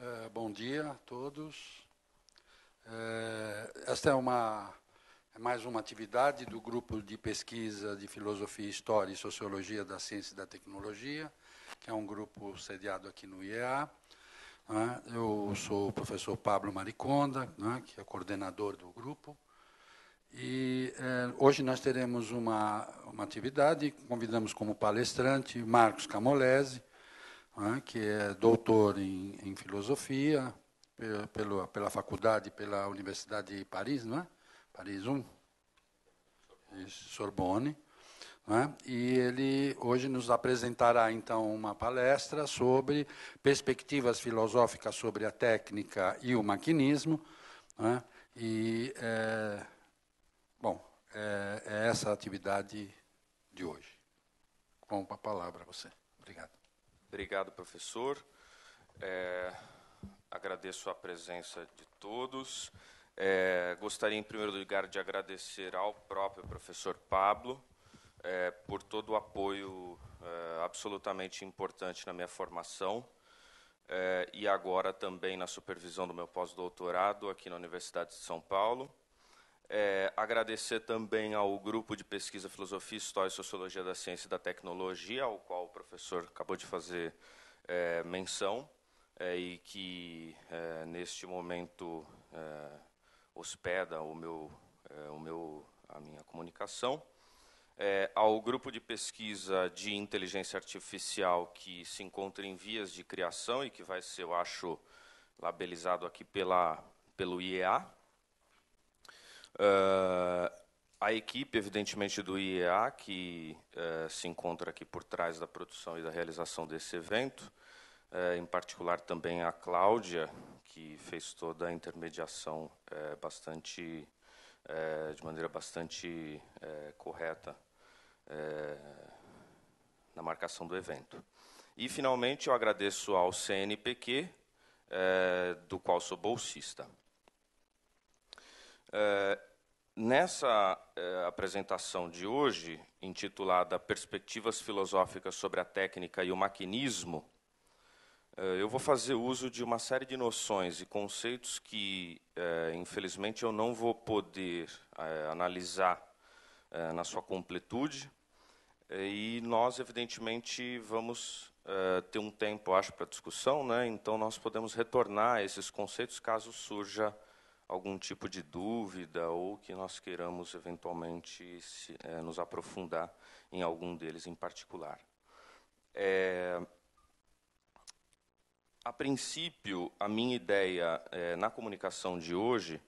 É, bom dia a todos. É, esta é uma é mais uma atividade do grupo de pesquisa de filosofia, história e sociologia da ciência e da tecnologia, que é um grupo sediado aqui no IEA. Né? Eu sou o professor Pablo Mariconda, né, que é coordenador do grupo. E eh, hoje nós teremos uma, uma atividade, convidamos como palestrante Marcos Camolese, né, que é doutor em, em filosofia pela, pela faculdade, pela Universidade de Paris, não é? Paris 1, Sorbonne. É? E ele hoje nos apresentará então uma palestra sobre perspectivas filosóficas sobre a técnica e o maquinismo. É? E é, bom, é, é, essa a atividade de hoje. Com a palavra você. Obrigado. Obrigado, professor. É, agradeço a presença de todos. É, gostaria, em primeiro lugar, de agradecer ao próprio professor Pablo é, por todo o apoio é, absolutamente importante na minha formação é, e agora também na supervisão do meu pós-doutorado aqui na Universidade de São Paulo. É, agradecer também ao grupo de pesquisa Filosofia, História e Sociologia da Ciência e da Tecnologia, ao qual o professor acabou de fazer é, menção, é, e que é, neste momento é, hospeda o meu, é, o meu, a minha comunicação. ao grupo de pesquisa de inteligência artificial que se encontra em vias de criação e que vai ser, eu acho, labelizado aqui pela, pelo IEA, Uh, a equipe, evidentemente, do IEA, que uh, se encontra aqui por trás da produção e da realização desse evento, uh, em particular também a Cláudia, que fez toda a intermediação eh, bastante, de maneira bastante correta na marcação do evento. E, finalmente, eu agradeço ao CNPq, do qual sou bolsista. É, nessa é, apresentação de hoje, intitulada Perspectivas Filosóficas sobre a Técnica e o Maquinismo, é, eu vou fazer uso de uma série de noções e conceitos que, é, infelizmente, eu não vou poder é, analisar é, na sua completude. E nós, evidentemente, vamos Uh, ter um tempo, acho, para discussão, né? então nós podemos retornar a esses conceitos caso surja algum tipo de dúvida ou que nós queiramos eventualmente se, é, nos aprofundar em algum deles em particular. É, a princípio, a minha ideia é, na comunicação de hoje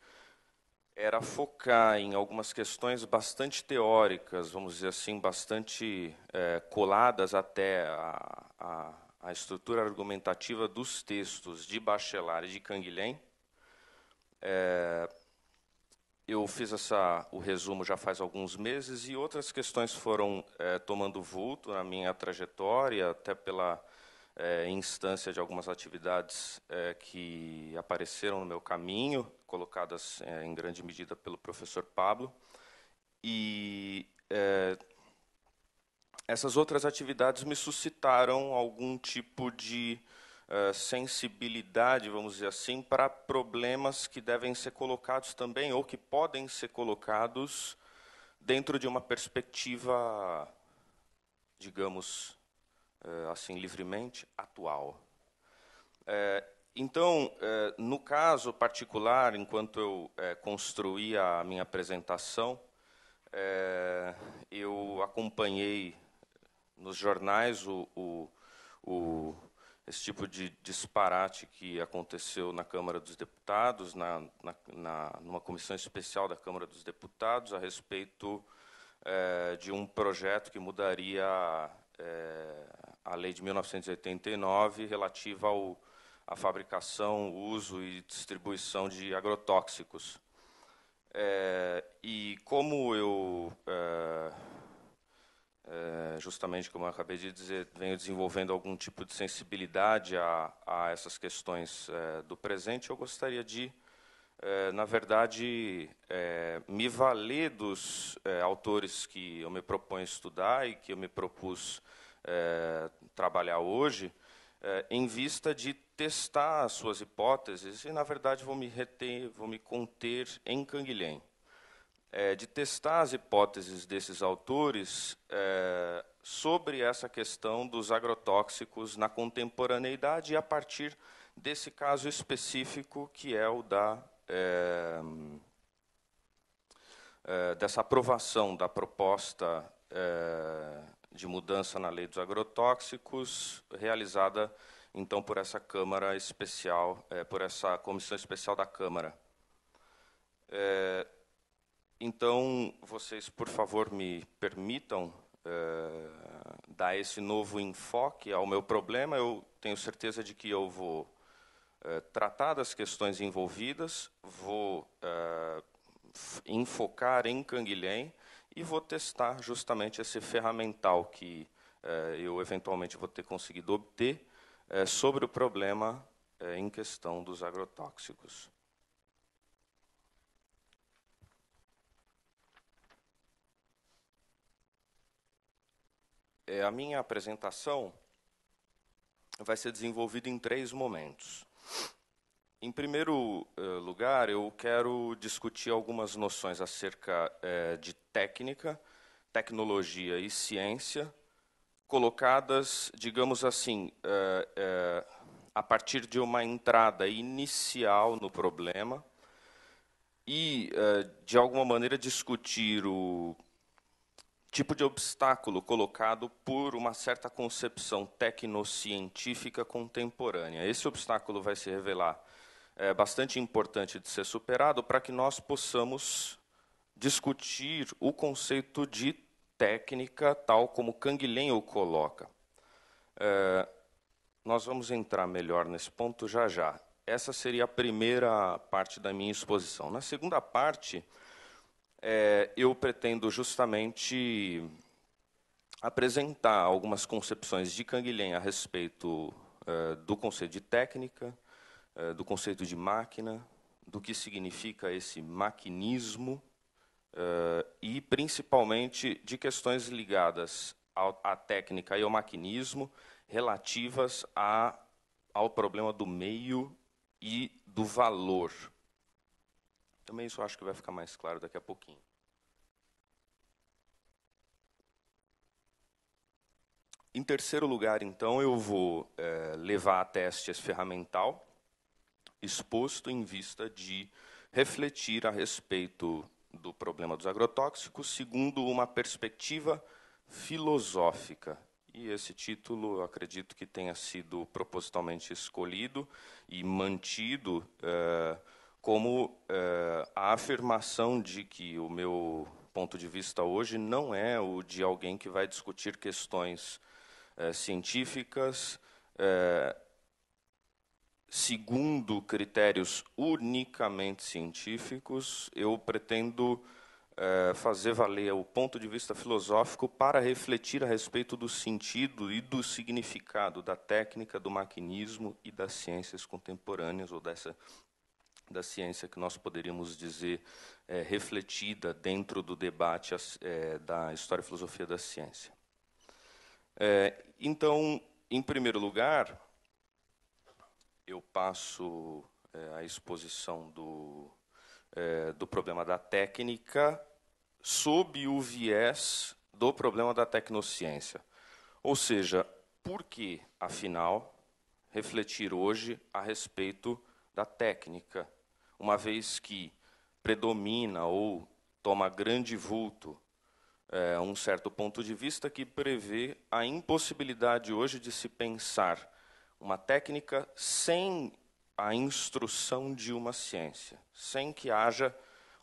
era focar em algumas questões bastante teóricas, vamos dizer assim, bastante é, coladas até a, a, a estrutura argumentativa dos textos de Bachelard e de Canguilhem, é, eu fiz essa, o resumo já faz alguns meses e outras questões foram é, tomando vulto na minha trajetória, até pela é, instância de algumas atividades é, que apareceram no meu caminho, colocadas é, em grande medida pelo professor Pablo. E é, essas outras atividades me suscitaram algum tipo de eh, sensibilidade, vamos dizer assim, para problemas que devem ser colocados também, ou que podem ser colocados dentro de uma perspectiva, digamos uh, assim livremente, atual. Eh, então, no caso particular, enquanto eu construía a minha apresentação, eu acompanhei nos jornais o, o, o, esse tipo de disparate que aconteceu na Câmara dos Deputados, na, na, na numa comissão especial da Câmara dos Deputados, a respeito é, de um projeto que mudaria é, a lei de 1989 relativa ao, à fabricação, uso e distribuição de agrotóxicos. É, e como eu é, é, justamente como eu acabei de dizer, venho desenvolvendo algum tipo de sensibilidade a, a essas questões é, do presente, eu gostaria de, é, na verdade, é, me valer dos é, autores que eu me proponho estudar e que eu me propus é, trabalhar hoje, em vista de testar as suas hipóteses e, na verdade, vou me reter, vou me conter em Canguilhem é, de testar as hipóteses desses autores é, sobre essa questão dos agrotóxicos na contemporaneidade e a partir desse caso específico que é o da é, é dessa aprovação da proposta é, de mudança na lei dos agrotóxicos realizada então por essa Câmara especial, é, por essa comissão especial da Câmara. Então, vocês, por favor, me permitam eh, dar esse novo enfoque ao meu problema. Eu tenho certeza de que eu vou eh, tratar das questões envolvidas, vou eh, enfocar em Canguilhem e vou testar justamente esse ferramental que eu eventualmente vou ter conseguido obter sobre o problema em questão dos agrotóxicos. é, a minha apresentação vai ser desenvolvida em três momentos. Em primeiro eh, lugar, eu quero discutir algumas noções acerca é, de técnica, tecnologia e ciência, colocadas, digamos assim, é, é, a partir de uma entrada inicial no problema e, de alguma maneira, discutir o tipo de obstáculo colocado por uma certa concepção tecnocientífica contemporânea. Esse obstáculo vai se revelar é, bastante importante de ser superado para que nós possamos discutir o conceito de técnica, tal como Canguilhem o coloca. É, nós vamos entrar melhor nesse ponto já já. Essa seria a primeira parte da minha exposição. Na segunda parte, é, eu pretendo justamente apresentar algumas concepções de Canguilhem a respeito é, do conceito de técnica, é, do conceito de máquina, do que significa esse maquinismo é, e, principalmente, de questões ligadas ao, à técnica e ao maquinismo relativas a, ao problema do meio e do valor também isso acho que vai ficar mais claro daqui a pouquinho. Em terceiro lugar, então, eu vou é, levar a teste esse ferramental exposto em vista de refletir a respeito do problema dos agrotóxicos segundo uma perspectiva filosófica. E esse título, acredito que tenha sido propositalmente escolhido e mantido é, como eh, a afirmação de que o meu ponto de vista hoje não é o de alguém que vai discutir questões eh, científicas eh, segundo critérios unicamente científicos, eu pretendo fazer valer o ponto de vista filosófico para refletir a respeito do sentido e do significado da técnica, do maquinismo e das ciências contemporâneas, ou dessa da ciência que nós poderíamos dizer é, refletida dentro do debate é, da história e filosofia da ciência. É, então, em primeiro lugar, eu passo é, a exposição do, é, do problema da técnica sob o viés do problema da tecnociência. Ou seja, por que, afinal, refletir hoje a respeito da técnica, uma vez que predomina ou toma grande vulto é, um certo ponto de vista que prevê a impossibilidade hoje de se pensar uma técnica sem a instrução de uma ciência, sem que haja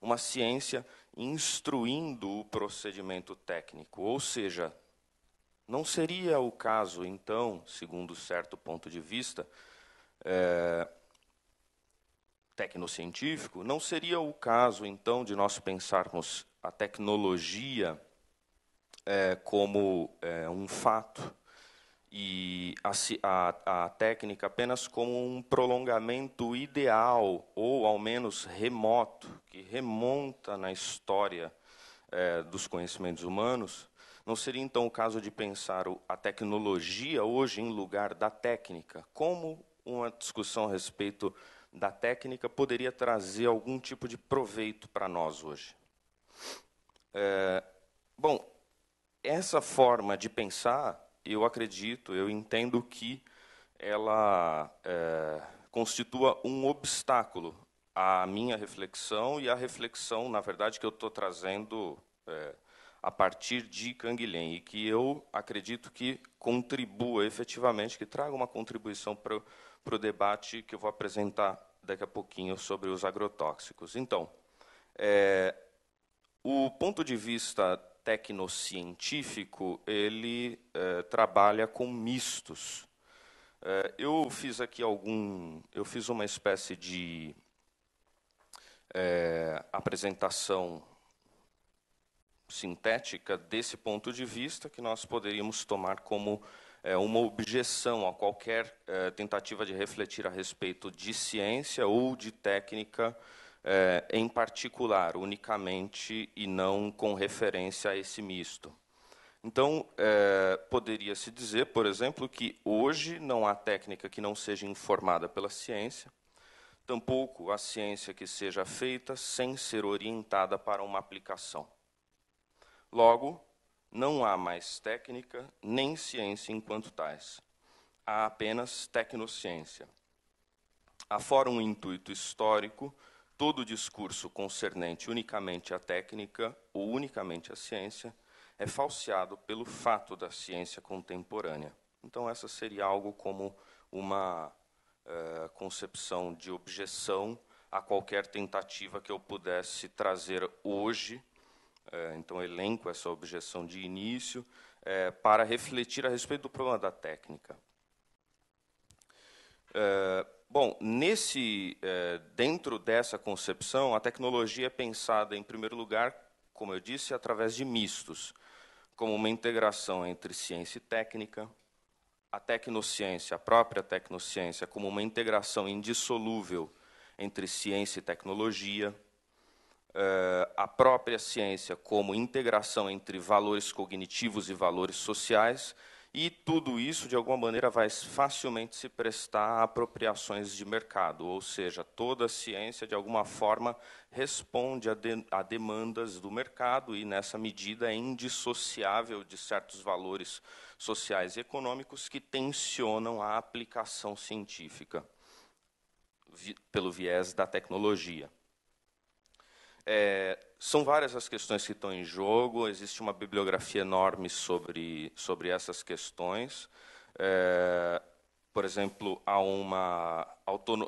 uma ciência instruindo o procedimento técnico. Ou seja, não seria o caso, então, segundo certo ponto de vista, é, tecnocientífico, não seria o caso, então, de nós pensarmos a tecnologia é, como é, um fato e a, a, a técnica apenas como um prolongamento ideal, ou ao menos remoto, que remonta na história é, dos conhecimentos humanos, não seria então o caso de pensar a tecnologia hoje em lugar da técnica, como uma discussão a respeito da técnica poderia trazer algum tipo de proveito para nós hoje. É, bom, essa forma de pensar, eu acredito, eu entendo que ela é, constitua um obstáculo à minha reflexão e à reflexão, na verdade, que eu estou trazendo é, a partir de Canguilhem e que eu acredito que contribua efetivamente, que traga uma contribuição para o debate que eu vou apresentar daqui a pouquinho sobre os agrotóxicos. Então, é, o ponto de vista tecnocientífico, ele é, trabalha com mistos. É, eu fiz aqui algum, eu fiz uma espécie de é, apresentação sintética desse ponto de vista que nós poderíamos tomar como é, uma objeção a qualquer é, tentativa de refletir a respeito de ciência ou de técnica é, em particular, unicamente e não com referência a esse misto. Então, eh, poderia-se dizer, por exemplo, que hoje não há técnica que não seja informada pela ciência, tampouco a ciência que seja feita sem ser orientada para uma aplicação. Logo, não há mais técnica nem ciência enquanto tais. Há apenas tecnociência. Afora um intuito histórico, todo discurso concernente unicamente à técnica ou unicamente à ciência é falseado pelo fato da ciência contemporânea. Então, essa seria algo como uma uh, concepção de objeção a qualquer tentativa que eu pudesse trazer hoje é, então elenco essa objeção de início, é, para refletir a respeito do problema da técnica. É, bom, nesse, é, dentro dessa concepção, a tecnologia é pensada, em primeiro lugar, como eu disse, através de mistos, como uma integração entre ciência e técnica, a tecnociência, a própria tecnociência, como uma integração indissolúvel entre ciência e tecnologia, eh, a própria ciência como integração entre valores cognitivos e valores sociais, e tudo isso, de alguma maneira, vai facilmente se prestar a apropriações de mercado, ou seja, toda a ciência, de alguma forma, responde a, de, a demandas do mercado e, nessa medida, é indissociável de certos valores sociais e econômicos que tensionam a aplicação científica pelo viés da tecnologia. É, são várias as questões que estão em jogo, existe uma bibliografia enorme sobre, sobre essas questões. É, por exemplo, há uma,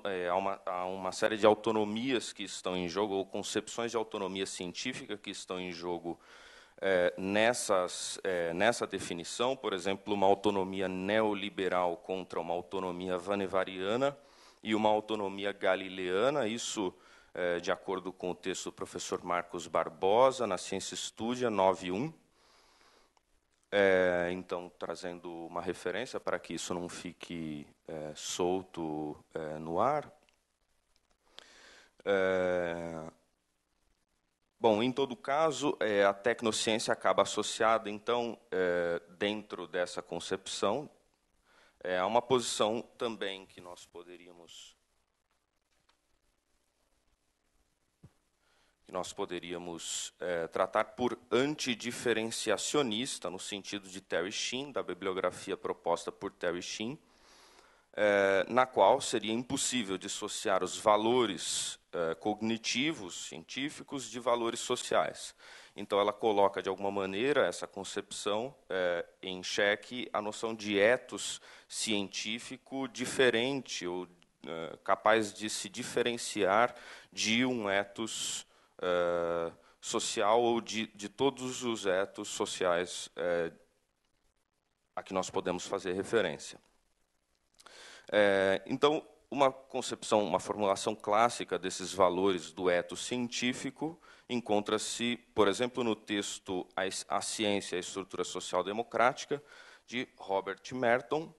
é, há, uma, há uma série de autonomias que estão em jogo, ou concepções de autonomia científica que estão em jogo é, nessas, é, nessa definição, por exemplo, uma autonomia neoliberal contra uma autonomia vanevariana e uma autonomia galileana. Isso eh, de acordo com o texto do professor Marcos Barbosa, na Ciência Estúdia 91. É, eh, então, trazendo uma referência para que isso não fique é, solto é, no ar. bom, em todo caso, a tecnociência acaba associada, então, dentro dessa concepção, a é uma posição também que nós poderíamos que nós poderíamos é, tratar por antidiferenciacionista, no sentido de Terry Shin, da bibliografia proposta por Terry Shin, é, na qual seria impossível dissociar os valores é, cognitivos, científicos, de valores sociais. Então, ela coloca, de alguma maneira, essa concepção é, em xeque a noção de etos científico diferente, ou é, capaz de se diferenciar de um etos uh, social ou de, de todos os etos sociais uh, a que nós podemos fazer referência. Eh, então, uma concepção, uma formulação clássica desses valores do eto científico encontra-se, por exemplo, no texto A Ciência e a Estrutura Social Democrática, de Robert Merton,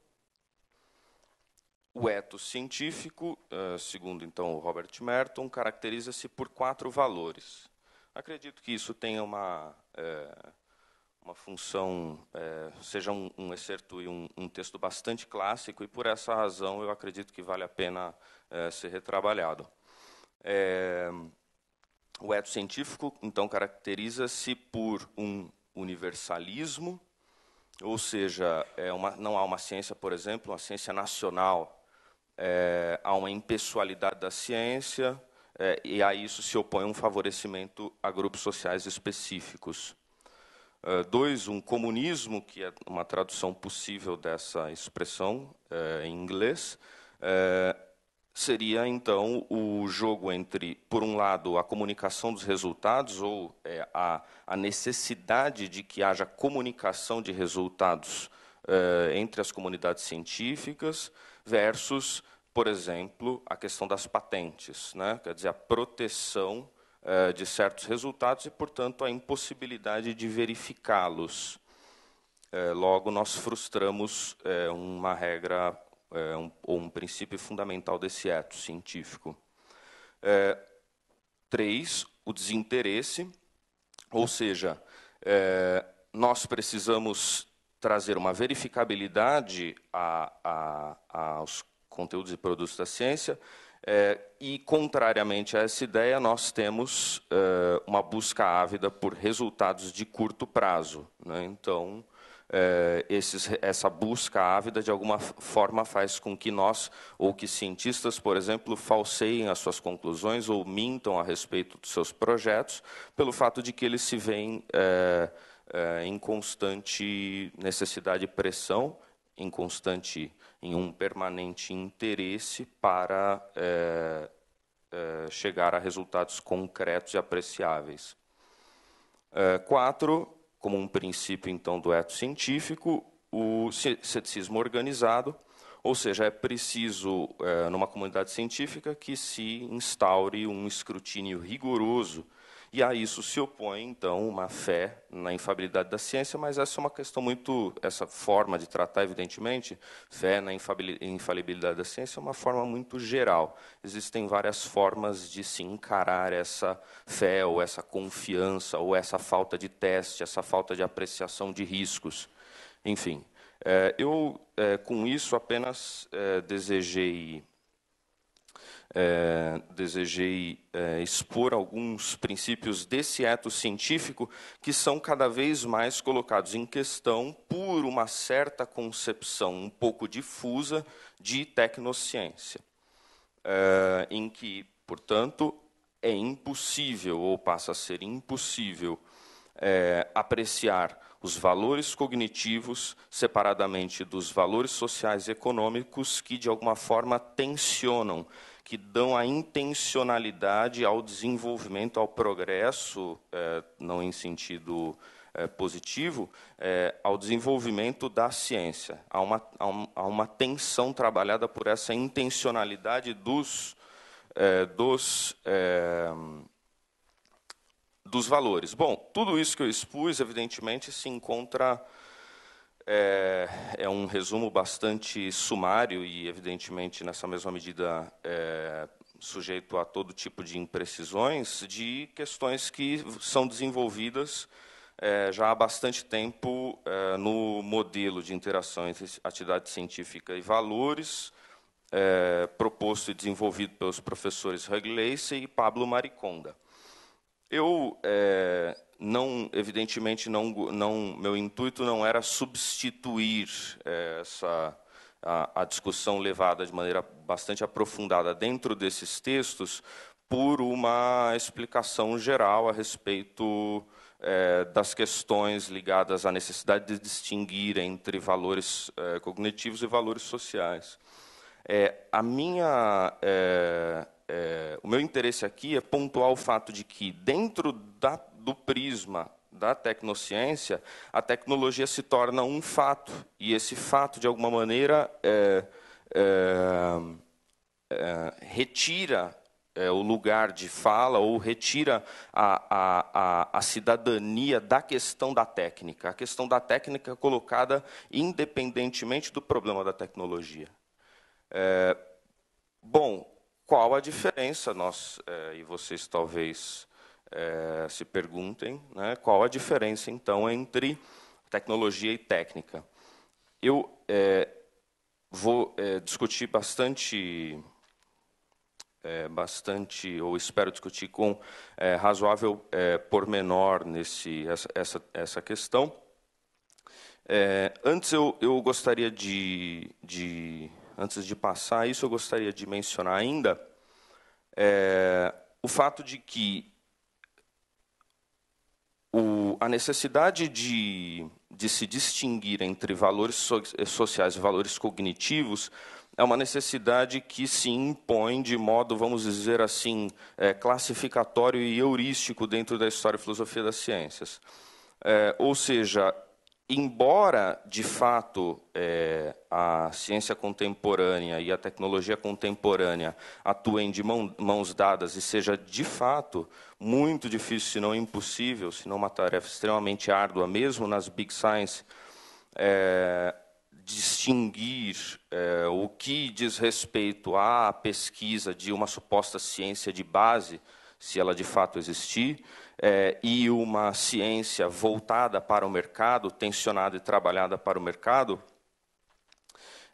o ethos científico, eh, segundo então Robert Merton, caracteriza-se por quatro valores. Acredito que isso tenha uma, é, uma função, é, seja um, um excerto e um, um, texto bastante clássico, e por essa razão eu acredito que vale a pena é, ser retrabalhado. o ethos científico, então, caracteriza-se por um universalismo, ou seja, é uma, não há uma ciência, por exemplo, uma ciência nacional, é, há uma impessoalidade da ciência, é, e a isso se opõe um favorecimento a grupos sociais específicos. É, dois, um comunismo, que é uma tradução possível dessa expressão é, em inglês, é, seria então o jogo entre, por um lado, a comunicação dos resultados, ou é, a, a, necessidade de que haja comunicação de resultados entre as comunidades científicas, versus por exemplo, a questão das patentes, né? quer dizer, a proteção eh, de certos resultados e, portanto, a impossibilidade de verificá-los. Eh, logo, nós frustramos eh, uma regra eh, um, ou um princípio fundamental desse ato científico. Eh, três, o desinteresse, ou seja, eh, nós precisamos trazer uma verificabilidade a, a, aos conteúdos e produtos da ciência. É, e, contrariamente a essa ideia, nós temos é, uma busca ávida por resultados de curto prazo. Né? Então, é, esses, essa busca ávida, de alguma forma, faz com que nós, ou que cientistas, por exemplo, falseiem as suas conclusões ou mintam a respeito dos seus projetos, pelo fato de que eles se veem é, é, em constante necessidade e pressão, em constante em um permanente interesse para é, é, chegar a resultados concretos e apreciáveis. É, quatro, como um princípio então do eto científico, o ceticismo organizado, ou seja, é preciso, numa comunidade científica, que se instaure um escrutínio rigoroso e a isso se opõe, então, uma fé na infabilidade da ciência, mas essa é uma questão muito. Essa forma de tratar, evidentemente, fé na infalibilidade da ciência é uma forma muito geral. Existem várias formas de se encarar essa fé, ou essa confiança, ou essa falta de teste, essa falta de apreciação de riscos. Enfim, é, eu, é, com isso, apenas é, desejei é, desejei é, expor alguns princípios desse ato científico que são cada vez mais colocados em questão por uma certa concepção um pouco difusa de tecnociência, é, em que, portanto, é impossível ou passa a ser impossível é, apreciar os valores cognitivos separadamente dos valores sociais e econômicos que, de alguma forma, tensionam que dão a intencionalidade ao desenvolvimento, ao progresso, é, não em sentido é, positivo, é, ao desenvolvimento da ciência. Há uma, há, um, há uma tensão trabalhada por essa intencionalidade dos, dos, dos valores. Bom, tudo isso que eu expus, evidentemente, se encontra é, é, um resumo bastante sumário e, evidentemente, nessa mesma medida, é, sujeito a todo tipo de imprecisões, de questões que são desenvolvidas é, já há bastante tempo é, no modelo de interação entre atividade científica e valores, é, proposto e desenvolvido pelos professores Hug e Pablo Mariconda. Eu é, não, evidentemente, não, não, meu intuito não era substituir eh, essa a, a discussão levada de maneira bastante aprofundada dentro desses textos por uma explicação geral a respeito é, das questões ligadas à necessidade de distinguir entre valores é, cognitivos e valores sociais. É, a minha, o meu interesse aqui é pontuar o fato de que, dentro da do prisma da tecnociência, a tecnologia se torna um fato. E esse fato, de alguma maneira, é, é, é, retira é, o lugar de fala ou retira a, a, a, a, cidadania da questão da técnica. A questão da técnica colocada independentemente do problema da tecnologia. É, bom, qual a diferença? Nós, é, e vocês talvez é, se perguntem né, qual a diferença, então, entre tecnologia e técnica. Eu é, vou é, discutir bastante, é, bastante, ou espero discutir com é, razoável é, pormenor nesse, essa, essa, essa questão. antes, eu, eu gostaria de, de, antes de passar isso, eu gostaria de mencionar ainda o fato de que o, a necessidade de, de se distinguir entre valores so, eh, sociais e valores cognitivos é uma necessidade que se impõe de modo, vamos dizer assim, é, classificatório e heurístico dentro da história e filosofia das ciências. É, ou seja, embora, de fato, é, a ciência contemporânea e a tecnologia contemporânea atuem de mão, mãos dadas e seja, de fato, muito difícil, se não impossível, se não uma tarefa extremamente árdua, mesmo nas big science, é, distinguir é, o que diz respeito à pesquisa de uma suposta ciência de base, se ela de fato existir, é, e uma ciência voltada para o mercado, tensionada e trabalhada para o mercado,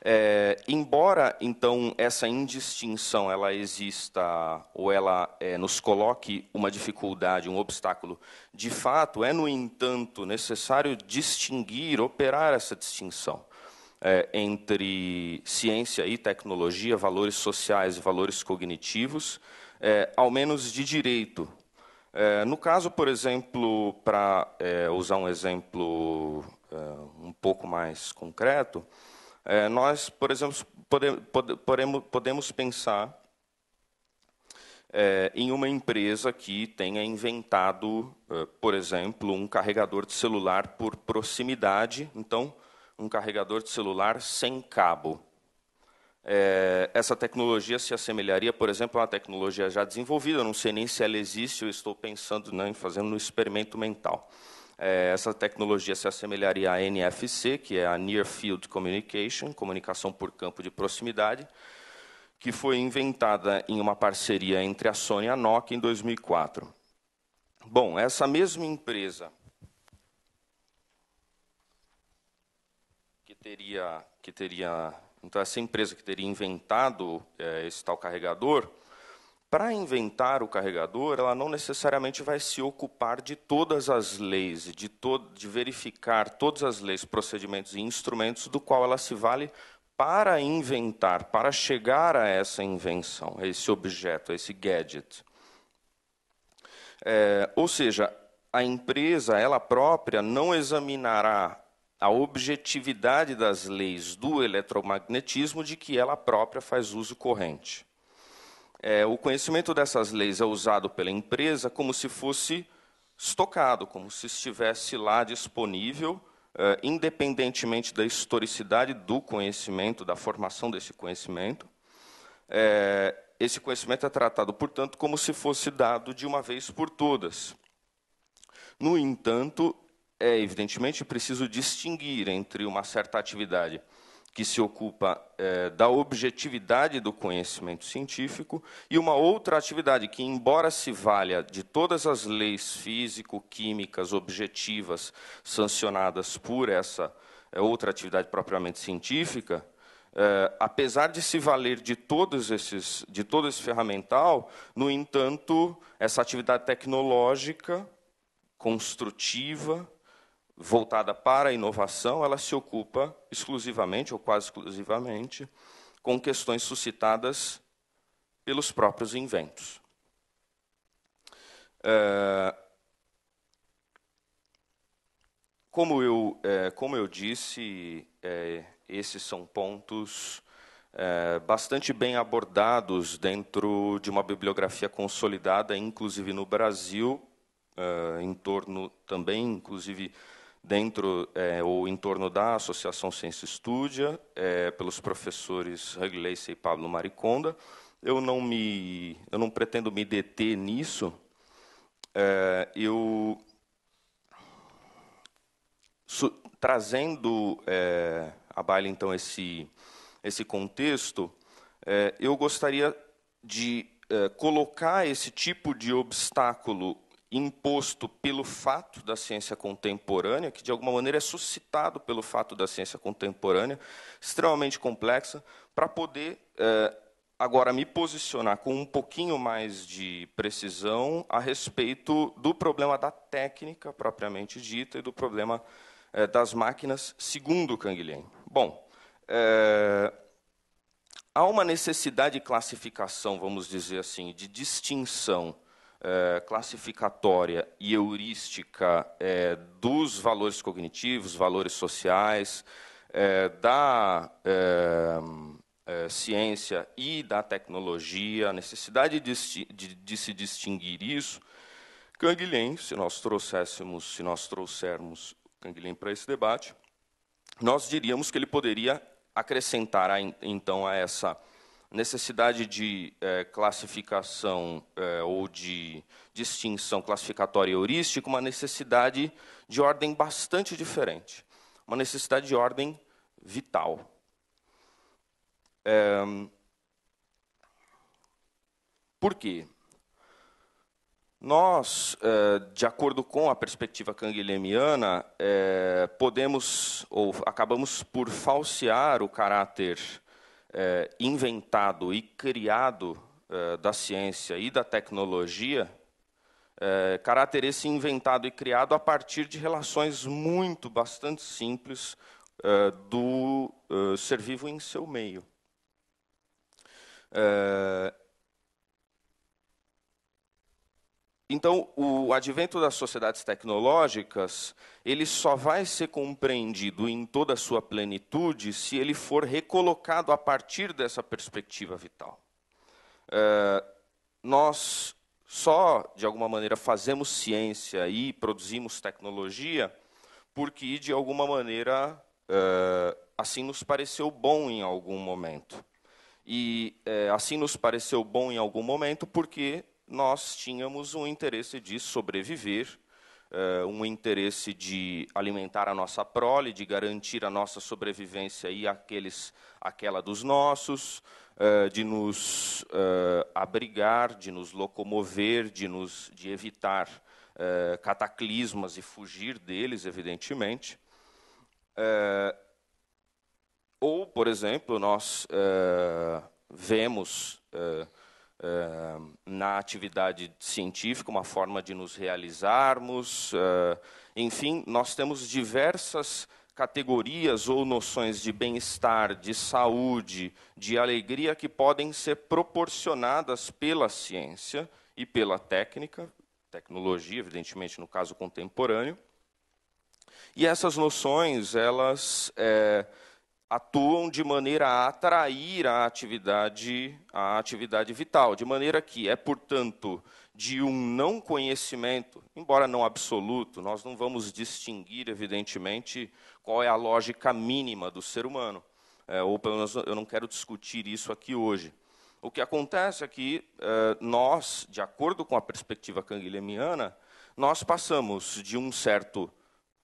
é, embora então essa indistinção ela exista ou ela é, nos coloque uma dificuldade, um obstáculo, de fato é no entanto necessário distinguir, operar essa distinção é, entre ciência e tecnologia, valores sociais e valores cognitivos, é, ao menos de direito, é, no caso, por exemplo, para é, usar um exemplo é, um pouco mais concreto, é, nós, por exemplo, pode, pode, podemos, podemos pensar é, em uma empresa que tenha inventado, é, por exemplo, um carregador de celular por proximidade. Então, um carregador de celular sem cabo. É, essa tecnologia se assemelharia, por exemplo, a uma tecnologia já desenvolvida, não sei nem se ela existe, eu estou pensando né, em fazendo um experimento mental. É, essa tecnologia se assemelharia à NFC, que é a Near Field Communication, comunicação por campo de proximidade, que foi inventada em uma parceria entre a Sony e a Nokia em 2004. Bom, essa mesma empresa que teria, que teria então, essa empresa que teria inventado é, esse tal carregador, para inventar o carregador, ela não necessariamente vai se ocupar de todas as leis, de, to de verificar todas as leis, procedimentos e instrumentos do qual ela se vale para inventar, para chegar a essa invenção, a esse objeto, a esse gadget. É, ou seja, a empresa, ela própria, não examinará a objetividade das leis do eletromagnetismo de que ela própria faz uso corrente. É, o conhecimento dessas leis é usado pela empresa como se fosse estocado, como se estivesse lá disponível, é, independentemente da historicidade do conhecimento, da formação desse conhecimento. É, esse conhecimento é tratado, portanto, como se fosse dado de uma vez por todas. No entanto, é evidentemente preciso distinguir entre uma certa atividade que se ocupa é, da objetividade do conhecimento científico e uma outra atividade que, embora se valha de todas as leis físico-químicas objetivas sancionadas por essa é, outra atividade propriamente científica, é, apesar de se valer de todos esses, de todo esse ferramental, no entanto, essa atividade tecnológica construtiva voltada para a inovação, ela se ocupa exclusivamente, ou quase exclusivamente, com questões suscitadas pelos próprios inventos. É, como, eu, é, como eu disse, é, esses são pontos é, bastante bem abordados dentro de uma bibliografia consolidada, inclusive no Brasil, é, em torno também, inclusive, dentro é, ou em torno da Associação Ciência Estúdia, é, pelos professores Hug e Pablo Mariconda. Eu não, me, eu não pretendo me deter nisso. É, eu, su, trazendo é, a baila, então, esse, esse contexto, é, eu gostaria de é, colocar esse tipo de obstáculo imposto pelo fato da ciência contemporânea, que de alguma maneira é suscitado pelo fato da ciência contemporânea, extremamente complexa, para poder eh, agora me posicionar com um pouquinho mais de precisão a respeito do problema da técnica propriamente dita e do problema eh, das máquinas, segundo Canguilhem. Bom, eh, há uma necessidade de classificação, vamos dizer assim, de distinção eh, classificatória e heurística é, dos valores cognitivos, valores sociais, é, da ciência e da tecnologia, a necessidade de, de, de se distinguir isso. Canguilhem, se nós trouxéssemos, se nós trouxermos Canguilhem para esse debate, nós diríamos que ele poderia acrescentar a, então a essa necessidade de é, classificação é, ou de distinção classificatória e heurística, uma necessidade de ordem bastante diferente, uma necessidade de ordem vital. É... Por quê? Nós, eh, de acordo com a perspectiva canguilhemiana, podemos ou acabamos por falsear o caráter é, inventado e criado é, da ciência e da tecnologia, é, caráter esse inventado e criado a partir de relações muito, bastante simples do ser vivo em seu meio. Então, o advento das sociedades tecnológicas, ele só vai ser compreendido em toda a sua plenitude se ele for recolocado a partir dessa perspectiva vital. É, nós só, de alguma maneira, fazemos ciência e produzimos tecnologia porque, de alguma maneira, é, assim nos pareceu bom em algum momento. E é, assim nos pareceu bom em algum momento porque nós tínhamos um interesse de sobreviver, uh, um interesse de alimentar a nossa prole, de garantir a nossa sobrevivência e aqueles, aquela dos nossos, uh, de nos uh, abrigar, de nos locomover, de, nos, de evitar cataclismas e fugir deles, evidentemente. ou, por exemplo, nós vemos na atividade científica, uma forma de nos realizarmos. Eh, enfim, nós temos diversas categorias ou noções de bem-estar, de saúde, de alegria que podem ser proporcionadas pela ciência e pela técnica, tecnologia, evidentemente, no caso contemporâneo. E essas noções, elas. É, atuam de maneira a atrair a atividade, a atividade vital, de maneira que é, portanto, de um não conhecimento, embora não absoluto, nós não vamos distinguir, evidentemente, qual é a lógica mínima do ser humano, é, ou pelo menos eu não quero discutir isso aqui hoje. O que acontece é que é, nós, de acordo com a perspectiva canguilhemiana, nós passamos de um certo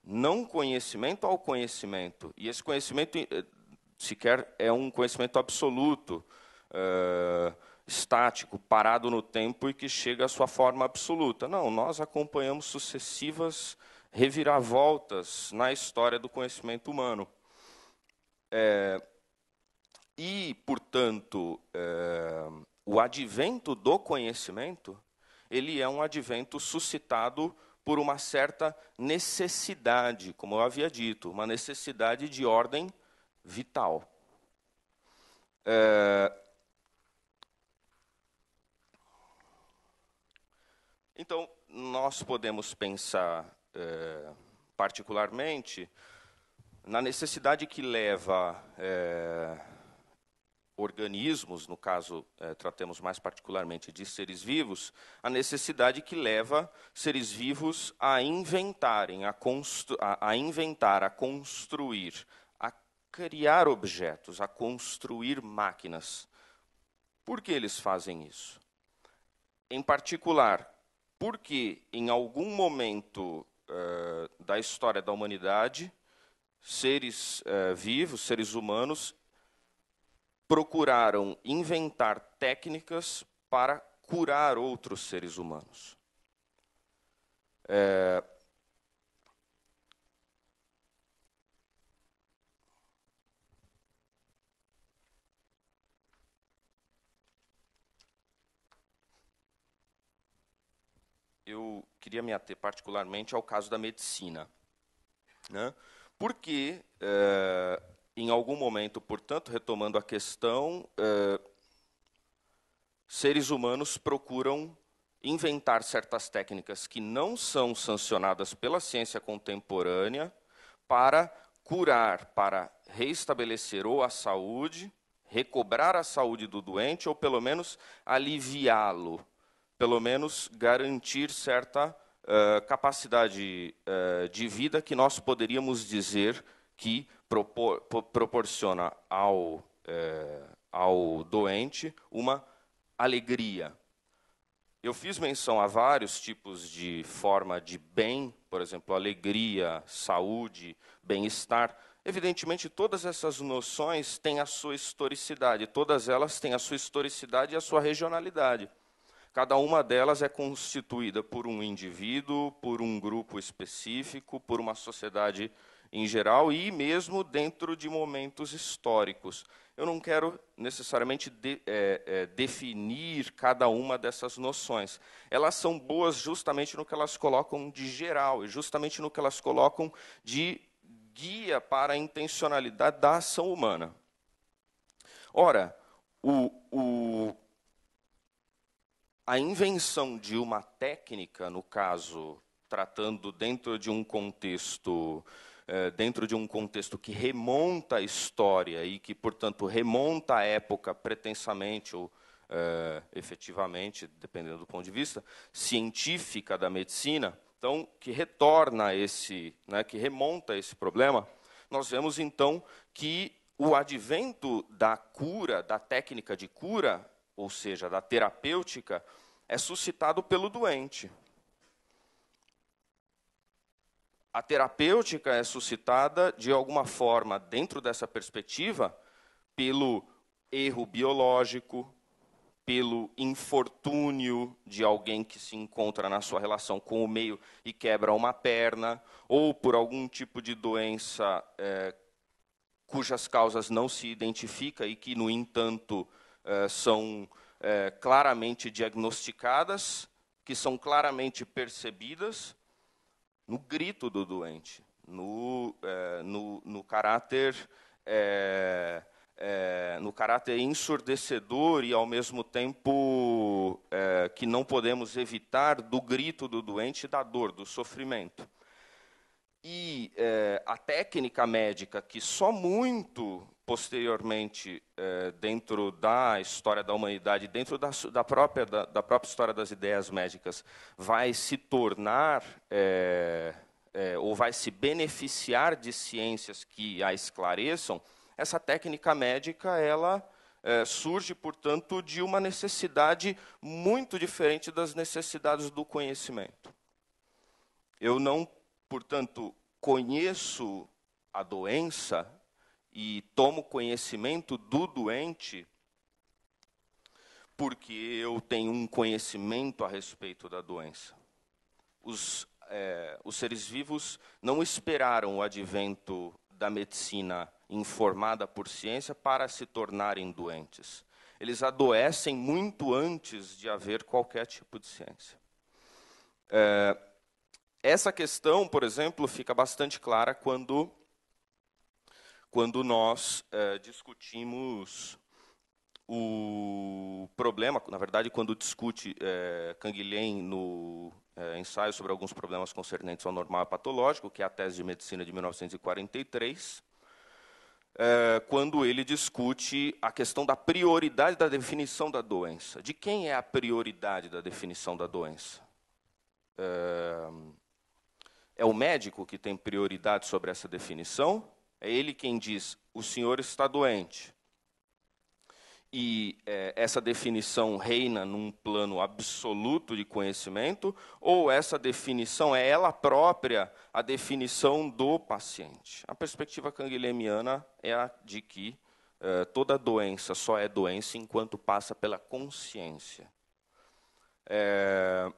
não conhecimento ao conhecimento. E esse conhecimento eh, sequer é um conhecimento absoluto, uh, estático, parado no tempo e que chega à sua forma absoluta. Não, nós acompanhamos sucessivas reviravoltas na história do conhecimento humano. É, e, portanto, é, o advento do conhecimento, ele é um advento suscitado por uma certa necessidade, como eu havia dito, uma necessidade de ordem vital. É... Então, nós podemos pensar é, particularmente na necessidade que leva é, organismos, no caso, eh, tratemos mais particularmente de seres vivos, a necessidade que leva seres vivos a inventarem, a, a, a inventar, a construir, a criar objetos, a construir máquinas. Por que eles fazem isso? Em particular, porque em algum momento eh, da história da humanidade, seres eh, vivos, seres humanos, procuraram inventar técnicas para curar outros seres humanos. É... Eu queria me ater particularmente ao caso da medicina. Né? Porque é em algum momento, portanto, retomando a questão, é, seres humanos procuram inventar certas técnicas que não são sancionadas pela ciência contemporânea para curar, para reestabelecer ou a saúde, recobrar a saúde do doente ou pelo menos aliviá-lo, pelo menos garantir certa uh, capacidade uh, de vida que nós poderíamos dizer que propor, proporciona ao, é, ao doente uma alegria. Eu fiz menção a vários tipos de forma de bem, por exemplo, alegria, saúde, bem-estar. Evidentemente, todas essas noções têm a sua historicidade, todas elas têm a sua historicidade e a sua regionalidade. Cada uma delas é constituída por um indivíduo, por um grupo específico, por uma sociedade específica em geral e mesmo dentro de momentos históricos. Eu não quero necessariamente de, é, é, definir cada uma dessas noções. Elas são boas justamente no que elas colocam de geral e justamente no que elas colocam de guia para a intencionalidade da ação humana. Ora, o, o, a invenção de uma técnica, no caso, tratando dentro de um contexto eh, dentro de um contexto que remonta a história e que, portanto, remonta a época pretensamente ou é, efetivamente, dependendo do ponto de vista, científica da medicina, então, que retorna esse, né, que remonta a esse problema, nós vemos, então, que o advento da cura, da técnica de cura, ou seja, da terapêutica, é suscitado pelo doente a terapêutica é suscitada de alguma forma dentro dessa perspectiva pelo erro biológico, pelo infortúnio de alguém que se encontra na sua relação com o meio e quebra uma perna, ou por algum tipo de doença é, cujas causas não se identifica e que, no entanto, é, são é, claramente diagnosticadas, que são claramente percebidas no grito do doente, no, é, no, no caráter. É, é, no caráter ensurdecedor e ao mesmo tempo é, que não podemos evitar do grito do doente, da dor, do sofrimento. E é, a técnica médica, que só muito posteriormente, eh, dentro da história da humanidade, dentro da, própria, da, própria história das ideias médicas, vai se tornar eh, eh, ou vai se beneficiar de ciências que a esclareçam, essa técnica médica ela surge, portanto, de uma necessidade muito diferente das necessidades do conhecimento. Eu não, portanto, conheço a doença e tomo conhecimento do doente, porque eu tenho um conhecimento a respeito da doença. Os, é, os seres vivos não esperaram o advento da medicina informada por ciência para se tornarem doentes. Eles adoecem muito antes de haver qualquer tipo de ciência. É, essa questão, por exemplo, fica bastante clara quando quando nós eh, discutimos o problema, na verdade, quando discute eh, Canguilhem no eh, ensaio sobre alguns problemas concernentes ao normal e patológico, que é a tese de medicina de 1943, quando ele discute a questão da prioridade da definição da doença. De quem é a prioridade da definição da doença? é o médico que tem prioridade sobre essa definição? É ele quem diz: o senhor está doente. E é, essa definição reina num plano absoluto de conhecimento, ou essa definição é ela própria a definição do paciente? A perspectiva canguilhemiana é a de que é, toda doença só é doença enquanto passa pela consciência. É,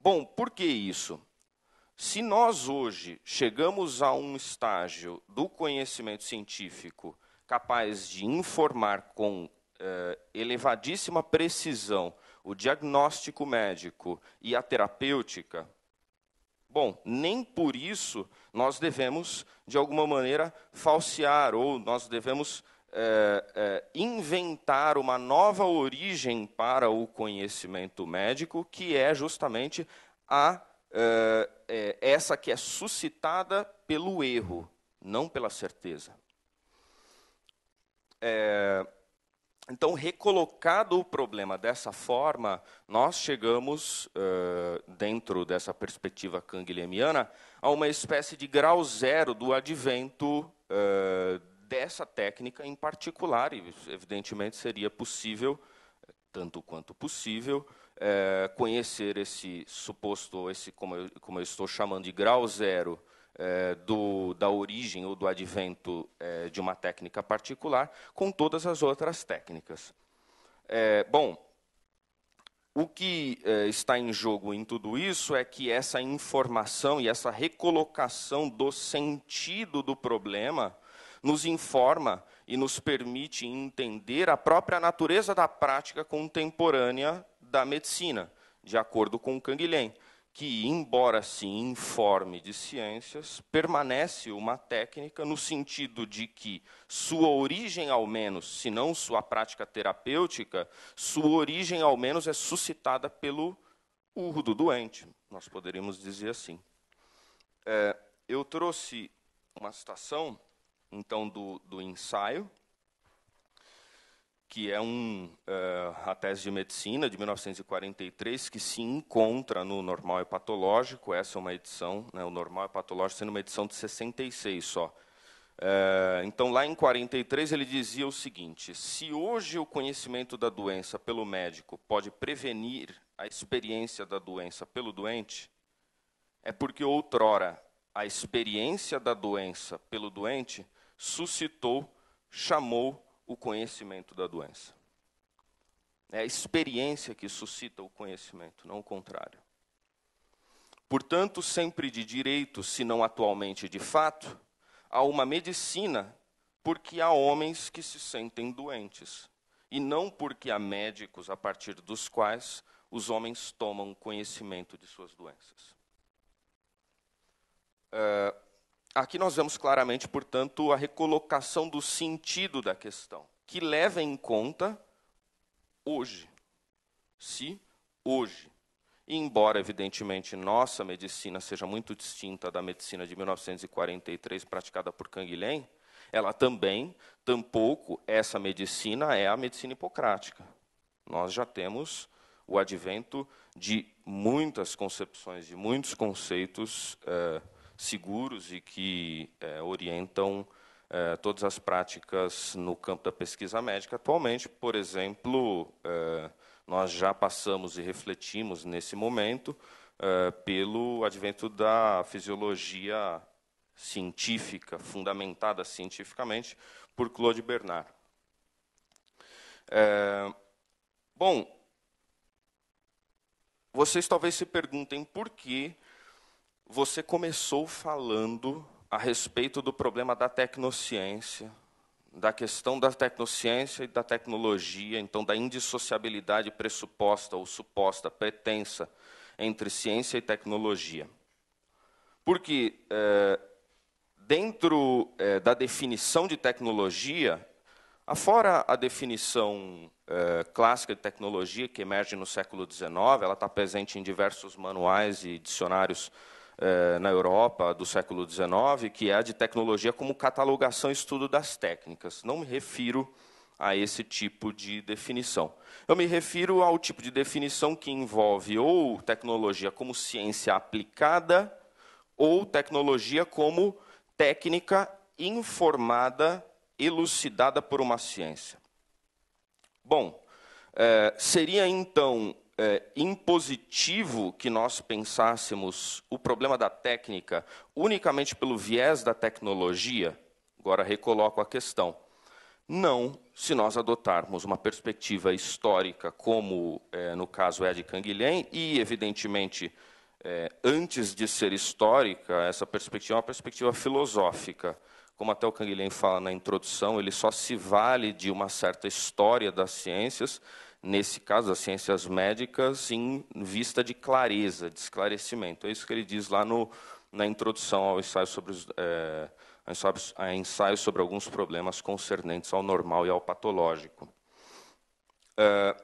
bom, por que isso? Se nós hoje chegamos a um estágio do conhecimento científico capaz de informar com eh, elevadíssima precisão o diagnóstico médico e a terapêutica, bom, nem por isso nós devemos, de alguma maneira, falsear ou nós devemos eh, eh, inventar uma nova origem para o conhecimento médico, que é justamente a ah, é, essa que é suscitada pelo erro, não pela certeza. É, então, recolocado o problema dessa forma, nós chegamos, uh, dentro dessa perspectiva canguilhemiana, a uma espécie de grau zero do advento uh, dessa técnica em particular, e evidentemente seria possível, tanto quanto possível, é, conhecer esse suposto, esse como eu, como eu estou chamando, de grau zero é, do, da origem ou do advento é, de uma técnica particular com todas as outras técnicas. É, bom, o que é, está em jogo em tudo isso é que essa informação e essa recolocação do sentido do problema nos informa e nos permite entender a própria natureza da prática contemporânea da medicina, de acordo com Canguilhem, que, embora se informe de ciências, permanece uma técnica no sentido de que sua origem, ao menos, se não sua prática terapêutica, sua origem, ao menos, é suscitada pelo urro do doente, nós poderíamos dizer assim. É, eu trouxe uma citação, então, do, do ensaio, que é um, uh, a tese de medicina de 1943, que se encontra no Normal patológico Essa é uma edição, né, o Normal patológico sendo uma edição de 66 só. Uh, então, lá em 43, ele dizia o seguinte: se hoje o conhecimento da doença pelo médico pode prevenir a experiência da doença pelo doente, é porque outrora a experiência da doença pelo doente suscitou, chamou o conhecimento da doença. É a experiência que suscita o conhecimento, não o contrário. Portanto, sempre de direito, se não atualmente de fato, há uma medicina porque há homens que se sentem doentes, e não porque há médicos a partir dos quais os homens tomam conhecimento de suas doenças. É, Aqui nós vemos claramente, portanto, a recolocação do sentido da questão, que leva em conta hoje. Se hoje. E embora, evidentemente, nossa medicina seja muito distinta da medicina de 1943 praticada por Canguilhem, ela também, tampouco, essa medicina é a medicina hipocrática. Nós já temos o advento de muitas concepções, de muitos conceitos. Eh, seguros e que é, orientam é, todas as práticas no campo da pesquisa médica. Atualmente, por exemplo, é, nós já passamos e refletimos nesse momento é, pelo advento da fisiologia científica, fundamentada cientificamente, por Claude Bernard. É, bom, vocês talvez se perguntem por que você começou falando a respeito do problema da tecnociência, da questão da tecnociência e da tecnologia, então da indissociabilidade pressuposta ou suposta, pretensa, entre ciência e tecnologia. Porque, é, dentro é, da definição de tecnologia, afora a definição é, clássica de tecnologia, que emerge no século XIX, ela está presente em diversos manuais e dicionários eh, na Europa do século XIX, que é a de tecnologia como catalogação e estudo das técnicas. Não me refiro a esse tipo de definição. Eu me refiro ao tipo de definição que envolve ou tecnologia como ciência aplicada ou tecnologia como técnica informada, elucidada por uma ciência. Bom, eh, seria então é, impositivo que nós pensássemos o problema da técnica unicamente pelo viés da tecnologia, agora recoloco a questão. Não se nós adotarmos uma perspectiva histórica, como é, no caso é de Canguilhem, e, evidentemente, é, antes de ser histórica, essa perspectiva é uma perspectiva filosófica. Como até o Canguilhem fala na introdução, ele só se vale de uma certa história das ciências nesse caso, as ciências médicas, em vista de clareza, de esclarecimento. É isso que ele diz lá no, na introdução ao ensaio sobre, os, é, a ensaio sobre alguns problemas concernentes ao normal e ao patológico. É,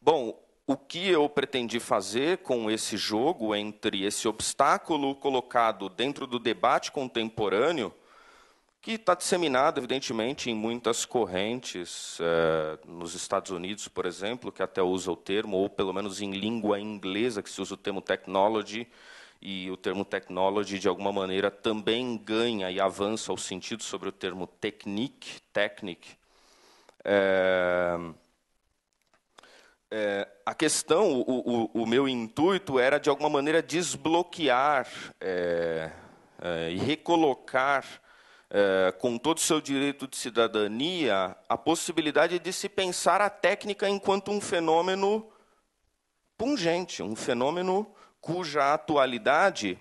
bom, o que eu pretendi fazer com esse jogo entre esse obstáculo colocado dentro do debate contemporâneo que está disseminado, evidentemente, em muitas correntes, eh, nos Estados Unidos, por exemplo, que até usa o termo, ou pelo menos em língua inglesa, que se usa o termo technology, e o termo technology, de alguma maneira, também ganha e avança o sentido sobre o termo technique, technique. Eh, eh, a questão, o, o, o, meu intuito era, de alguma maneira, desbloquear eh, e recolocar é, com todo o seu direito de cidadania, a possibilidade de se pensar a técnica enquanto um fenômeno pungente, um fenômeno cuja atualidade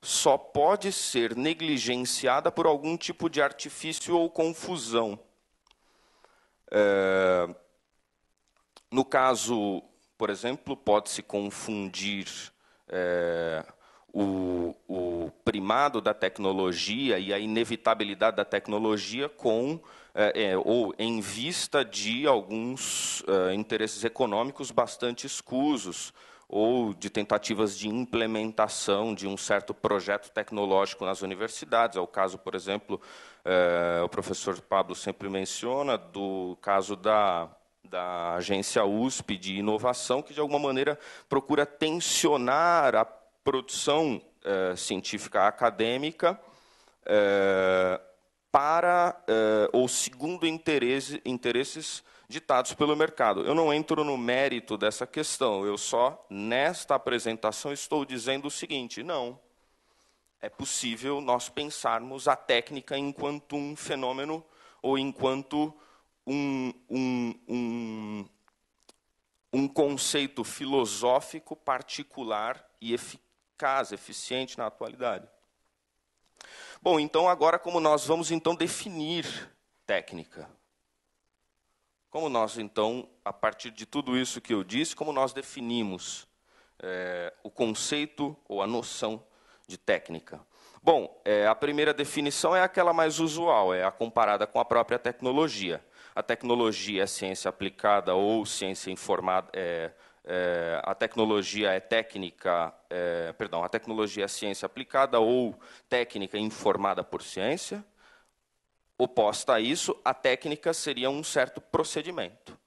só pode ser negligenciada por algum tipo de artifício ou confusão. É, no caso, por exemplo, pode-se confundir é, o, o primado da tecnologia e a inevitabilidade da tecnologia com é, é, ou em vista de alguns é, interesses econômicos bastante escusos ou de tentativas de implementação de um certo projeto tecnológico nas universidades. É o caso, por exemplo, o professor Pablo sempre menciona, do caso da, da agência USP de inovação, que, de alguma maneira, procura tensionar a produção eh, científica acadêmica eh, para eh, ou segundo interesse, interesses ditados pelo mercado. Eu não entro no mérito dessa questão, eu só, nesta apresentação, estou dizendo o seguinte: não. É possível nós pensarmos a técnica enquanto um fenômeno ou enquanto um, um, um, um conceito filosófico particular e eficaz casa, eficiente na atualidade. Bom, então agora como nós vamos então definir técnica? Como nós então, a partir de tudo isso que eu disse, como nós definimos é, o conceito ou a noção de técnica? Bom, é, a primeira definição é aquela mais usual, é a comparada com a própria tecnologia. A tecnologia é ciência aplicada ou ciência informada, é, eh, é, a tecnologia é técnica, é, perdão, a tecnologia é ciência aplicada ou técnica informada por ciência. Oposta a isso, a técnica seria um certo procedimento.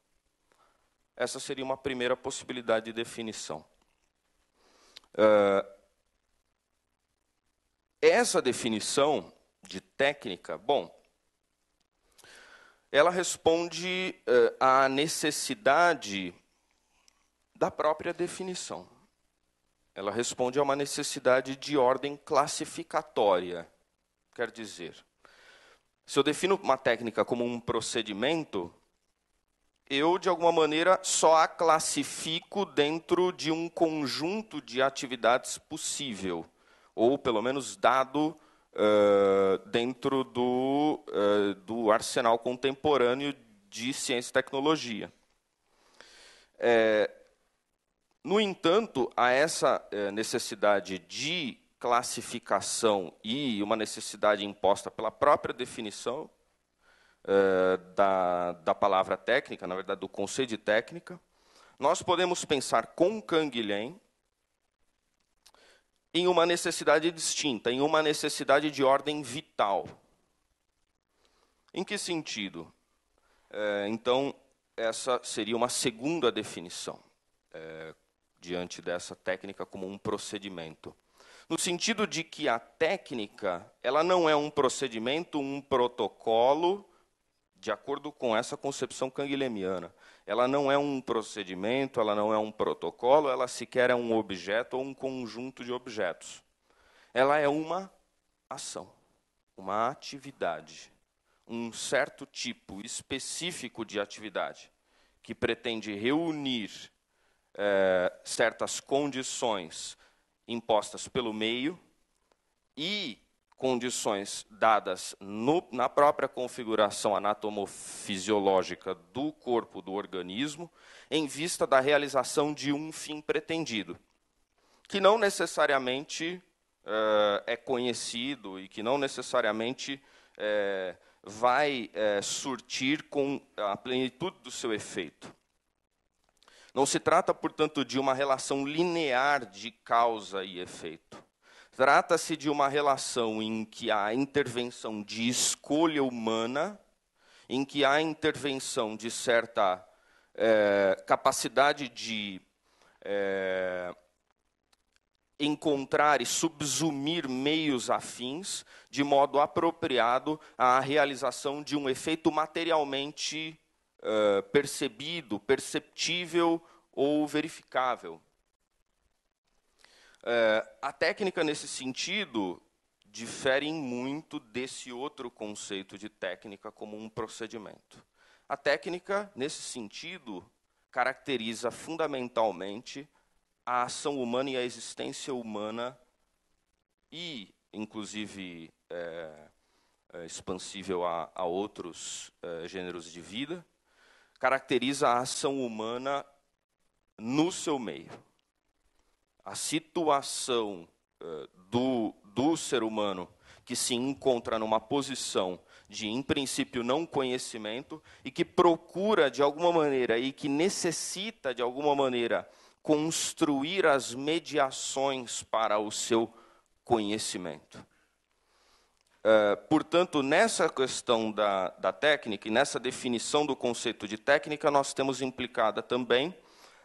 Essa seria uma primeira possibilidade de definição. Uh, essa definição de técnica, bom, ela responde uh, à necessidade da própria definição. Ela responde a uma necessidade de ordem classificatória. Quer dizer, se eu defino uma técnica como um procedimento, eu, de alguma maneira, só a classifico dentro de um conjunto de atividades possível, ou pelo menos dado uh, dentro do, uh, do arsenal contemporâneo de ciência e tecnologia. É, no entanto, a essa eh, necessidade de classificação e uma necessidade imposta pela própria definição eh, da, da palavra técnica, na verdade, do conceito de técnica, nós podemos pensar com Canguilhem em uma necessidade distinta, em uma necessidade de ordem vital. Em que sentido? Eh, então, essa seria uma segunda definição diante dessa técnica como um procedimento. No sentido de que a técnica, ela não é um procedimento, um protocolo, de acordo com essa concepção canguilhemiana. Ela não é um procedimento, ela não é um protocolo, ela sequer é um objeto ou um conjunto de objetos. Ela é uma ação, uma atividade, um certo tipo específico de atividade que pretende reunir é, certas condições impostas pelo meio e condições dadas no, na própria configuração anatomofisiológica do corpo do organismo, em vista da realização de um fim pretendido, que não necessariamente é, é conhecido e que não necessariamente é, vai é, surtir com a plenitude do seu efeito. Não se trata, portanto, de uma relação linear de causa e efeito. Trata-se de uma relação em que há intervenção de escolha humana, em que há intervenção de certa é, capacidade de é, encontrar e subsumir meios afins de modo apropriado à realização de um efeito materialmente ah, percebido, perceptível ou verificável. Uh, a técnica, nesse sentido, difere muito desse outro conceito de técnica como um procedimento. A técnica, nesse sentido, caracteriza fundamentalmente a ação humana e a existência humana e, inclusive, é, é, expansível a, a outros é, gêneros de vida caracteriza a ação humana no seu meio. A situação uh, do, do ser humano que se encontra numa posição de, em princípio, não conhecimento e que procura, de alguma maneira, e que necessita, de alguma maneira, construir as mediações para o seu conhecimento. Eh, portanto, nessa questão da, da, técnica e nessa definição do conceito de técnica, nós temos implicada também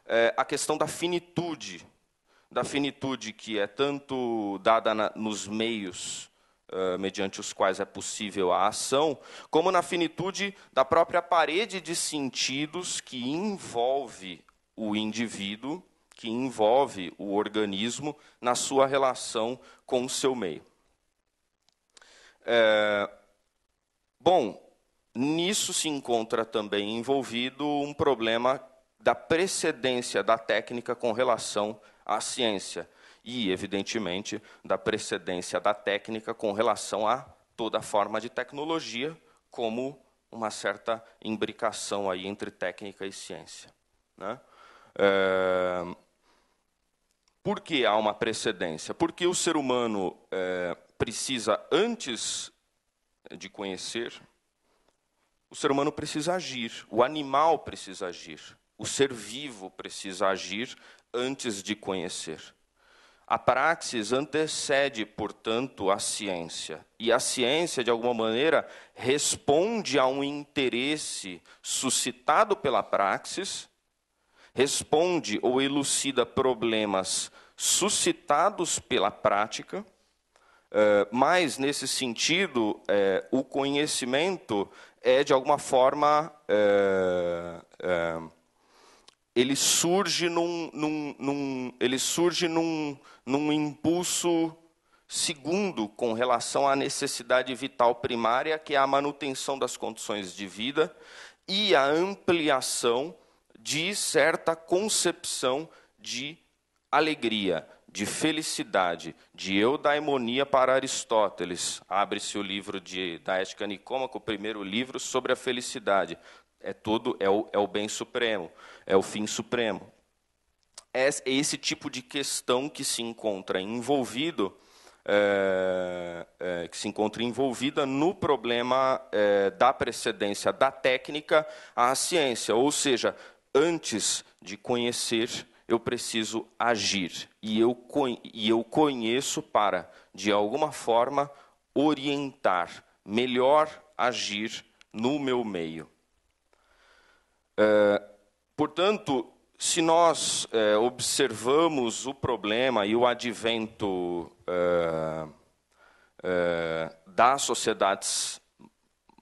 eh, a questão da finitude, da finitude que é tanto dada na, nos meios eh, mediante os quais é possível a ação, como na finitude da própria parede de sentidos que envolve o indivíduo, que envolve o organismo na sua relação com o seu meio. É, bom, nisso se encontra também envolvido um problema da precedência da técnica com relação à ciência e, evidentemente, da precedência da técnica com relação a toda forma de tecnologia, como uma certa imbricação aí entre técnica e ciência. Né? É... Por que há uma precedência? Porque o ser humano, é, precisa, antes de conhecer, o ser humano precisa agir, o animal precisa agir, o ser vivo precisa agir antes de conhecer. A praxis antecede, portanto, a ciência. E a ciência, de alguma maneira, responde a um interesse suscitado pela praxis, responde ou elucida problemas suscitados pela prática eh, mas, nesse sentido, eh, o conhecimento é, de alguma forma, eh, ele surge num, num, num, ele surge num, num impulso segundo com relação à necessidade vital primária, que é a manutenção das condições de vida e a ampliação de certa concepção de alegria, de felicidade de eudaimonia para Aristóteles. Abre-se o livro de, da Ética Nicômaco, o primeiro livro sobre a felicidade. É todo é o, é o bem supremo, é o fim supremo. É esse tipo de questão que se encontra envolvido, é, é, que se encontra envolvida no problema é, da precedência da técnica à ciência, ou seja, antes de conhecer eu preciso agir. E eu, e eu conheço para, de alguma forma, orientar, melhor agir no meu meio. É, portanto, se nós é, observamos o problema e o advento é, é das sociedades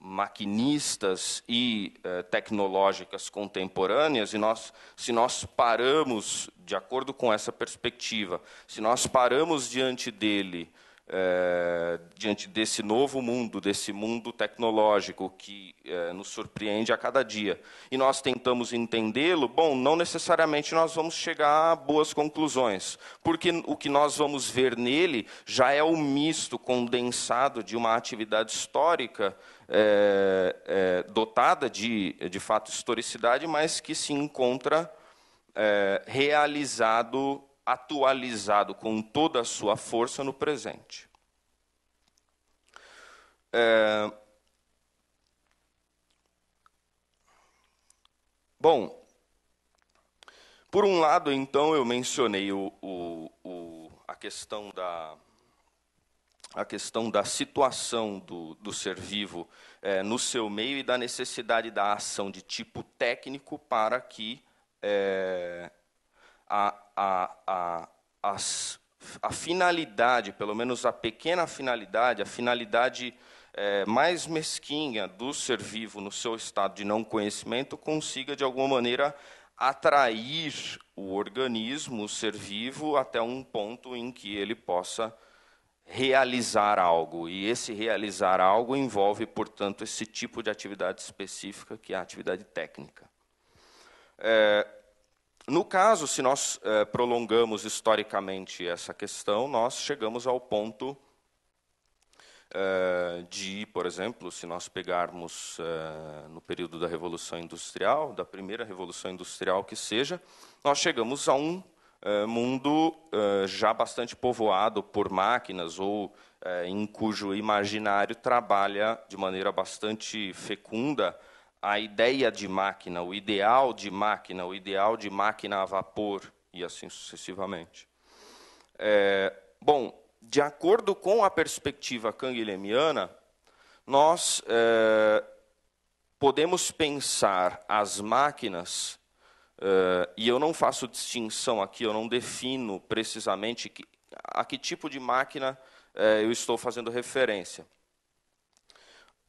maquinistas e eh, tecnológicas contemporâneas, e nós, se nós paramos, de acordo com essa perspectiva, se nós paramos diante dele é, diante desse novo mundo, desse mundo tecnológico que é, nos surpreende a cada dia, e nós tentamos entendê-lo, bom, não necessariamente nós vamos chegar a boas conclusões, porque o que nós vamos ver nele já é o misto condensado de uma atividade histórica é, dotada de, de fato, historicidade, mas que se encontra realizado atualizado com toda a sua força no presente. É... Bom, por um lado, então, eu mencionei o, o, o, a questão da a questão da situação do, do ser vivo é, no seu meio e da necessidade da ação de tipo técnico para que é, a, a, a, a, a finalidade, pelo menos a pequena finalidade, a finalidade é, mais mesquinha do ser vivo no seu estado de não conhecimento consiga, de alguma maneira, atrair o organismo, o ser vivo, até um ponto em que ele possa realizar algo. E esse realizar algo envolve, portanto, esse tipo de atividade específica, que é a atividade técnica. É, no caso, se nós eh, prolongamos historicamente essa questão, nós chegamos ao ponto eh, de, por exemplo, se nós pegarmos eh, no período da Revolução Industrial, da primeira Revolução Industrial que seja, nós chegamos a um mundo já bastante povoado por máquinas ou em cujo imaginário trabalha de maneira bastante fecunda a ideia de máquina, o ideal de máquina, o ideal de máquina a vapor, e assim sucessivamente. É, bom, de acordo com a perspectiva canguilhemiana, nós é, podemos pensar as máquinas, é, e eu não faço distinção aqui, eu não defino precisamente que, a que tipo de máquina é, eu estou fazendo referência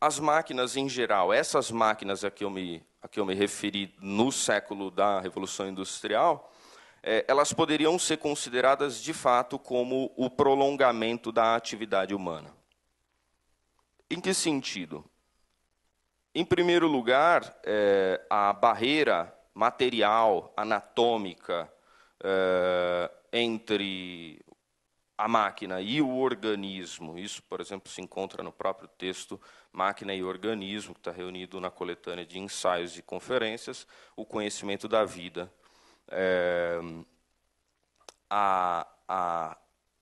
as máquinas em geral, essas máquinas a que eu me, a que eu me referi no século da Revolução Industrial, é, elas poderiam ser consideradas de fato como o prolongamento da atividade humana. Em que sentido? Em primeiro lugar, é, a barreira material, anatômica, é, entre a máquina e o organismo. Isso, por exemplo, se encontra no próprio texto Máquina e Organismo, que está reunido na coletânea de ensaios e conferências, o conhecimento da vida. É, a, a,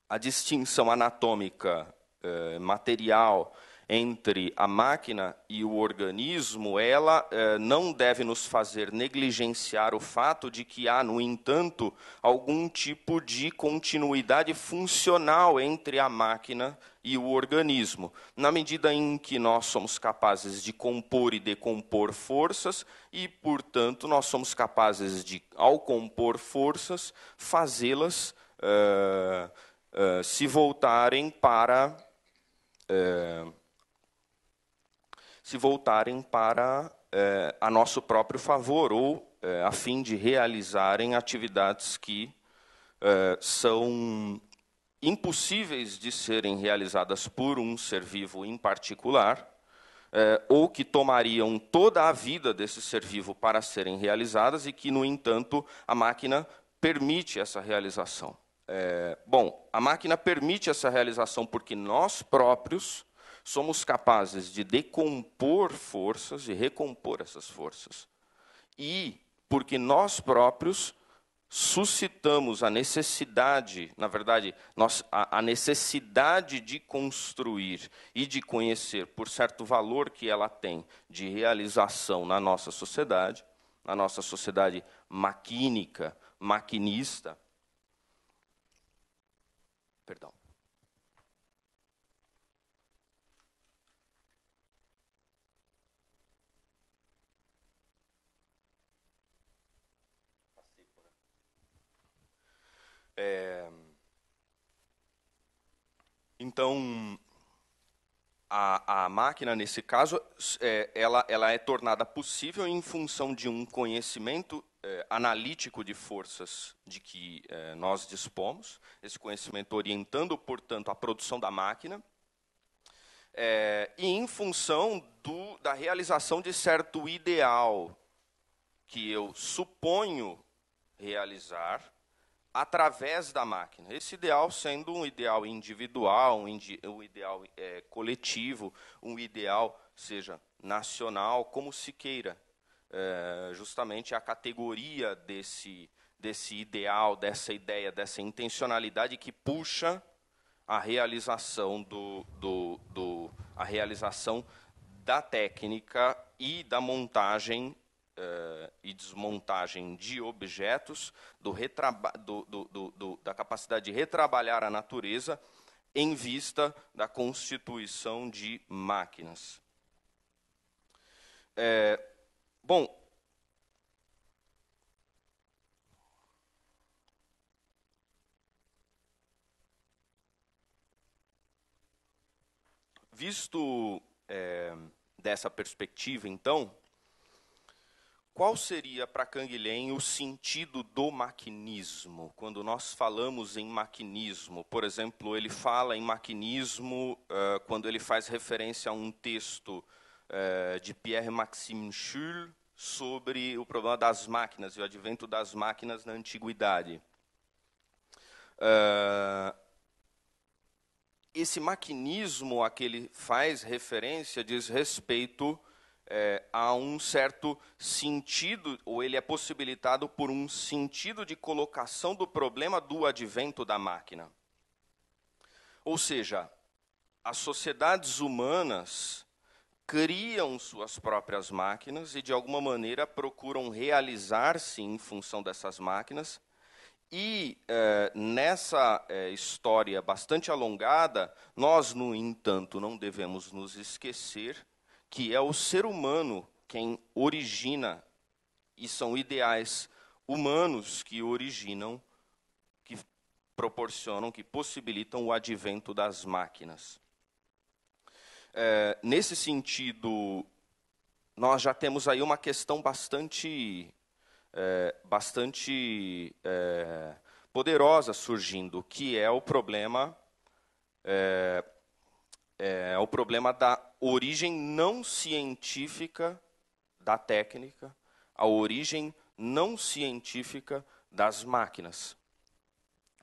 a distinção anatômica, é, material, entre a máquina e o organismo, ela eh, não deve nos fazer negligenciar o fato de que há, no entanto, algum tipo de continuidade funcional entre a máquina e o organismo, na medida em que nós somos capazes de compor e decompor forças e, portanto, nós somos capazes de, ao compor forças, fazê-las eh, eh, se voltarem para eh, se voltarem para eh, a nosso próprio favor ou eh, a fim de realizarem atividades que eh, são impossíveis de serem realizadas por um ser vivo em particular, ou que tomariam toda a vida desse ser vivo para serem realizadas e que, no entanto, a máquina permite essa realização. bom, a máquina permite essa realização porque nós próprios somos capazes de decompor forças, de recompor essas forças. E porque nós próprios suscitamos a necessidade, na verdade, nós, a, a necessidade de construir e de conhecer, por certo valor que ela tem de realização na nossa sociedade, na nossa sociedade maquínica, maquinista. Perdão. É... Então, a, a máquina, nesse caso, é, ela, ela é tornada possível em função de um conhecimento é, analítico de forças de que é, nós dispomos, esse conhecimento orientando, portanto, a produção da máquina, é, e em função do, da realização de certo ideal que eu suponho realizar, através da máquina. Esse ideal sendo um ideal individual, um, indi um ideal é, coletivo, um ideal, seja nacional, como se queira. É, justamente a categoria desse, desse ideal, dessa ideia, dessa intencionalidade que puxa a realização do, do, do a realização da técnica e da montagem uh, e desmontagem de objetos, do do, do, do, da capacidade de retrabalhar a natureza em vista da constituição de máquinas. É, bom, visto é, dessa perspectiva, então, qual seria para Canguilhem o sentido do maquinismo? Quando nós falamos em maquinismo, por exemplo, ele fala em maquinismo uh, quando ele faz referência a um texto uh, de Pierre-Maxime Schull sobre o problema das máquinas e o advento das máquinas na antiguidade. Uh, esse maquinismo a que ele faz referência diz respeito é, há um certo sentido, ou ele é possibilitado por um sentido de colocação do problema do advento da máquina. Ou seja, as sociedades humanas criam suas próprias máquinas e, de alguma maneira, procuram realizar-se em função dessas máquinas. E é, nessa é, história bastante alongada, nós, no entanto, não devemos nos esquecer que é o ser humano quem origina, e são ideais humanos que originam, que proporcionam, que possibilitam o advento das máquinas. É, nesse sentido, nós já temos aí uma questão bastante, é, bastante é, poderosa surgindo, que é o problema é, é, é o problema da origem não científica da técnica, a origem não científica das máquinas.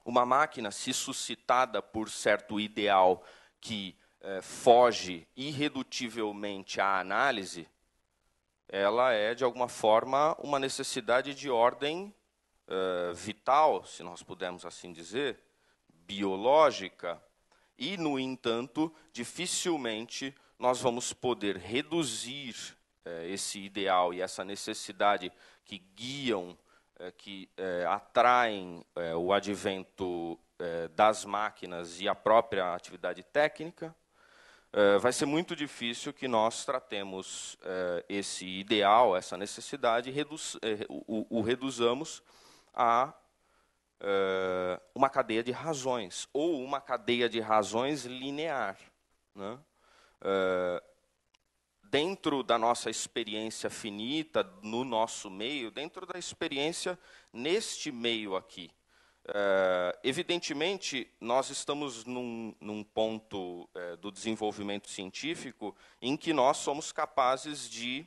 Uma máquina, se suscitada por certo ideal que é, foge irredutivelmente à análise, ela é, de alguma forma, uma necessidade de ordem é, vital, se nós pudermos assim dizer, biológica, e, no entanto, dificilmente nós vamos poder reduzir eh, esse ideal e essa necessidade que guiam, eh, que eh, atraem eh, o advento eh, das máquinas e a própria atividade técnica. Eh, vai ser muito difícil que nós tratemos esse ideal, essa necessidade, redu o, o reduzamos a uh, uma cadeia de razões, ou uma cadeia de razões linear. Né? Uh, dentro da nossa experiência finita, no nosso meio, dentro da experiência neste meio aqui. É, evidentemente, nós estamos num, num ponto é, do desenvolvimento científico em que nós somos capazes de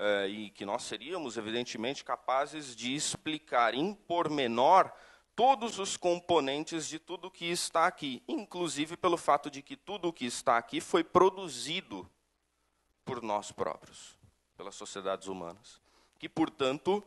eh, e que nós seríamos, evidentemente, capazes de explicar em pormenor todos os componentes de tudo o que está aqui, inclusive pelo fato de que tudo o que está aqui foi produzido por nós próprios, pelas sociedades humanas, que, portanto,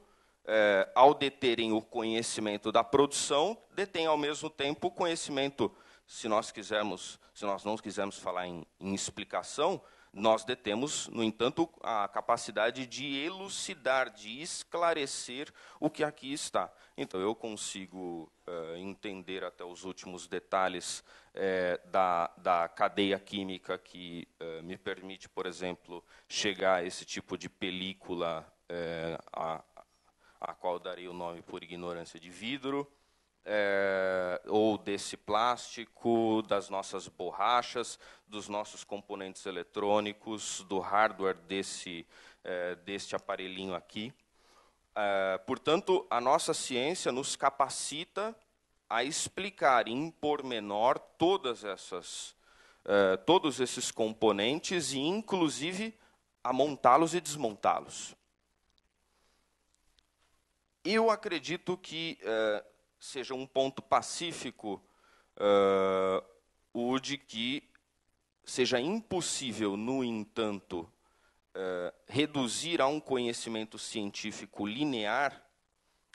eh, ao deterem o conhecimento da produção, detêm ao mesmo tempo o conhecimento, se nós quisermos, se nós não quisermos falar em, em explicação, nós detemos, no entanto, a capacidade de elucidar, de esclarecer o que aqui está. Então, eu consigo uh, entender até os últimos detalhes eh, da, da cadeia química que uh, me permite, por exemplo, chegar a esse tipo de película, a, a qual darei o nome por ignorância de vidro é, ou desse plástico, das nossas borrachas, dos nossos componentes eletrônicos, do hardware desse, é, deste aparelhinho aqui. É, portanto, a nossa ciência nos capacita a explicar em pormenor todas essas, todos esses componentes e, inclusive, a montá-los e desmontá-los. Eu acredito que seja um ponto pacífico uh, o de que seja impossível, no entanto, uh, reduzir a um conhecimento científico linear,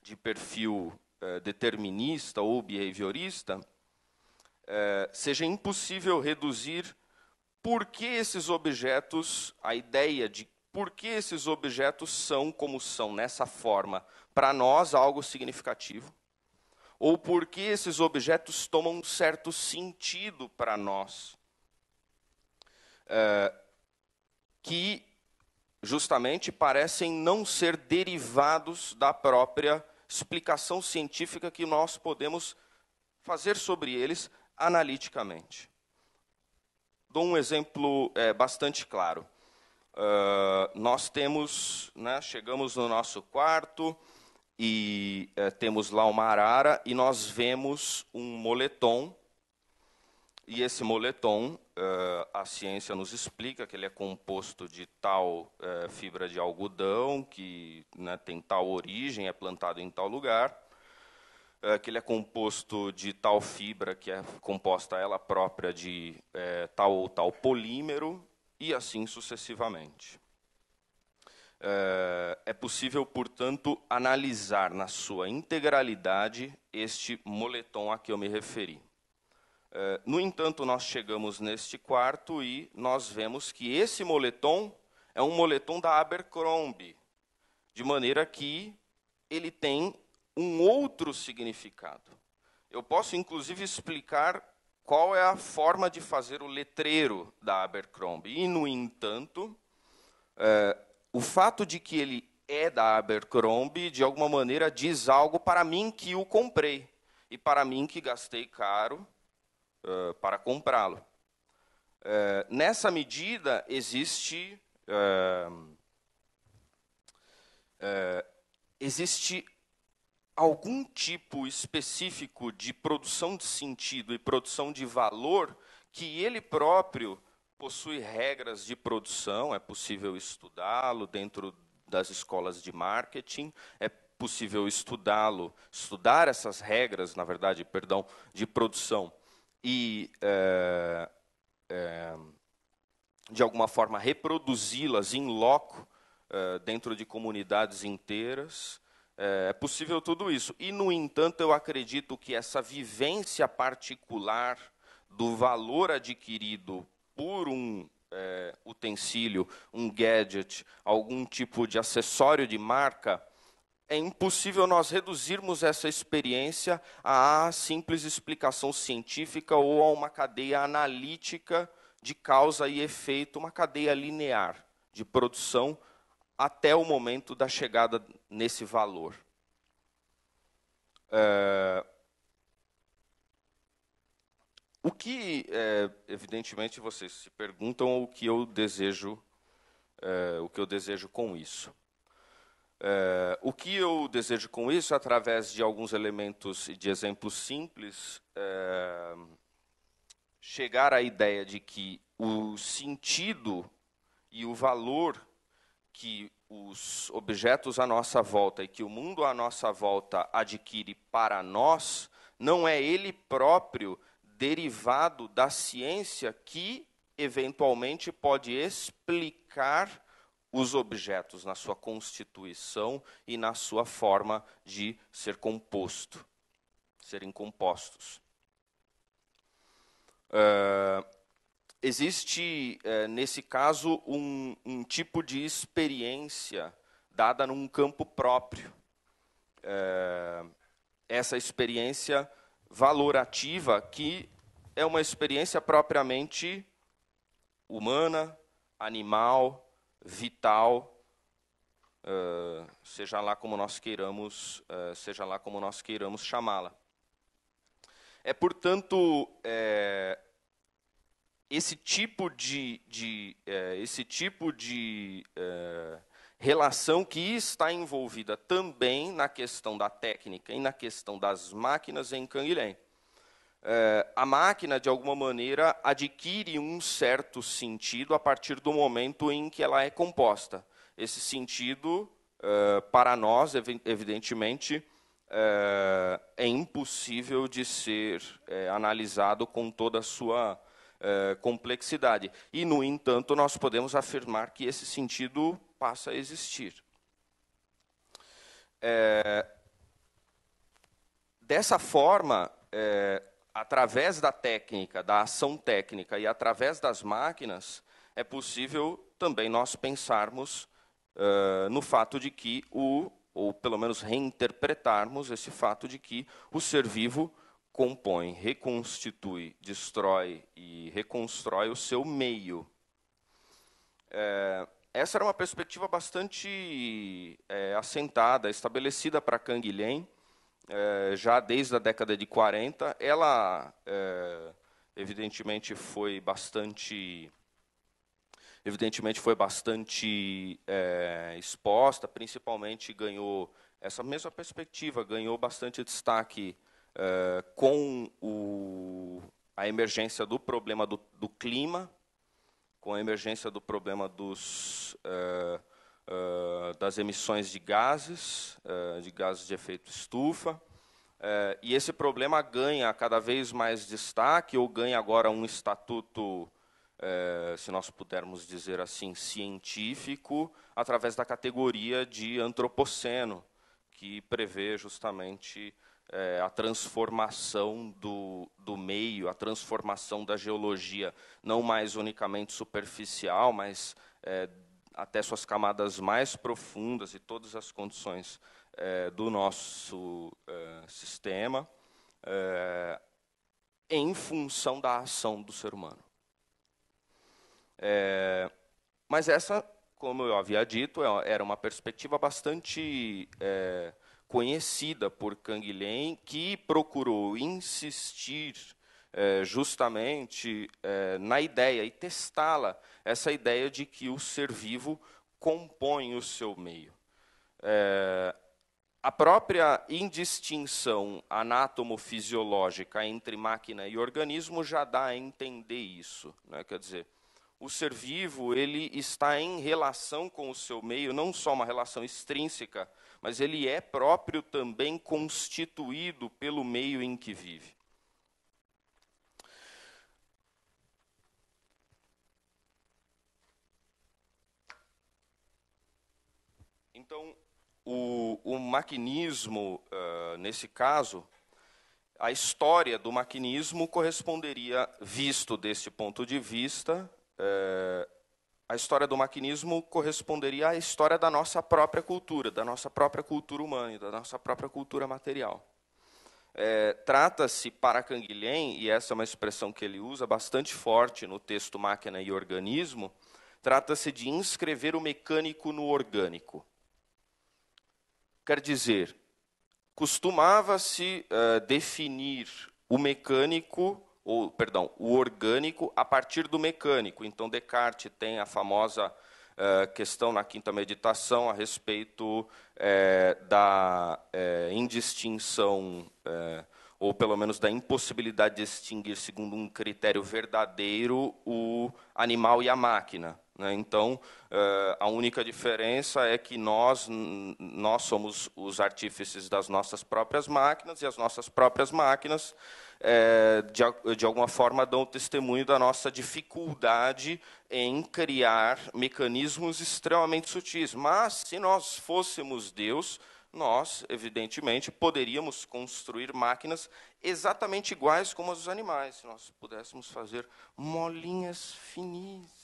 de perfil uh, determinista ou behaviorista, seja impossível reduzir por que esses objetos, a ideia de por que esses objetos são como são, nessa forma, para nós algo significativo ou porque esses objetos tomam um certo sentido para nós, é, que justamente parecem não ser derivados da própria explicação científica que nós podemos fazer sobre eles analiticamente. Dou um exemplo é, bastante claro. Uh, nós temos, né, chegamos no nosso quarto, e é, temos lá uma arara e nós vemos um moletom. E esse moletom, é, a ciência nos explica que ele é composto de tal é, fibra de algodão, que né, tem tal origem, é plantado em tal lugar, que ele é composto de tal fibra que é composta ela própria de tal ou tal polímero, e assim sucessivamente. Eh, é possível, portanto, analisar na sua integralidade este moletom a que eu me referi. Eh, no entanto, nós chegamos neste quarto e nós vemos que esse moletom é um moletom da Abercrombie, de maneira que ele tem um outro significado. Eu posso, inclusive, explicar qual é a forma de fazer o letreiro da Abercrombie. E, no entanto, eh, o fato de que ele é da Abercrombie, de alguma maneira, diz algo para mim que o comprei e para mim que gastei caro uh, para comprá-lo. Uh, nessa medida, existe, uh, existe algum tipo específico de produção de sentido e produção de valor que ele próprio possui regras de produção, é possível estudá-lo dentro das escolas de marketing, é possível estudá-lo, estudar essas regras, na verdade, perdão, de produção e é, é, de alguma forma reproduzi-las em loco é, dentro de comunidades inteiras. É possível tudo isso. E, no entanto, eu acredito que essa vivência particular do valor adquirido por um é, utensílio, um gadget, algum tipo de acessório de marca, é impossível nós reduzirmos essa experiência à simples explicação científica ou a uma cadeia analítica de causa e efeito, uma cadeia linear de produção até o momento da chegada nesse valor. É, o que, é, evidentemente, vocês se perguntam o que eu desejo, é, o que eu desejo com isso. É, o que eu desejo com isso, através de alguns elementos e de exemplos simples, é, chegar à ideia de que o sentido e o valor que os objetos à nossa volta e que o mundo à nossa volta adquire para nós, não é ele próprio derivado da ciência que, eventualmente, pode explicar os objetos na sua constituição e na sua forma de ser composto, serem compostos. Uh, existe, uh, nesse caso, um, um, tipo de experiência dada num campo próprio. Uh, essa experiência valorativa que é uma experiência propriamente humana, animal, vital, Uh, seja lá como nós queiramos, uh, seja lá como nós queiramos chamá-la. É portanto é, esse tipo de, de é, esse tipo de é, Relação que está envolvida também na questão da técnica e na questão das máquinas em Canguilhem. É, a máquina, de alguma maneira, adquire um certo sentido a partir do momento em que ela é composta. Esse sentido, é, para nós, evidentemente, é, é impossível de ser é, analisado com toda a sua eh, complexidade. E, no entanto, nós podemos afirmar que esse sentido passa a existir. É, dessa forma, é, através da técnica, da ação técnica e através das máquinas, é possível também nós pensarmos no fato de que o, ou pelo menos reinterpretarmos esse fato de que o ser vivo compõe, reconstitui, destrói e reconstrói o seu meio. É, essa era uma perspectiva bastante é, assentada, estabelecida para Canguilhem, é, já desde a década de 40. Ela, é, evidentemente, foi bastante evidentemente foi bastante é, exposta, principalmente ganhou essa mesma perspectiva, ganhou bastante destaque eh, com o, a emergência do problema do, do, clima, com a emergência do problema dos, uh, uh, das emissões de gases, de gases de efeito estufa, e esse problema ganha cada vez mais destaque, ou ganha agora um estatuto se nós pudermos dizer assim, científico, através da categoria de antropoceno, que prevê justamente é, a transformação do, do meio, a transformação da geologia, não mais unicamente superficial, mas é, até suas camadas mais profundas e todas as condições é, do nosso é, sistema, é, em função da ação do ser humano. É, mas essa, como eu havia dito, era uma perspectiva bastante conhecida por Canguilhem, que procurou insistir é, justamente é, na ideia e testá-la, essa ideia de que o ser vivo compõe o seu meio. É, a própria indistinção anátomo-fisiológica entre máquina e organismo já dá a entender isso. Né? Quer dizer, o ser vivo ele está em relação com o seu meio, não só uma relação extrínseca, mas ele é próprio também constituído pelo meio em que vive. Então, o, o maquinismo, uh, nesse caso, a história do maquinismo corresponderia, visto desse ponto de vista, uh, a história do maquinismo corresponderia à história da nossa própria cultura, da nossa própria cultura humana, da nossa própria cultura material. É, Trata-se para Canguilhem, e essa é uma expressão que ele usa bastante forte no texto Máquina e Organismo, trata-se de inscrever o mecânico no orgânico. Quer dizer, costumava-se uh, definir o mecânico o, perdão, o orgânico a partir do mecânico. Então, Descartes tem a famosa uh, questão na quinta meditação a respeito uh, da uh, indistinção, ou pelo menos da impossibilidade de extinguir, segundo um critério verdadeiro, o animal e a máquina. Né? Então, eh, a única diferença é que nós, nós somos os artífices das nossas próprias máquinas e as nossas próprias máquinas, eh, de, de alguma forma, dão testemunho da nossa dificuldade em criar mecanismos extremamente sutis. Mas, se nós fôssemos Deus, nós, evidentemente, poderíamos construir máquinas exatamente iguais como as dos animais, se nós pudéssemos fazer molinhas finíssimas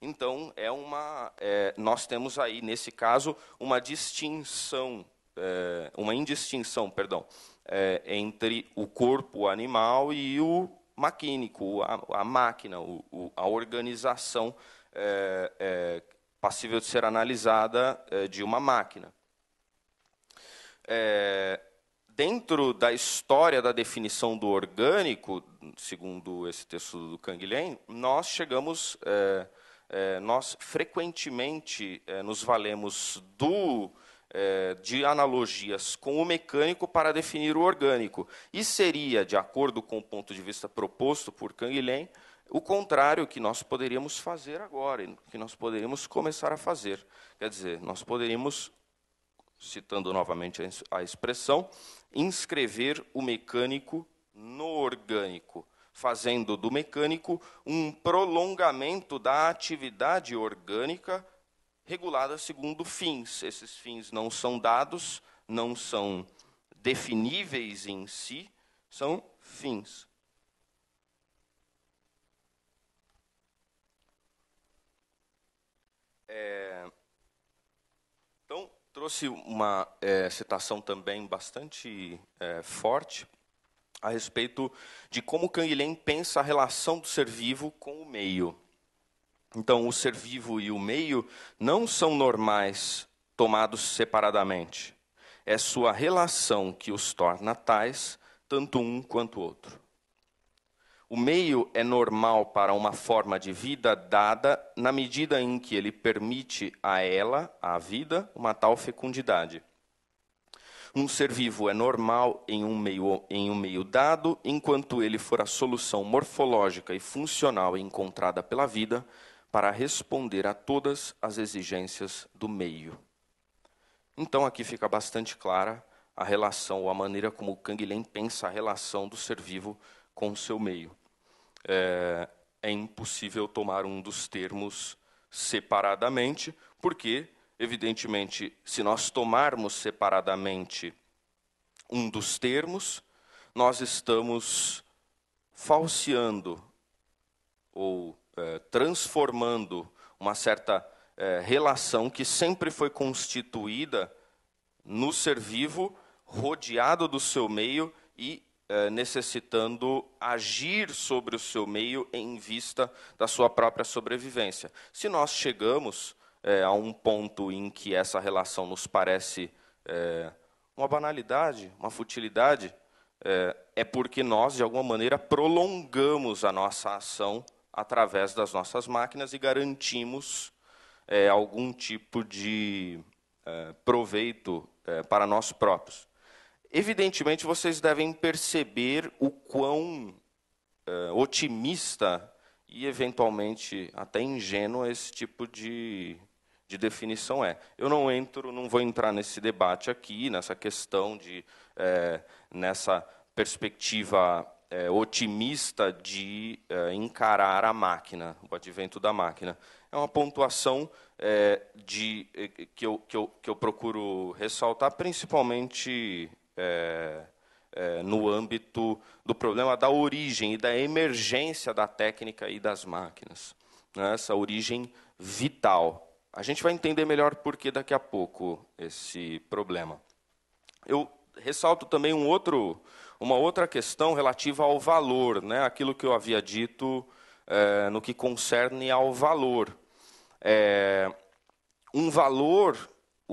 então, é uma, é, nós temos aí, nesse caso, uma distinção, é, uma indistinção, perdão, é, entre o corpo animal e o maquínico, a, a máquina, o, o, a organização é, é, passível de ser analisada é, de uma máquina. É, dentro da história da definição do orgânico, segundo esse texto do Canguilhem, nós chegamos, é, é, nós frequentemente é, nos valemos do é, de analogias com o mecânico para definir o orgânico. E seria, de acordo com o ponto de vista proposto por Canguilhem, o contrário que nós poderíamos fazer agora, que nós poderíamos começar a fazer. Quer dizer, nós poderíamos citando novamente a expressão, inscrever o mecânico no orgânico, fazendo do mecânico um prolongamento da atividade orgânica regulada segundo fins. Esses fins não são dados, não são definíveis em si, são fins. É trouxe uma é, citação também bastante é, forte a respeito de como Canguilhem pensa a relação do ser vivo com o meio. Então, o ser vivo e o meio não são normais tomados separadamente. É sua relação que os torna tais, tanto um quanto outro. O meio é normal para uma forma de vida dada na medida em que ele permite a ela, a vida, uma tal fecundidade. Um ser vivo é normal em um meio, em um meio dado, enquanto ele for a solução morfológica e funcional encontrada pela vida para responder a todas as exigências do meio. Então aqui fica bastante clara a relação, ou a maneira como o Kang Len pensa a relação do ser vivo com o seu meio é, é impossível tomar um dos termos separadamente, porque, evidentemente, se nós tomarmos separadamente um dos termos, nós estamos falseando ou é, transformando uma certa é, relação que sempre foi constituída no ser vivo, rodeado do seu meio e eh, necessitando agir sobre o seu meio em vista da sua própria sobrevivência. Se nós chegamos eh, a um ponto em que essa relação nos parece eh, uma banalidade, uma futilidade, é porque nós, de alguma maneira, prolongamos a nossa ação através das nossas máquinas e garantimos é, algum tipo de é, proveito é, para nós próprios. Evidentemente, vocês devem perceber o quão uh, otimista e, eventualmente, até ingênua esse tipo de, de definição é. Eu não entro, não vou entrar nesse debate aqui, nessa questão de, é, nessa perspectiva é, otimista de é, encarar a máquina, o advento da máquina. É uma pontuação de, que, eu, que, eu, que eu procuro ressaltar, principalmente é, é, no âmbito do problema da origem e da emergência da técnica e das máquinas. Né? Essa origem vital. A gente vai entender melhor por que daqui a pouco esse problema. Eu ressalto também um outro, uma outra questão relativa ao valor, né? aquilo que eu havia dito é, no que concerne ao valor. É, um valor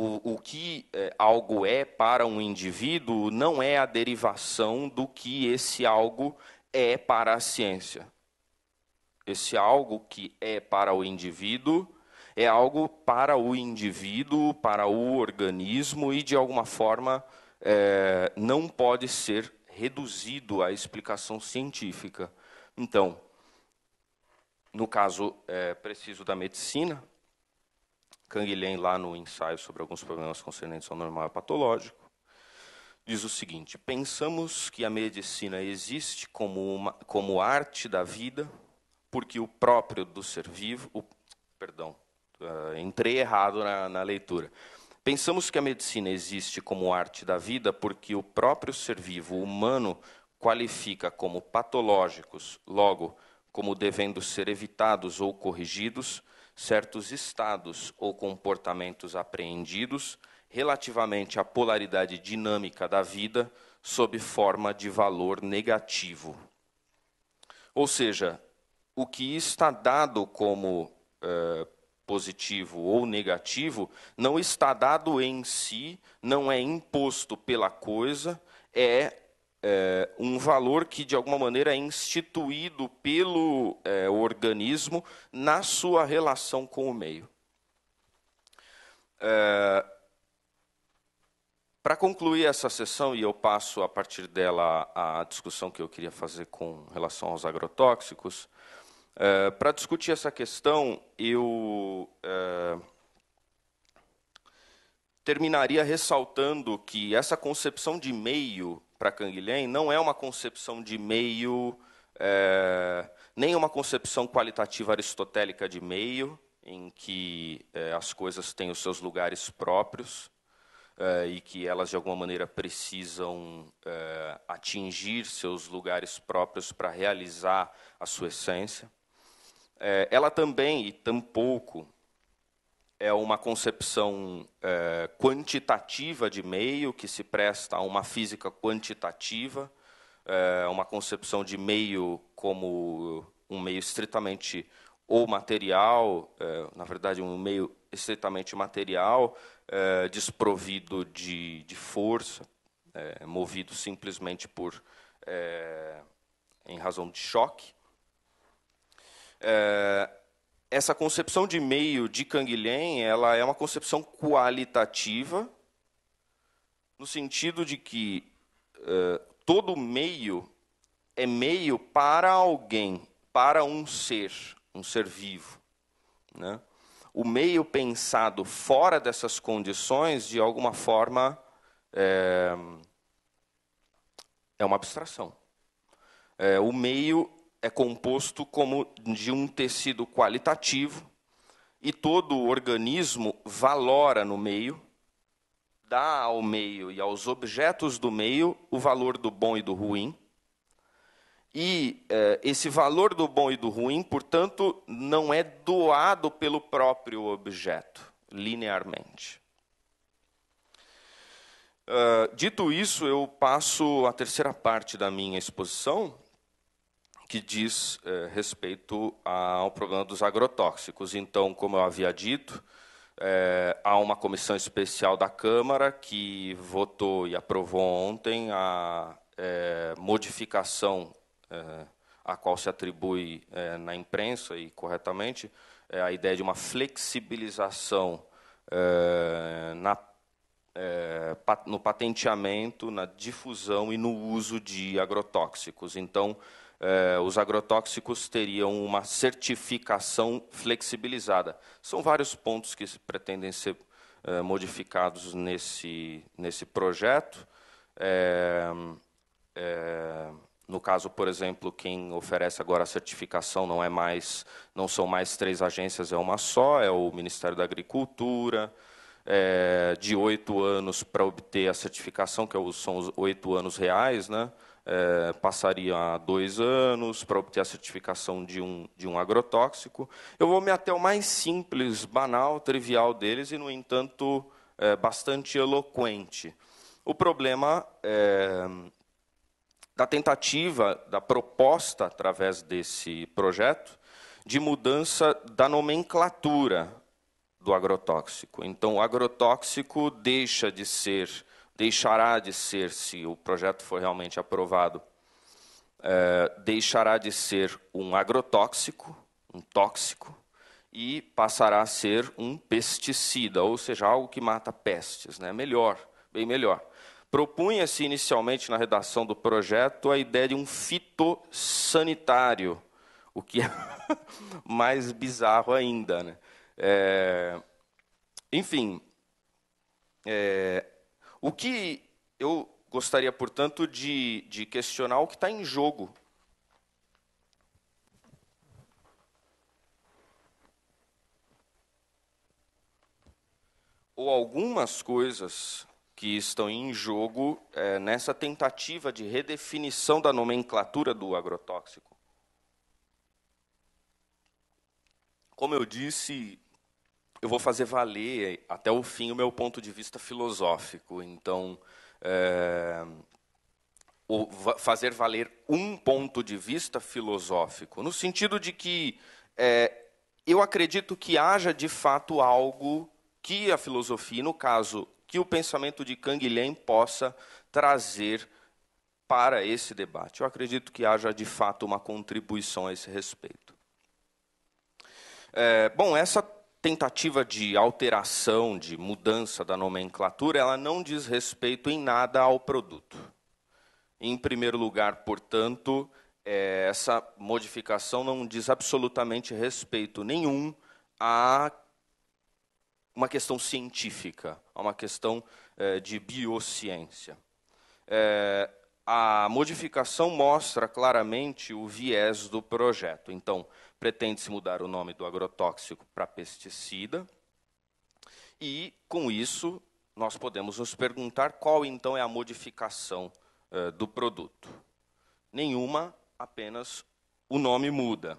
o, o que é, algo é para um indivíduo não é a derivação do que esse algo é para a ciência. Esse algo que é para o indivíduo é algo para o indivíduo, para o organismo e, de alguma forma, é, não pode ser reduzido à explicação científica. Então, no caso é, preciso da medicina, Canguilhem, lá no ensaio sobre alguns problemas concernentes ao normal patológico, diz o seguinte: pensamos que a medicina existe como, uma, como arte da vida, porque o próprio do ser vivo. O, perdão, uh, entrei errado na, na leitura. Pensamos que a medicina existe como arte da vida porque o próprio ser vivo humano qualifica como patológicos, logo, como devendo ser evitados ou corrigidos, certos estados ou comportamentos apreendidos relativamente à polaridade dinâmica da vida sob forma de valor negativo. Ou seja, o que está dado como eh, positivo ou negativo não está dado em si, não é imposto pela coisa, é é, um valor que, de alguma maneira, é instituído pelo é, organismo na sua relação com o meio. É, Para concluir essa sessão, e eu passo a partir dela a discussão que eu queria fazer com relação aos agrotóxicos. É, para discutir essa questão, eu é, terminaria ressaltando que essa concepção de meio para Canguilhem não é uma concepção de meio, é, nem uma concepção qualitativa aristotélica de meio, em que é, as coisas têm os seus lugares próprios é, e que elas, de alguma maneira, precisam é, atingir seus lugares próprios para realizar a sua essência. É, ela também, e tampouco, é uma concepção é, quantitativa de meio, que se presta a uma física quantitativa, é, uma concepção de meio como um meio estritamente ou material, é, na verdade, um meio estritamente material, é, desprovido de, de força, é, movido simplesmente por é, em razão de choque. É, essa concepção de meio de Canguilhem, ela é uma concepção qualitativa, no sentido de que uh, todo meio é meio para alguém, para um ser, um ser vivo. Né? O meio pensado fora dessas condições, de alguma forma, é, é uma abstração. É, o meio é composto como de um tecido qualitativo e todo o organismo valora no meio, dá ao meio e aos objetos do meio o valor do bom e do ruim. E eh, esse valor do bom e do ruim, portanto, não é doado pelo próprio objeto, linearmente. Uh, dito isso, eu passo a terceira parte da minha exposição, que diz é, respeito ao problema dos agrotóxicos. Então, como eu havia dito, é, há uma comissão especial da Câmara que votou e aprovou ontem a é, modificação a qual se atribui na imprensa e corretamente a ideia de uma flexibilização na no patenteamento, na difusão e no uso de agrotóxicos. Então, eh, os agrotóxicos teriam uma certificação flexibilizada. São vários pontos que pretendem ser eh, modificados nesse, nesse projeto. É, é, no caso, por exemplo, quem oferece agora a certificação não é mais, não são mais três agências, é uma só, é o Ministério da Agricultura, é, de oito anos para obter a certificação, que é são os oito anos reais, né? é, passaria dois anos para obter a certificação de um, de um agrotóxico. Eu vou me até o mais simples, banal, trivial deles e, no entanto, é, bastante eloquente. O problema é, da tentativa, da proposta, através desse projeto, de mudança da nomenclatura do agrotóxico. Então, o agrotóxico deixa de ser deixará de ser, se o projeto for realmente aprovado, é, deixará de ser um agrotóxico, um tóxico, e passará a ser um pesticida, ou seja, algo que mata pestes, né? melhor, bem melhor. Propunha-se inicialmente na redação do projeto a ideia de um fitossanitário, o que é mais bizarro ainda. Né? É, enfim, é, o que eu gostaria, portanto, de, de questionar o que está em jogo. Ou algumas coisas que estão em jogo é, nessa tentativa de redefinição da nomenclatura do agrotóxico. Como eu disse, eu vou fazer valer eh, até o fim o meu ponto de vista filosófico. Então, é, fazer valer um ponto de vista filosófico, no sentido de que é, eu acredito que haja de fato algo que a filosofia, no caso, que o pensamento de Canguilhem possa trazer para esse debate. Eu acredito que haja de fato uma contribuição a esse respeito. É, bom, essa tentativa de alteração, de mudança da nomenclatura, ela não diz respeito em nada ao produto. Em primeiro lugar, portanto, é, essa modificação não diz absolutamente respeito nenhum a uma questão científica, a uma questão é, de biociência. É, a modificação mostra claramente o viés do projeto. Então, Pretende-se mudar o nome do agrotóxico para pesticida. E, com isso, nós podemos nos perguntar qual então é a modificação eh, do produto. Nenhuma, apenas o nome muda.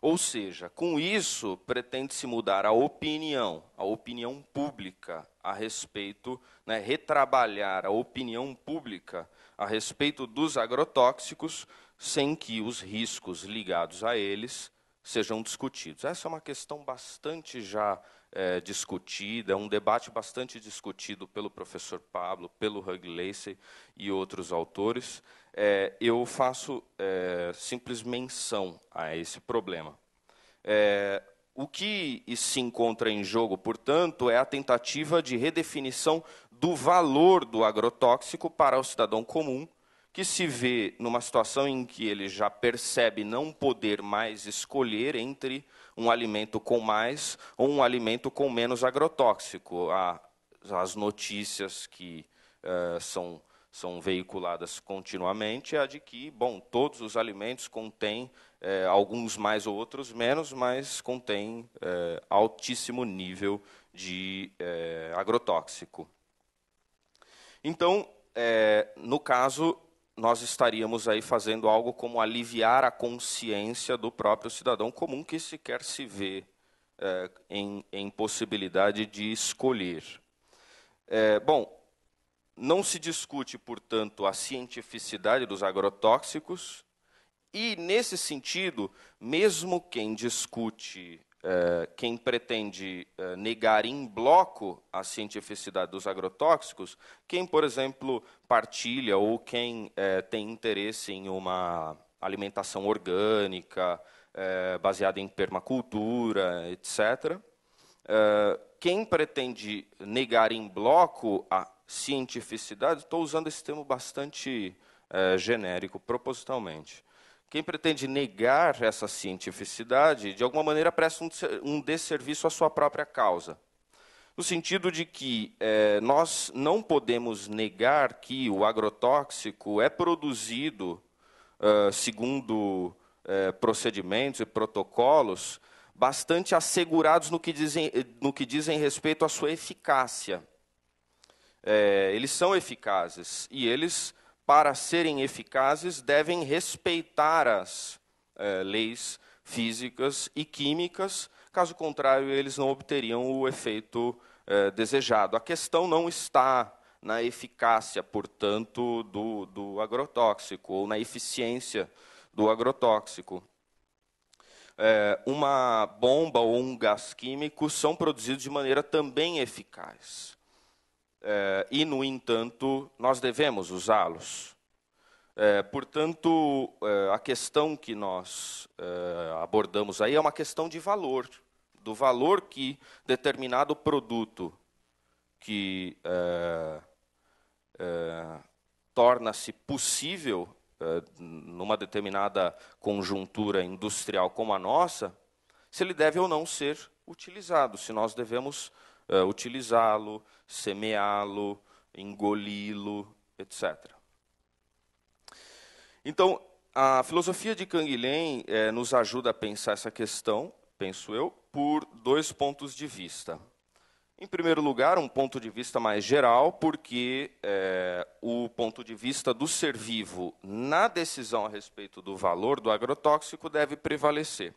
Ou seja, com isso pretende-se mudar a opinião, a opinião pública a respeito, né, retrabalhar a opinião pública a respeito dos agrotóxicos, sem que os riscos ligados a eles sejam discutidos. Essa é uma questão bastante já é, discutida, é um debate bastante discutido pelo professor Pablo, pelo Hug Lacey e outros autores. É, eu faço é, simples menção a esse problema. É, o que se encontra em jogo, portanto, é a tentativa de redefinição do valor do agrotóxico para o cidadão comum que se vê numa situação em que ele já percebe não poder mais escolher entre um alimento com mais ou um alimento com menos agrotóxico. as notícias que uh, são, são veiculadas continuamente é a de que, bom, todos os alimentos contêm eh, alguns mais ou outros menos, mas contêm eh, altíssimo nível de agrotóxico. Então, no caso, nós estaríamos aí fazendo algo como aliviar a consciência do próprio cidadão comum que sequer se vê é, em, em, possibilidade de escolher. É, bom, não se discute, portanto, a cientificidade dos agrotóxicos, e, nesse sentido, mesmo quem discute eh, quem pretende eh, negar em bloco a cientificidade dos agrotóxicos, quem, por exemplo, partilha ou quem eh, tem interesse em uma alimentação orgânica, baseada em permacultura, etc. quem pretende negar em bloco a cientificidade, estou usando esse termo bastante genérico, propositalmente. Quem pretende negar essa cientificidade, de alguma maneira, presta um, desserviço à sua própria causa. No sentido de que é, nós não podemos negar que o agrotóxico é produzido segundo é, procedimentos e protocolos bastante assegurados no que dizem, no que dizem respeito à sua eficácia. É, eles são eficazes e eles para serem eficazes, devem respeitar as eh, leis físicas e químicas, caso contrário, eles não obteriam o efeito eh, desejado. A questão não está na eficácia, portanto, do, do agrotóxico, ou na eficiência do agrotóxico. É, uma bomba ou um gás químico são produzidos de maneira também eficaz. Eh, e, no entanto, nós devemos usá-los. Eh, portanto, eh, a questão que nós abordamos aí é uma questão de valor, do valor que determinado produto que torna-se possível numa determinada conjuntura industrial como a nossa, se ele deve ou não ser utilizado, se nós devemos uh, utilizá-lo, semeá-lo, engoli-lo, etc. Então, a filosofia de Canguilhem eh, nos ajuda a pensar essa questão, penso eu, por dois pontos de vista. Em primeiro lugar, um ponto de vista mais geral, porque eh, o ponto de vista do ser vivo na decisão a respeito do valor do agrotóxico deve prevalecer.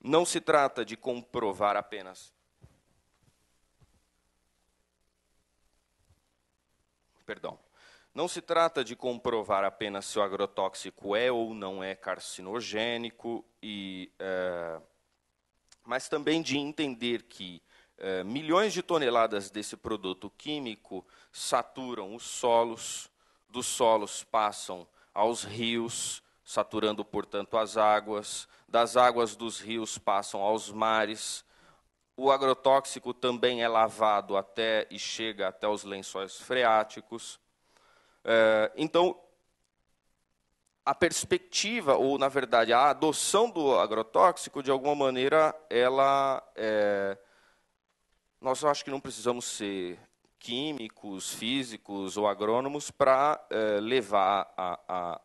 Não se trata de comprovar apenas perdão. Não se trata de comprovar apenas se o agrotóxico é ou não é carcinogênico, e, é, mas também de entender que é, milhões de toneladas desse produto químico saturam os solos, dos solos passam aos rios, saturando, portanto, as águas, das águas dos rios passam aos mares, o agrotóxico também é lavado até e chega até os lençóis freáticos. É, então, a perspectiva, ou na verdade a adoção do agrotóxico, de alguma maneira, ela. É, nós acho que não precisamos ser químicos, físicos ou agrônomos para eh, levar a,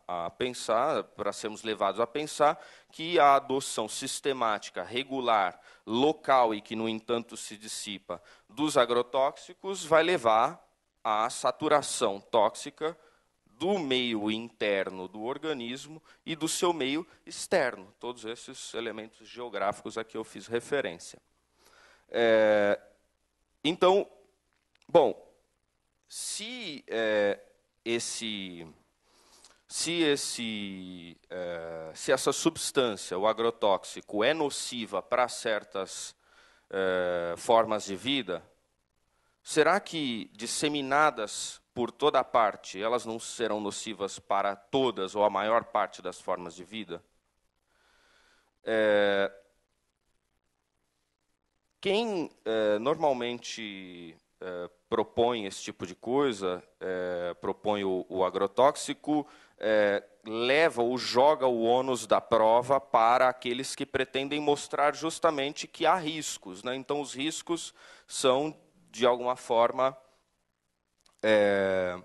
a, a pensar, para sermos levados a pensar que a adoção sistemática, regular, local e que, no entanto, se dissipa dos agrotóxicos vai levar à saturação tóxica do meio interno do organismo e do seu meio externo. Todos esses elementos geográficos a que eu fiz referência. É, então, Bom, se é, esse se esse é, se essa substância, o agrotóxico, é nociva para certas é, formas de vida, será que disseminadas por toda a parte, elas não serão nocivas para todas ou a maior parte das formas de vida? É, quem é, normalmente é, propõe esse tipo de coisa, é, propõe o, o agrotóxico, é, leva ou joga o ônus da prova para aqueles que pretendem mostrar justamente que há riscos. Né? Então, os riscos são, de alguma forma, é,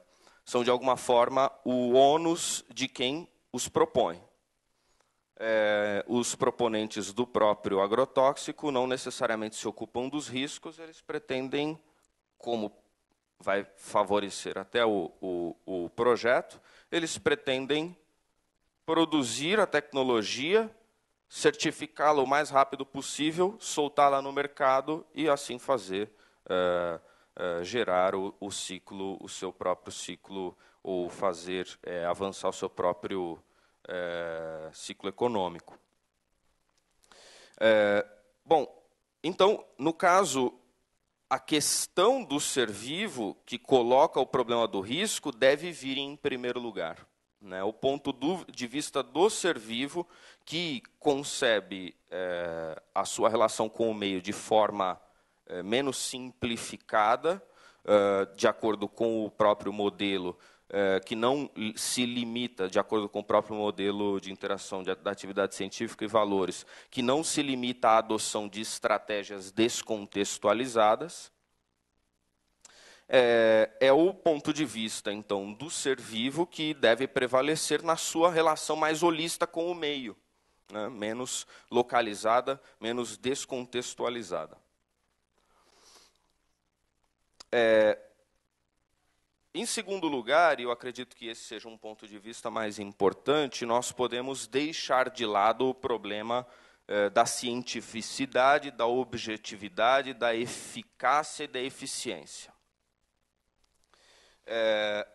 são, de alguma forma, o ônus de quem os propõe. É, os proponentes do próprio agrotóxico não necessariamente se ocupam dos riscos, eles pretendem como vai favorecer até o, o, o projeto, eles pretendem produzir a tecnologia, certificá-la o mais rápido possível, soltá-la no mercado e assim fazer uh, uh, gerar o, o, ciclo, o seu próprio ciclo ou fazer é, avançar o seu próprio é, ciclo econômico. É, bom, então no caso a questão do ser vivo, que coloca o problema do risco, deve vir em primeiro lugar. Né? O ponto do, de vista do ser vivo, que concebe é, a sua relação com o meio de forma é, menos simplificada, é, de acordo com o próprio modelo é, que não se limita, de acordo com o próprio modelo de interação de, da atividade científica e valores, que não se limita à adoção de estratégias descontextualizadas, é, é, o ponto de vista, então, do ser vivo que deve prevalecer na sua relação mais holista com o meio, né? menos localizada, menos descontextualizada. É, em segundo lugar, e eu acredito que esse seja um ponto de vista mais importante, nós podemos deixar de lado o problema eh, da cientificidade, da objetividade, da eficácia e da eficiência. É,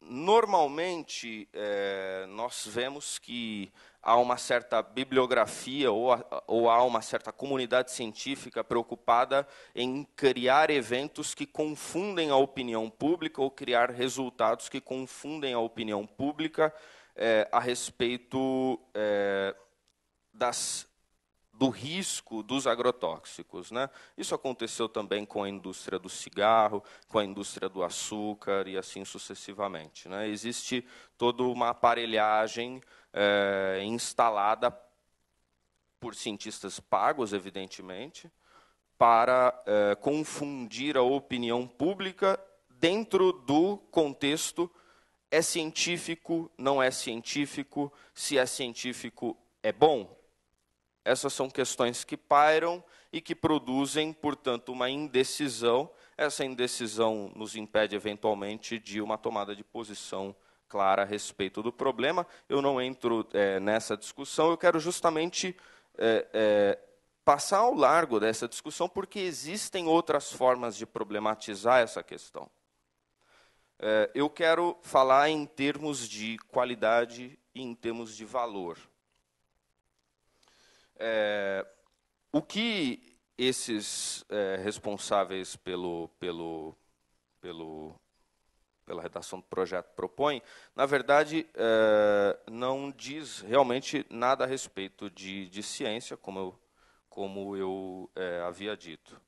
normalmente, é, nós vemos que há uma certa bibliografia ou, ou há uma certa comunidade científica preocupada em criar eventos que confundem a opinião pública ou criar resultados que confundem a opinião pública é, a respeito é, das, do risco dos agrotóxicos. Né? Isso aconteceu também com a indústria do cigarro, com a indústria do açúcar e assim sucessivamente. Né? Existe toda uma aparelhagem é, instalada por cientistas pagos, evidentemente, para é, confundir a opinião pública dentro do contexto é científico, não é científico, se é científico, é bom? Essas são questões que pairam e que produzem, portanto, uma indecisão. Essa indecisão nos impede, eventualmente, de uma tomada de posição clara a respeito do problema. Eu não entro é, nessa discussão, eu quero justamente é, é, passar ao largo dessa discussão, porque existem outras formas de problematizar essa questão. É, eu quero falar em termos de qualidade e em termos de valor. É, o que esses é, responsáveis pelo, pelo, pelo pela redação do projeto propõe, na verdade, é, não diz realmente nada a respeito de, de ciência, como eu, como eu é, havia dito.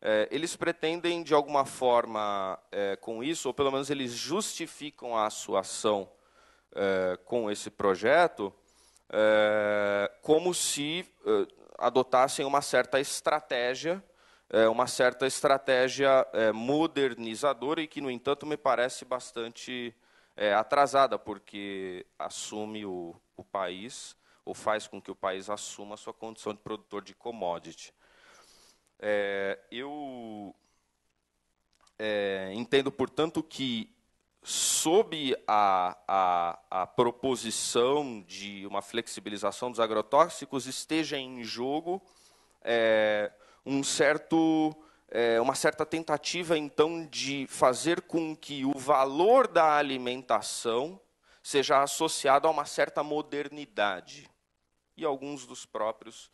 É, eles pretendem, de alguma forma, é, com isso, ou pelo menos eles justificam a sua ação é, com esse projeto, é, como se adotassem uma certa estratégia é, uma certa estratégia é, modernizadora e que, no entanto, me parece bastante é, atrasada, porque assume o, o país, ou faz com que o país assuma a sua condição de produtor de commodity. É, eu é, entendo, portanto, que sob a, a, a, proposição de uma flexibilização dos agrotóxicos, esteja em jogo é, um certo, é, uma certa tentativa, então, de fazer com que o valor da alimentação seja associado a uma certa modernidade. E alguns dos próprios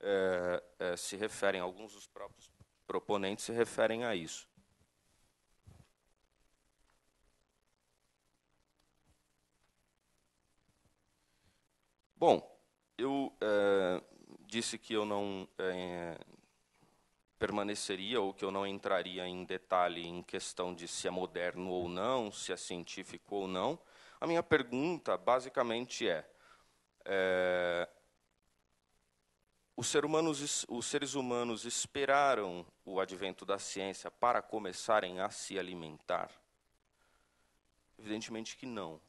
é, é, se referem, alguns dos próprios proponentes se referem a isso. Bom, eu é, disse que eu não permaneceria ou que eu não entraria em detalhe em questão de se é moderno ou não, se é científico ou não. A minha pergunta basicamente é, é os, ser humanos, os seres humanos esperaram o advento da ciência para começarem a se alimentar? Evidentemente que não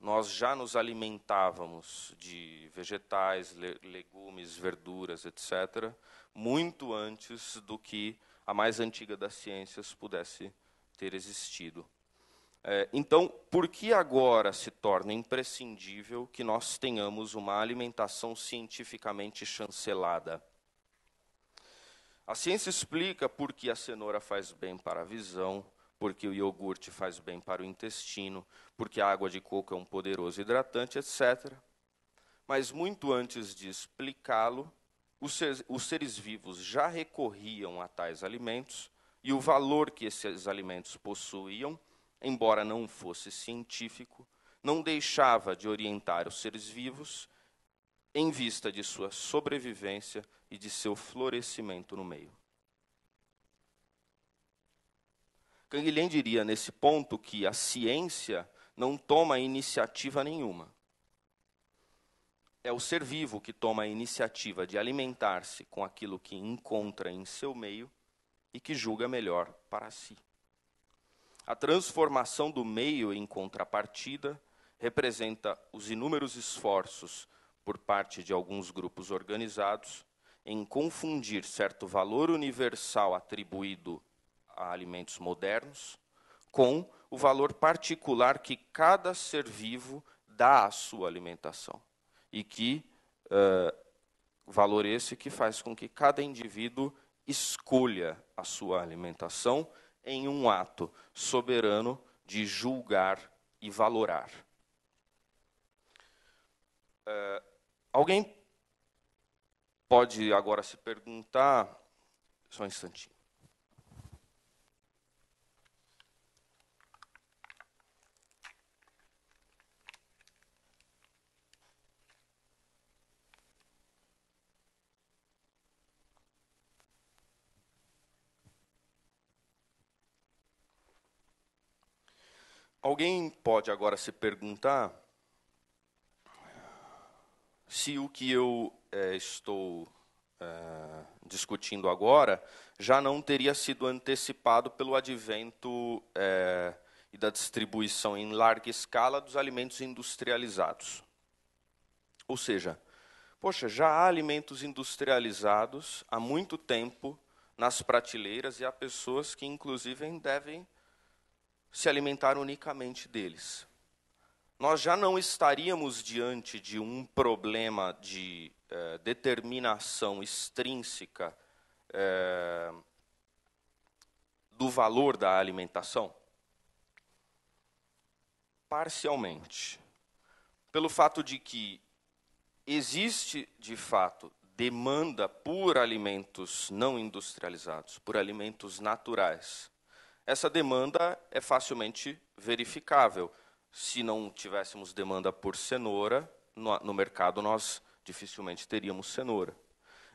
nós já nos alimentávamos de vegetais, le legumes, verduras, etc., muito antes do que a mais antiga das ciências pudesse ter existido. É, então, por que agora se torna imprescindível que nós tenhamos uma alimentação cientificamente chancelada? A ciência explica por que a cenoura faz bem para a visão, porque o iogurte faz bem para o intestino, porque a água de coco é um poderoso hidratante, etc. Mas muito antes de explicá-lo, os, os seres vivos já recorriam a tais alimentos e o valor que esses alimentos possuíam, embora não fosse científico, não deixava de orientar os seres vivos em vista de sua sobrevivência e de seu florescimento no meio. Canguilhem diria nesse ponto que a ciência não toma iniciativa nenhuma. É o ser vivo que toma a iniciativa de alimentar-se com aquilo que encontra em seu meio e que julga melhor para si. A transformação do meio em contrapartida representa os inúmeros esforços por parte de alguns grupos organizados em confundir certo valor universal atribuído a alimentos modernos, com o valor particular que cada ser vivo dá à sua alimentação. E que uh, valor esse que faz com que cada indivíduo escolha a sua alimentação em um ato soberano de julgar e valorar. Uh, alguém pode agora se perguntar, só um instantinho. Alguém pode agora se perguntar se o que eu é, estou é, discutindo agora já não teria sido antecipado pelo advento é, e da distribuição em larga escala dos alimentos industrializados. Ou seja, poxa, já há alimentos industrializados há muito tempo nas prateleiras e há pessoas que, inclusive, devem se alimentar unicamente deles. Nós já não estaríamos diante de um problema de eh, determinação extrínseca eh, do valor da alimentação? Parcialmente. Pelo fato de que existe, de fato, demanda por alimentos não industrializados, por alimentos naturais essa demanda é facilmente verificável. Se não tivéssemos demanda por cenoura, no, no mercado nós dificilmente teríamos cenoura.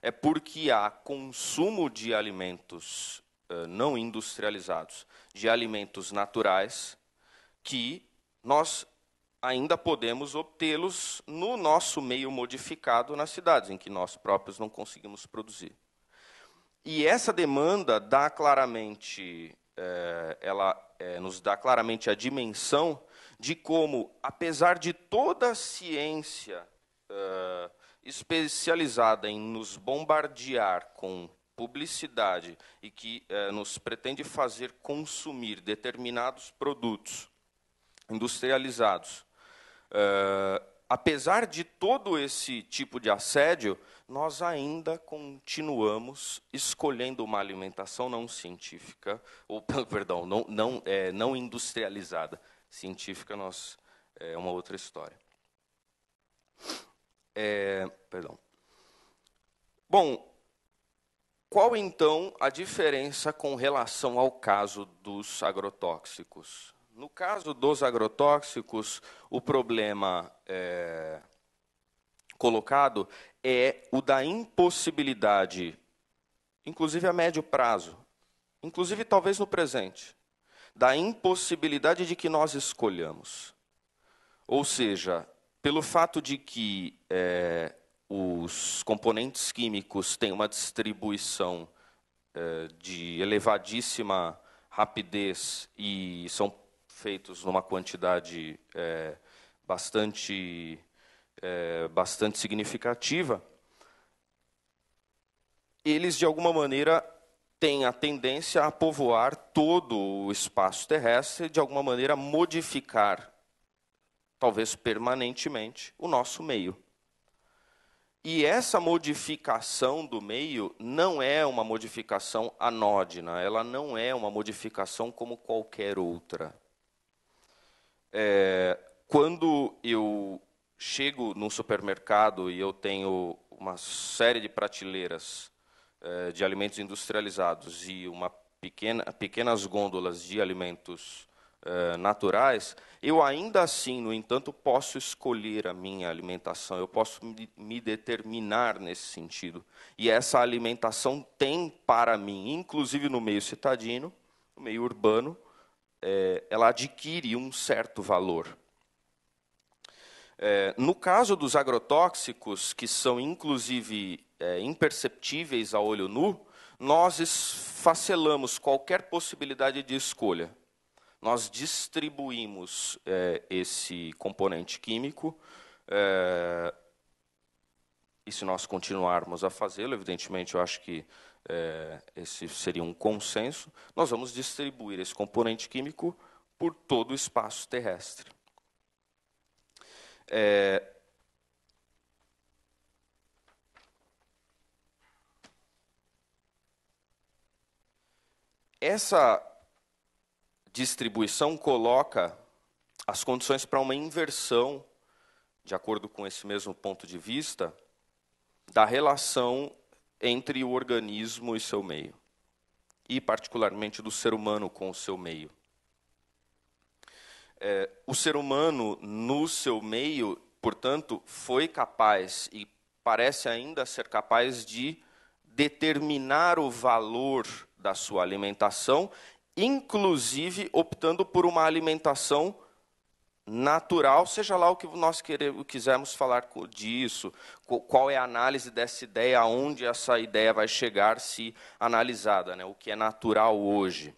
É porque há consumo de alimentos uh, não industrializados, de alimentos naturais, que nós ainda podemos obtê-los no nosso meio modificado nas cidades, em que nós próprios não conseguimos produzir. E essa demanda dá claramente é, ela é, nos dá claramente a dimensão de como, apesar de toda a ciência é, especializada em nos bombardear com publicidade e que nos pretende fazer consumir determinados produtos industrializados, apesar de todo esse tipo de assédio, nós ainda continuamos escolhendo uma alimentação não científica, ou, perdão, não, não, é, não industrializada. Científica nós, é uma outra história. É, perdão. Bom, qual então a diferença com relação ao caso dos agrotóxicos? No caso dos agrotóxicos, o problema é, colocado é o da impossibilidade, inclusive a médio prazo, inclusive talvez no presente, da impossibilidade de que nós escolhamos. Ou seja, pelo fato de que é, os componentes químicos têm uma distribuição é, de elevadíssima rapidez e são feitos numa quantidade é, bastante é, bastante significativa, eles de alguma maneira têm a tendência a povoar todo o espaço terrestre, de alguma maneira modificar, talvez permanentemente, o nosso meio. E essa modificação do meio não é uma modificação anódina, ela não é uma modificação como qualquer outra. É, quando eu chego num supermercado e eu tenho uma série de prateleiras eh, de alimentos industrializados e uma pequena, pequenas gôndolas de alimentos eh, naturais, eu ainda assim, no entanto, posso escolher a minha alimentação, eu posso me determinar nesse sentido. E essa alimentação tem para mim, inclusive no meio citadino, no meio urbano, eh, ela adquire um certo valor. É, no caso dos agrotóxicos, que são inclusive é, imperceptíveis a olho nu, nós esfacelamos qualquer possibilidade de escolha. Nós distribuímos é, esse componente químico, é, e se nós continuarmos a fazê-lo, evidentemente eu acho que é, esse seria um consenso, nós vamos distribuir esse componente químico por todo o espaço terrestre. É... Essa distribuição coloca as condições para uma inversão, de acordo com esse mesmo ponto de vista, da relação entre o organismo e seu meio, e particularmente do ser humano com o seu meio é, o ser humano, no seu meio, portanto, foi capaz e parece ainda ser capaz de determinar o valor da sua alimentação, inclusive optando por uma alimentação natural, seja lá o que nós queremos, quisermos falar disso, qual é a análise dessa ideia, aonde essa ideia vai chegar se analisada, né? o que é natural hoje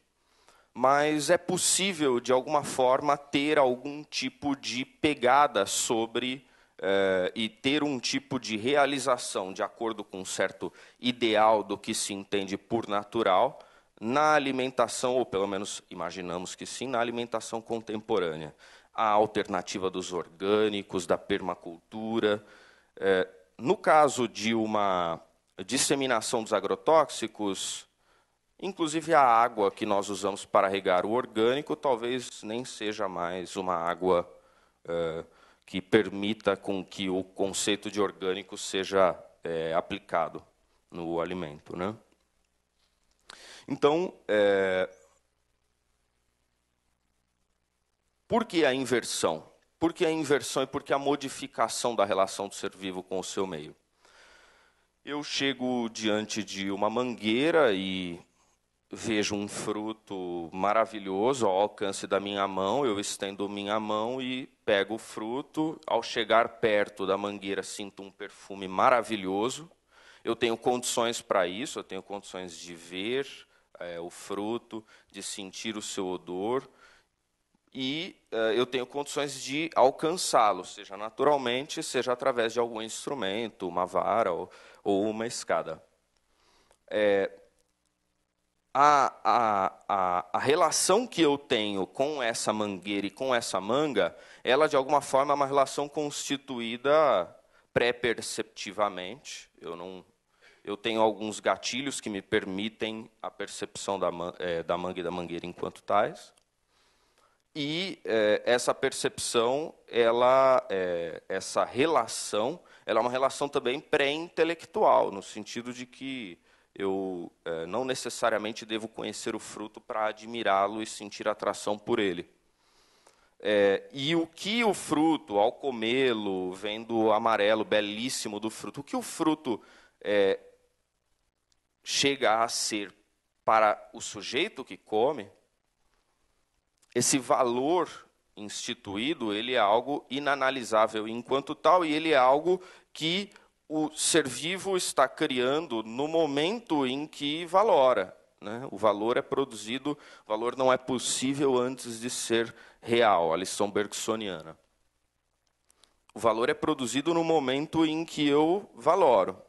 mas é possível, de alguma forma, ter algum tipo de pegada sobre eh, e ter um tipo de realização, de acordo com um certo ideal do que se entende por natural, na alimentação, ou pelo menos imaginamos que sim, na alimentação contemporânea. A alternativa dos orgânicos, da permacultura. Eh, no caso de uma disseminação dos agrotóxicos, Inclusive a água que nós usamos para regar o orgânico talvez nem seja mais uma água eh, que permita com que o conceito de orgânico seja é, aplicado no alimento. Né? Então, é... por que a inversão? Por que a inversão e por que a modificação da relação do ser vivo com o seu meio? Eu chego diante de uma mangueira e vejo um fruto maravilhoso ao alcance da minha mão, eu estendo minha mão e pego o fruto. Ao chegar perto da mangueira, sinto um perfume maravilhoso. Eu tenho condições para isso, eu tenho condições de ver é, o fruto, de sentir o seu odor, e é, eu tenho condições de alcançá-lo, seja naturalmente, seja através de algum instrumento, uma vara ou, ou uma escada. É, a, a, a, a, relação que eu tenho com essa mangueira e com essa manga, ela de alguma forma é uma relação constituída pré-perceptivamente. Eu não, eu tenho alguns gatilhos que me permitem a percepção da, é, da manga e da mangueira enquanto tais. E é, essa percepção, ela, é, essa relação, ela é uma relação também pré-intelectual, no sentido de que eu eh, não necessariamente devo conhecer o fruto para admirá-lo e sentir atração por ele. É, e o que o fruto, ao comê-lo, vendo o amarelo belíssimo do fruto, o que o fruto é, chega a ser para o sujeito que come, esse valor instituído, ele é algo inanalisável enquanto tal, e ele é algo que o ser vivo está criando no momento em que valora. Né? O valor é produzido, o valor não é possível antes de ser real, a lição bergsoniana. O valor é produzido no momento em que eu valoro.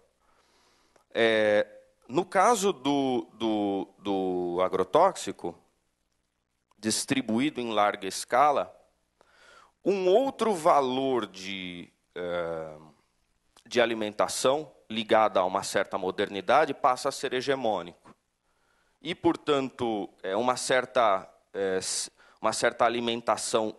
É, no caso do, do, do agrotóxico, distribuído em larga escala, um outro valor de. Eh, de alimentação, ligada a uma certa modernidade, passa a ser hegemônico. E, portanto, é uma certa, é, uma certa alimentação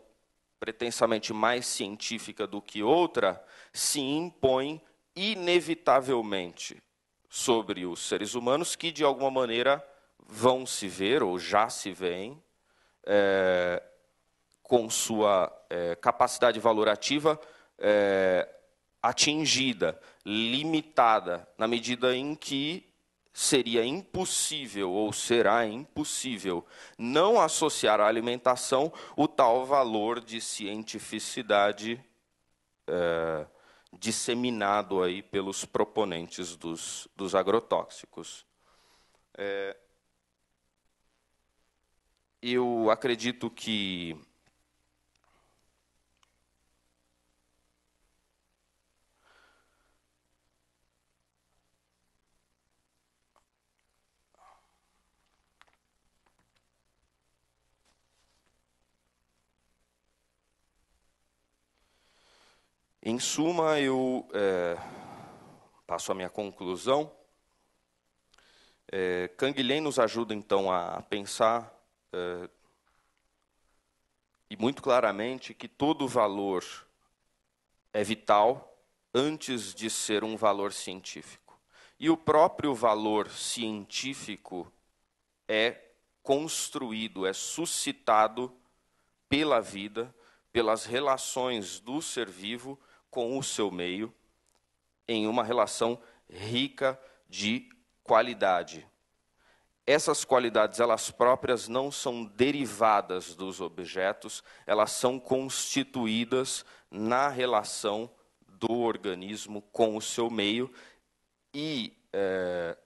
pretensamente mais científica do que outra se impõe inevitavelmente sobre os seres humanos que, de alguma maneira, vão se ver ou já se veem é, com sua é, capacidade valorativa é, atingida, limitada, na medida em que seria impossível ou será impossível não associar à alimentação o tal valor de cientificidade é, disseminado aí pelos proponentes dos, dos agrotóxicos. É, eu acredito que Em suma, eu é, passo a minha conclusão. É, Canguilhem nos ajuda, então, a pensar é, e muito claramente que todo valor é vital antes de ser um valor científico. E o próprio valor científico é construído, é suscitado pela vida, pelas relações do ser vivo com o seu meio em uma relação rica de qualidade. Essas qualidades, elas próprias não são derivadas dos objetos, elas são constituídas na relação do organismo com o seu meio e é,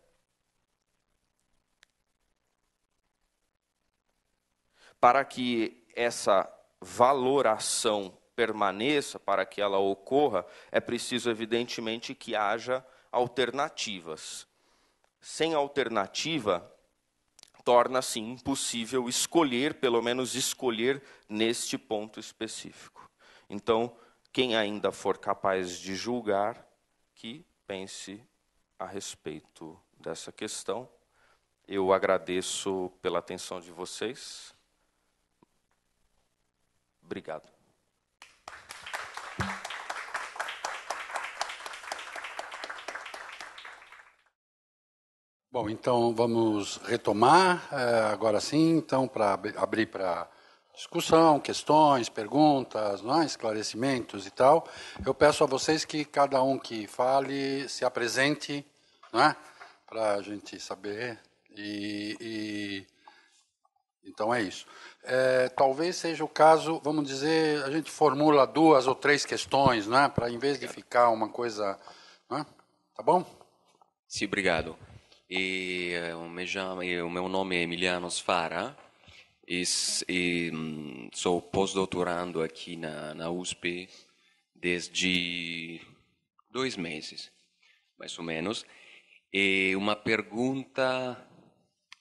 para que essa valoração permaneça, para que ela ocorra, é preciso, evidentemente, que haja alternativas. Sem alternativa, torna-se impossível escolher, pelo menos escolher, neste ponto específico. Então, quem ainda for capaz de julgar, que pense a respeito dessa questão. Eu agradeço pela atenção de vocês. Obrigado. Bom, então vamos retomar eh, agora sim, então para abrir para discussão, questões, perguntas, é? esclarecimentos e tal. Eu peço a vocês que cada um que fale se apresente, é? para a gente saber. E, e... então é isso. É, talvez seja o caso, vamos dizer, a gente formula duas ou três questões, é? para em vez de ficar uma coisa, é? tá bom? Sim, obrigado e eu eh, me chamo, o meu nome é Emiliano Sfara e, e hum, sou pós-doutorando aqui na, na USP desde dois meses, mais ou menos. E uma pergunta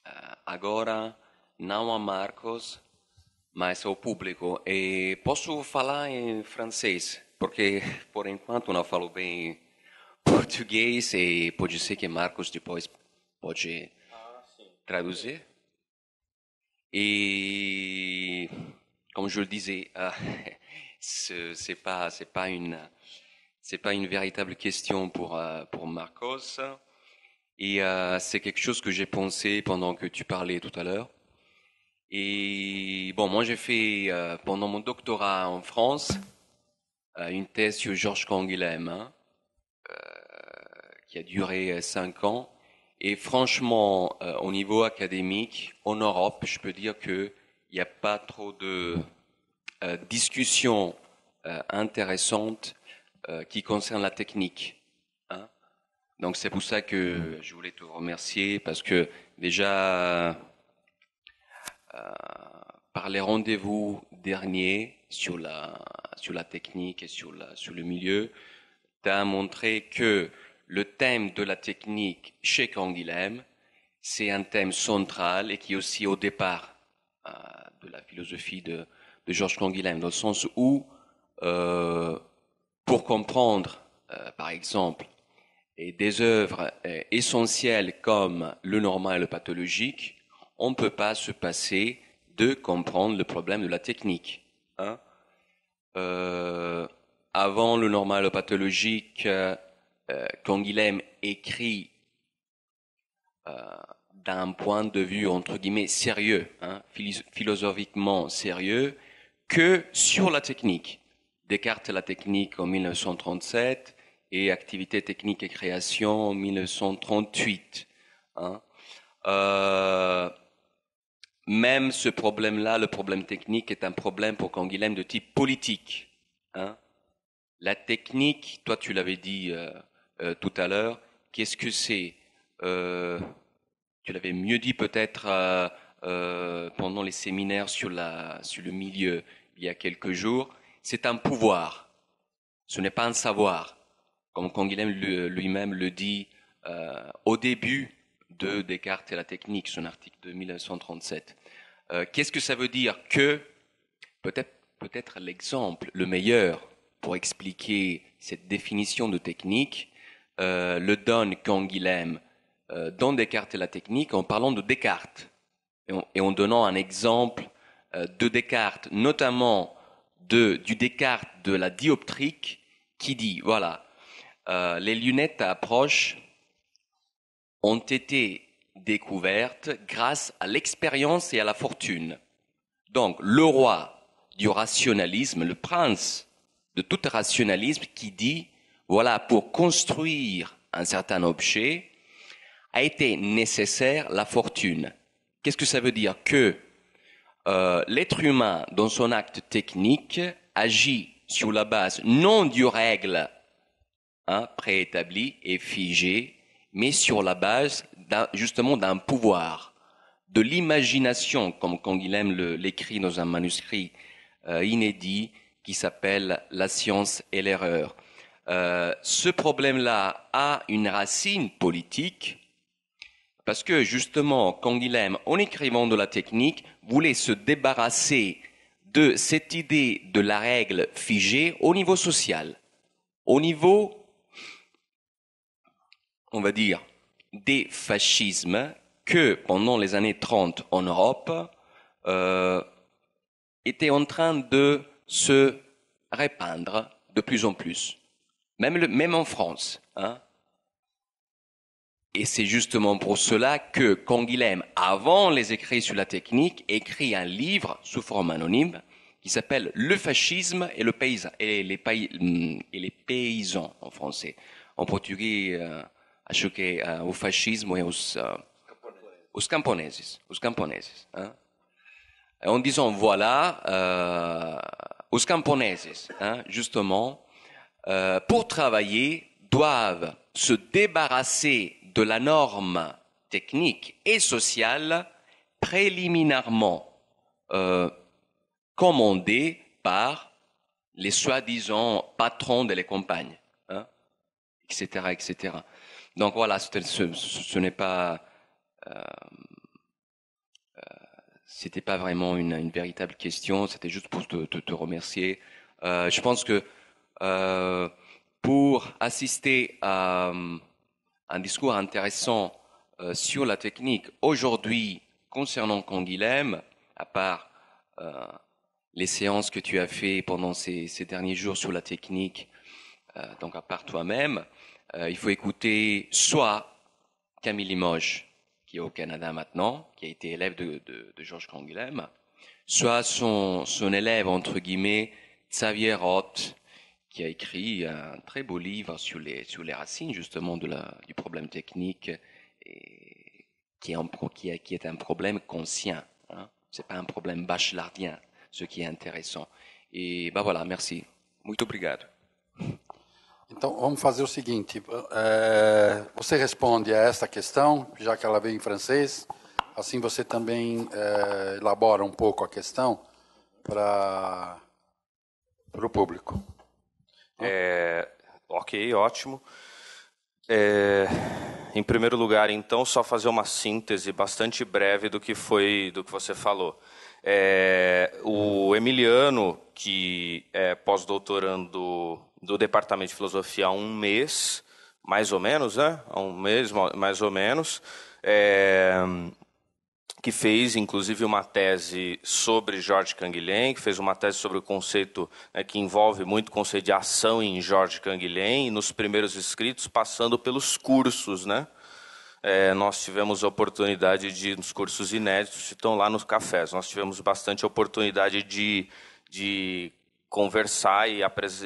ah, agora não a Marcos, mas ao público. E posso falar em francês, porque por enquanto não falo bem português e pode ser que Marcos depois J'ai traduzir. Ah, Et comme je le disais, ah, ce c'est pas une véritable question pour euh, Marcos. Et euh, c'est quelque chose que j'ai pensé pendant que tu parlais tout à l'heure. Et bon, moi j'ai fait euh, pendant mon doctorat en France une thèse sur Georges Canguilhem hein, qui a duré cinq ans et franchement, euh, au niveau académique, en Europe, je peux dire qu'il n'y a pas trop de euh, discussions euh, intéressantes qui concernent la technique. Hein. Donc c'est pour ça que je voulais te remercier, parce que déjà, par les rendez-vous derniers sur la, sur la technique et sur, la, sur le milieu, tu as montré que le thème de la technique chez Canguilhem, c'est un thème central et qui est aussi au départ euh, de la philosophie de, de Georges Canguilhem, dans le sens où, euh, pour comprendre, euh, par exemple, des œuvres essentielles comme le normal et le pathologique, on ne peut pas se passer de comprendre le problème de la technique. Hein. avant le normal le pathologique, Canguilhem euh, écrit euh, d'un point de vue entre guillemets sérieux, hein, philosophiquement sérieux, que sur la technique. Descartes la technique en 1937 et activité technique et création en 1938. Hein. Euh, même ce problème-là, le problème technique, est un problème pour Canguilhem de type politique. Hein. La technique, toi tu l'avais dit. Euh, tout à l'heure. Qu'est-ce que c'est euh, Tu l'avais mieux dit peut-être euh, pendant les séminaires sur, la, sur le milieu il y a quelques jours. C'est un pouvoir. Ce n'est pas un savoir. Comme Canguilhem lui-même le dit au début de Descartes et la technique, son article de 1937. Qu'est-ce que ça veut dire que peut peut-être l'exemple le meilleur pour expliquer cette définition de technique, euh, le donne quand il euh, dans Descartes et la technique en parlant de Descartes et en, donnant un exemple euh, de Descartes, notamment de, du Descartes de la dioptrique qui dit, voilà, les lunettes à approche ont été découvertes grâce à l'expérience et à la fortune. Donc le roi du rationalisme, le prince de tout rationalisme qui dit voilà, pour construire un certain objet, a été nécessaire la fortune. Qu'est-ce que ça veut dire Que euh, l'être humain, dans son acte technique, agit sur la base non du règle hein, préétabli et figée, mais sur la base justement d'un pouvoir, de l'imagination, comme quand aime l'écrit dans un manuscrit euh, inédit qui s'appelle La science et l'erreur. Euh, ce problème-là a une racine politique, parce que justement, Canguilhem, en écrivant de la technique, voulait se débarrasser de cette idée de la règle figée au niveau social, au niveau, on va dire, des fascismes que pendant les années 30 en Europe euh, étaient en train de se répandre de plus en plus même, même en France. Hein. Et c'est justement pour cela que Canguilhem, avant les écrits sur la technique, écrit un livre sous forme anonyme qui s'appelle Le fascisme et, le mm, et, les, paysans en français. En portugais, euh, choqué euh, au fascisme et aux, euh, aux camponeses. camponeses hein. En disant voilà, euh, aux camponeses, hein, justement, euh, pour travailler doivent se débarrasser de la norme technique et sociale préliminairement euh, commandée par les soi-disant patrons de les compagnes, hein, etc., etc. Donc voilà, ce, ce, ce n'est pas, euh, euh, c'était pas vraiment une, une véritable question. C'était juste pour te, te, te remercier. Euh, je pense que euh, pour assister à euh, un discours intéressant euh, sur la technique. Aujourd'hui, concernant Canguilhem, à part les séances que tu as fait pendant ces, derniers jours sur la technique, donc à part toi-même, il faut écouter soit Camille Limoges, qui est au Canada maintenant, qui a été élève de, Georges Canguilhem, soit son, son élève, entre guillemets, Xavier Roth, qui a écrit un très beau livre sur les, sur les racines justement de la, du problème technique, et qui, est un, qui est un problème conscient. Hein. Ce n'est pas un problème bachelardien, ce qui est intéressant. Et bah voilà, merci. Muito obrigado. Então, vamos fazer o seguinte: é, eh, você responde a esta questão, já que ela veio em francês, assim você também é, eh, elabora um pouco a questão para o público. É, ok, ótimo. É, em primeiro lugar, então, só fazer uma síntese bastante breve do que foi, do que você falou. É, o Emiliano, que é pós-doutorando do Departamento de Filosofia há um mês, mais ou menos, né? Há um mês, mais ou menos. É, que fez, inclusive, uma tese sobre Jorge Canguilhem, que fez uma tese sobre o conceito né, que envolve muito o conceito de ação em Jorge Canguilhem, e nos primeiros escritos, passando pelos cursos, né? É, nós tivemos a oportunidade de, nos cursos inéditos, que estão lá nos cafés, nós tivemos bastante oportunidade de, de conversar e,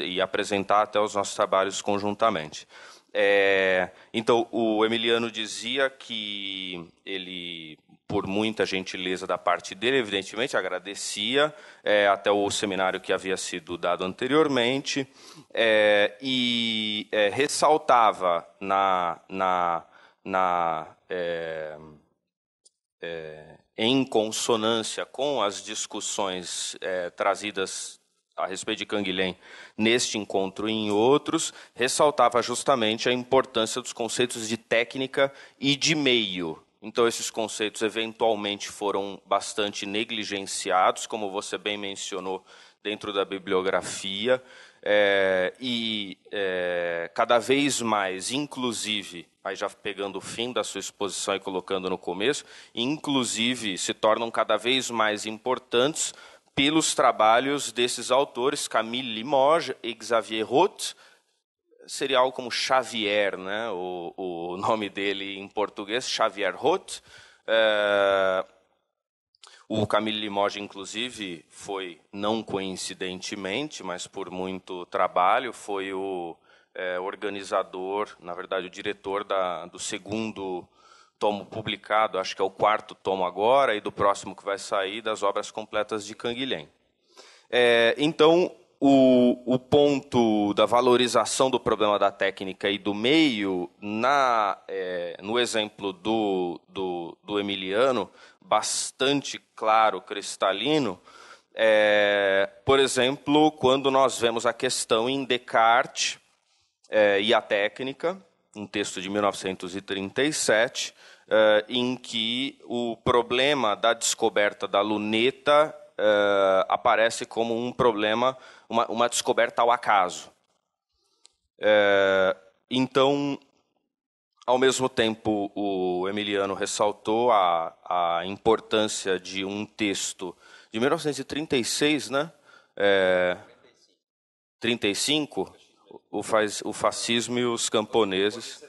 e apresentar até os nossos trabalhos conjuntamente. É, então, o Emiliano dizia que ele por muita gentileza da parte dele, evidentemente, agradecia é, até o seminário que havia sido dado anteriormente, é, e é, ressaltava na, na, na é, é, em consonância com as discussões é, trazidas a respeito de Canguilhem neste encontro e em outros, ressaltava justamente a importância dos conceitos de técnica e de meio então, esses conceitos eventualmente foram bastante negligenciados, como você bem mencionou, dentro da bibliografia, é, e é, cada vez mais, inclusive, aí já pegando o fim da sua exposição e colocando no começo, inclusive se tornam cada vez mais importantes pelos trabalhos desses autores, Camille Limoges e Xavier Roth, seria algo como Xavier, né? o, o nome dele em português, Xavier Roth. É, o Camille Limoges, inclusive, foi, não coincidentemente, mas por muito trabalho, foi o é, organizador, na verdade, o diretor da, do segundo tomo publicado, acho que é o quarto tomo agora, e do próximo que vai sair, das obras completas de Canguilhem. É, então, o, o ponto da valorização do problema da técnica e do meio, na, é, no exemplo do, do, do Emiliano, bastante claro, cristalino, é, por exemplo, quando nós vemos a questão em Descartes é, e a técnica, um texto de 1937, é, em que o problema da descoberta da luneta é, aparece como um problema uma, uma descoberta ao acaso. É, então, ao mesmo tempo, o Emiliano ressaltou a, a importância de um texto de 1936, né? É, 35, o, faz, o fascismo e os camponeses.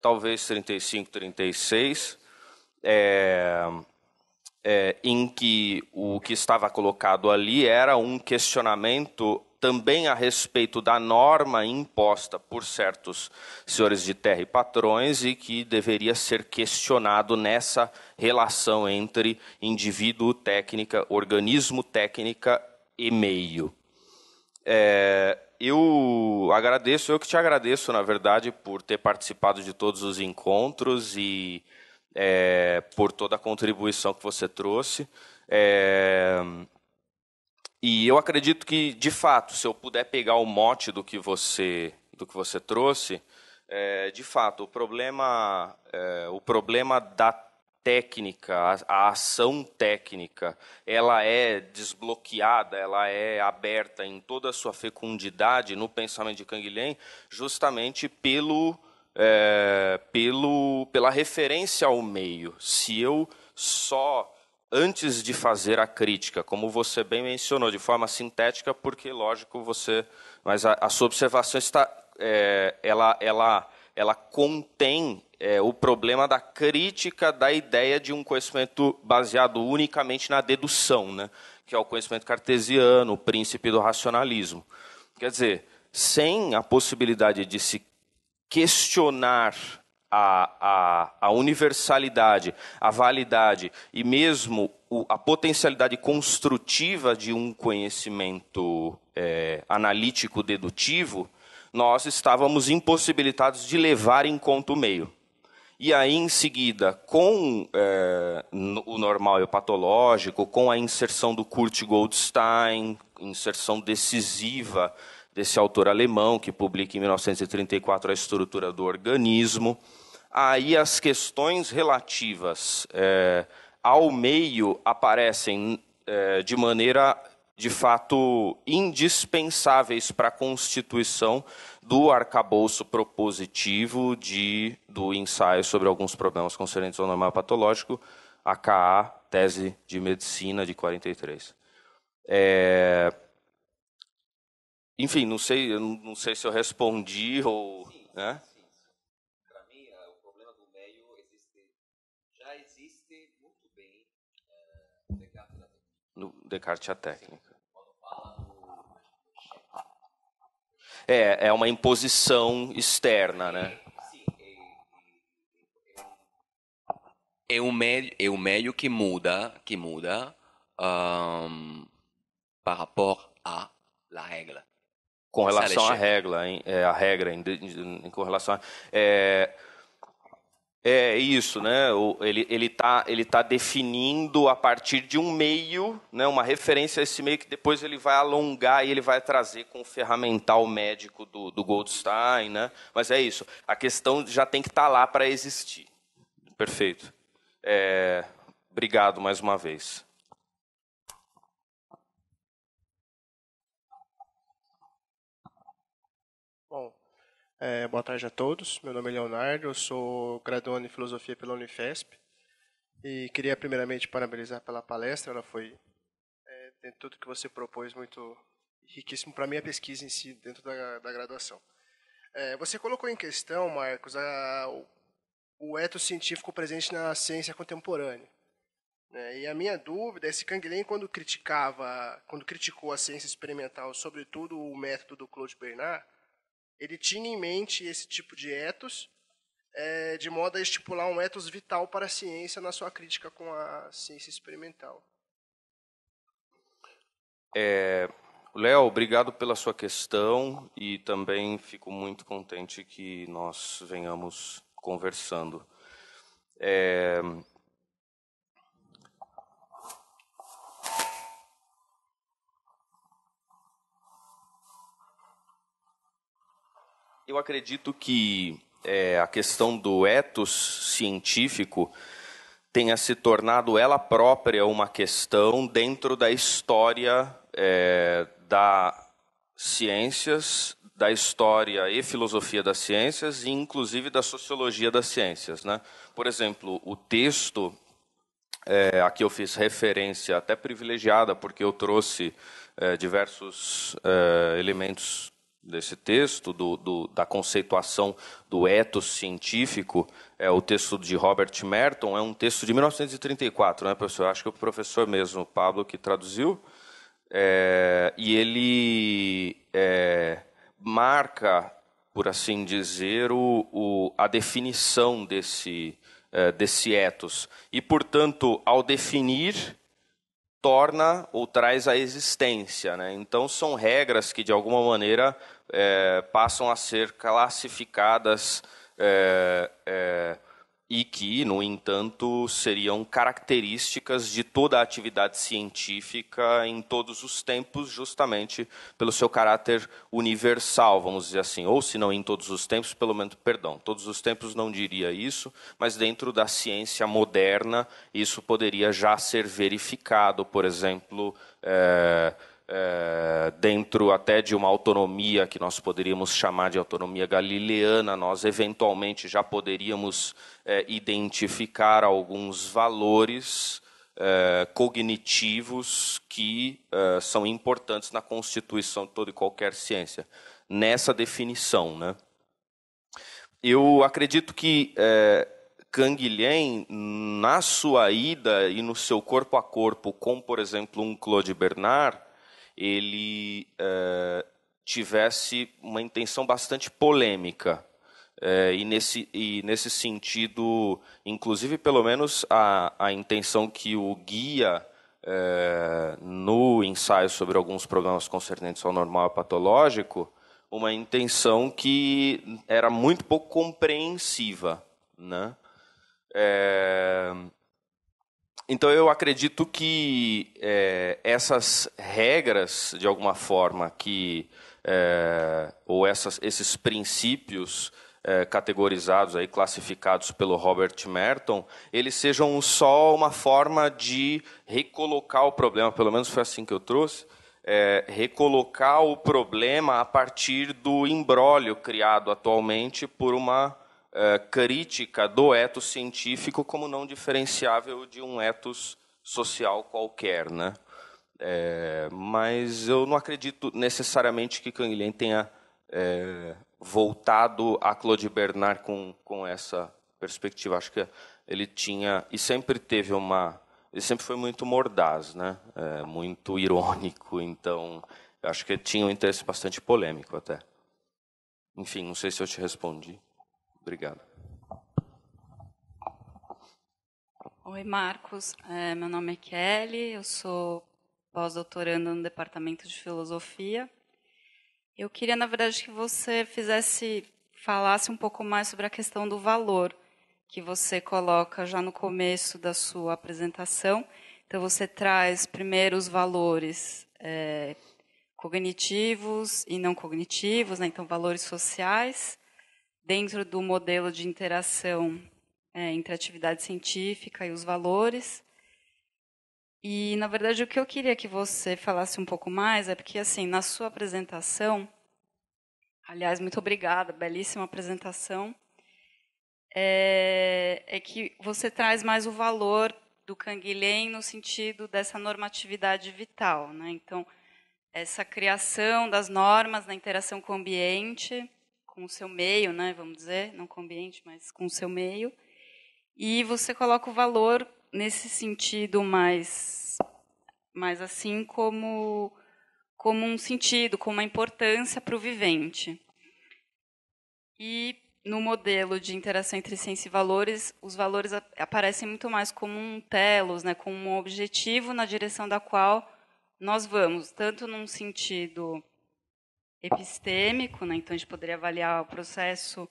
Talvez 35, 36. É, é, em que o que estava colocado ali era um questionamento também a respeito da norma imposta por certos senhores de terra e patrões e que deveria ser questionado nessa relação entre indivíduo técnica, organismo técnica e meio. É, eu agradeço, eu que te agradeço, na verdade, por ter participado de todos os encontros e é, por toda a contribuição que você trouxe. É, e eu acredito que, de fato, se eu puder pegar o mote do que você, do que você trouxe, é, de fato, o problema, o problema da técnica, a, ação técnica, ela é desbloqueada, ela é aberta em toda a sua fecundidade no pensamento de Canguilhem, justamente pelo é, pelo, pela referência ao meio. Se eu só, antes de fazer a crítica, como você bem mencionou, de forma sintética, porque, lógico, você. Mas a, a sua observação está. É, ela, ela, ela contém é, o problema da crítica da ideia de um conhecimento baseado unicamente na dedução, né? que é o conhecimento cartesiano, o príncipe do racionalismo. Quer dizer, sem a possibilidade de se questionar a, a, a universalidade, a validade e mesmo o, a potencialidade construtiva de um conhecimento é, analítico-dedutivo, nós estávamos impossibilitados de levar em conta o meio. E aí, em seguida, com é, o normal e o patológico, com a inserção do Kurt Goldstein, inserção decisiva desse autor alemão, que publica em 1934 a estrutura do organismo. Aí as questões relativas é, ao meio aparecem é, de maneira, de fato, indispensáveis para a constituição do arcabouço propositivo de, do ensaio sobre alguns problemas concernentes ao normal patológico, AKA, tese de medicina de 43. É, enfim, não sei, eu não sei se eu respondi ou. Sim, né? sim, Para mim, é, o problema do meio existe, já existe muito bem é, Descartes técnica. No Descartes a técnica. É, é uma imposição externa, né? É, é, é o meio, é o meio que muda, que muda um, par rapport à la règle com relação à regra, hein? É, a regra, em, em, em, com relação a, é, é isso, né? O, ele ele tá ele tá definindo a partir de um meio, né? Uma referência a esse meio que depois ele vai alongar e ele vai trazer com o ferramental médico do, do Goldstein, né? Mas é isso. A questão já tem que estar tá lá para existir. Perfeito. É, obrigado mais uma vez. É, boa tarde a todos. Meu nome é Leonardo, eu sou graduando em Filosofia pela Unifesp e queria primeiramente parabenizar pela palestra. Ela foi, é, dentro tudo que você propôs, muito riquíssimo para a minha pesquisa em si, dentro da, da graduação. É, você colocou em questão, Marcos, a, o, o científico presente na ciência contemporânea. Né? E a minha dúvida é se Canguilhem, quando criticava, quando criticou a ciência experimental, sobretudo o método do Claude Bernard, ele tinha em mente esse tipo de etos, é, de modo a estipular um etos vital para a ciência na sua crítica com a ciência experimental. É, Léo, obrigado pela sua questão e também fico muito contente que nós venhamos conversando. É, Eu acredito que é, a questão do ethos científico tenha se tornado ela própria uma questão dentro da história é, da ciências, da história e filosofia das ciências e inclusive da sociologia das ciências, né? Por exemplo, o texto é, a que eu fiz referência até privilegiada porque eu trouxe é, diversos é, elementos desse texto, do, do, da conceituação do ethos científico, é o texto de Robert Merton, é um texto de 1934, né, professor? Acho que o professor mesmo, Pablo, que traduziu. É, e ele é, marca, por assim dizer, o, o a definição desse, é, desse ethos. E, portanto, ao definir, torna ou traz a existência. Né? Então, são regras que, de alguma maneira, é, passam a ser classificadas é, é, e que, no entanto, seriam características de toda a atividade científica em todos os tempos, justamente pelo seu caráter universal, vamos dizer assim, ou se não em todos os tempos, pelo menos, perdão, todos os tempos não diria isso, mas dentro da ciência moderna isso poderia já ser verificado, por exemplo, é, é, dentro até de uma autonomia que nós poderíamos chamar de autonomia galileana, nós eventualmente já poderíamos é, identificar alguns valores é, cognitivos que são importantes na constituição de toda e qualquer ciência, nessa definição. Né? Eu acredito que. Canguilhem, na sua ida e no seu corpo a corpo com, por exemplo, um Claude Bernard, ele eh, tivesse uma intenção bastante polêmica. É, e, nesse, e nesse sentido, inclusive, pelo menos a, a intenção que o guia é, no ensaio sobre alguns problemas concernentes ao normal e patológico, uma intenção que era muito pouco compreensiva. Né? É, então eu acredito que é, essas regras, de alguma forma, que é, ou essas, esses princípios é, categorizados aí, classificados pelo Robert Merton, eles sejam só uma forma de recolocar o problema. Pelo menos foi assim que eu trouxe. É, recolocar o problema a partir do embrólio criado atualmente por uma eh, crítica do etos científico como não diferenciável de um etos social qualquer, né? É, mas eu não acredito necessariamente que Canguilhem tenha é, voltado a Claude Bernard com, com essa perspectiva. Acho que ele tinha e sempre teve uma. Ele sempre foi muito mordaz, né? É, muito irônico. Então, acho que tinha um interesse bastante polêmico até. Enfim, não sei se eu te respondi. Obrigado. Oi, Marcos. É, meu nome é Kelly, eu sou pós-doutoranda no Departamento de Filosofia. Eu queria, na verdade, que você fizesse, falasse um pouco mais sobre a questão do valor que você coloca já no começo da sua apresentação. Então, você traz primeiro os valores é, cognitivos e não cognitivos, né? então, valores sociais dentro do modelo de interação é, entre a atividade científica e os valores. E, na verdade, o que eu queria que você falasse um pouco mais é porque, assim, na sua apresentação, aliás, muito obrigada, belíssima apresentação, é, é que você traz mais o valor do canguilhem no sentido dessa normatividade vital. Né? Então, essa criação das normas na interação com o ambiente, com o seu meio, né, vamos dizer, não com o ambiente, mas com o seu meio. E você coloca o valor nesse sentido mais mais assim como como um sentido, como uma importância para o vivente. E no modelo de interação entre ciência e valores, os valores aparecem muito mais como um telos, né, como um objetivo na direção da qual nós vamos, tanto num sentido ah. epistêmico, né? então a gente poderia avaliar o processo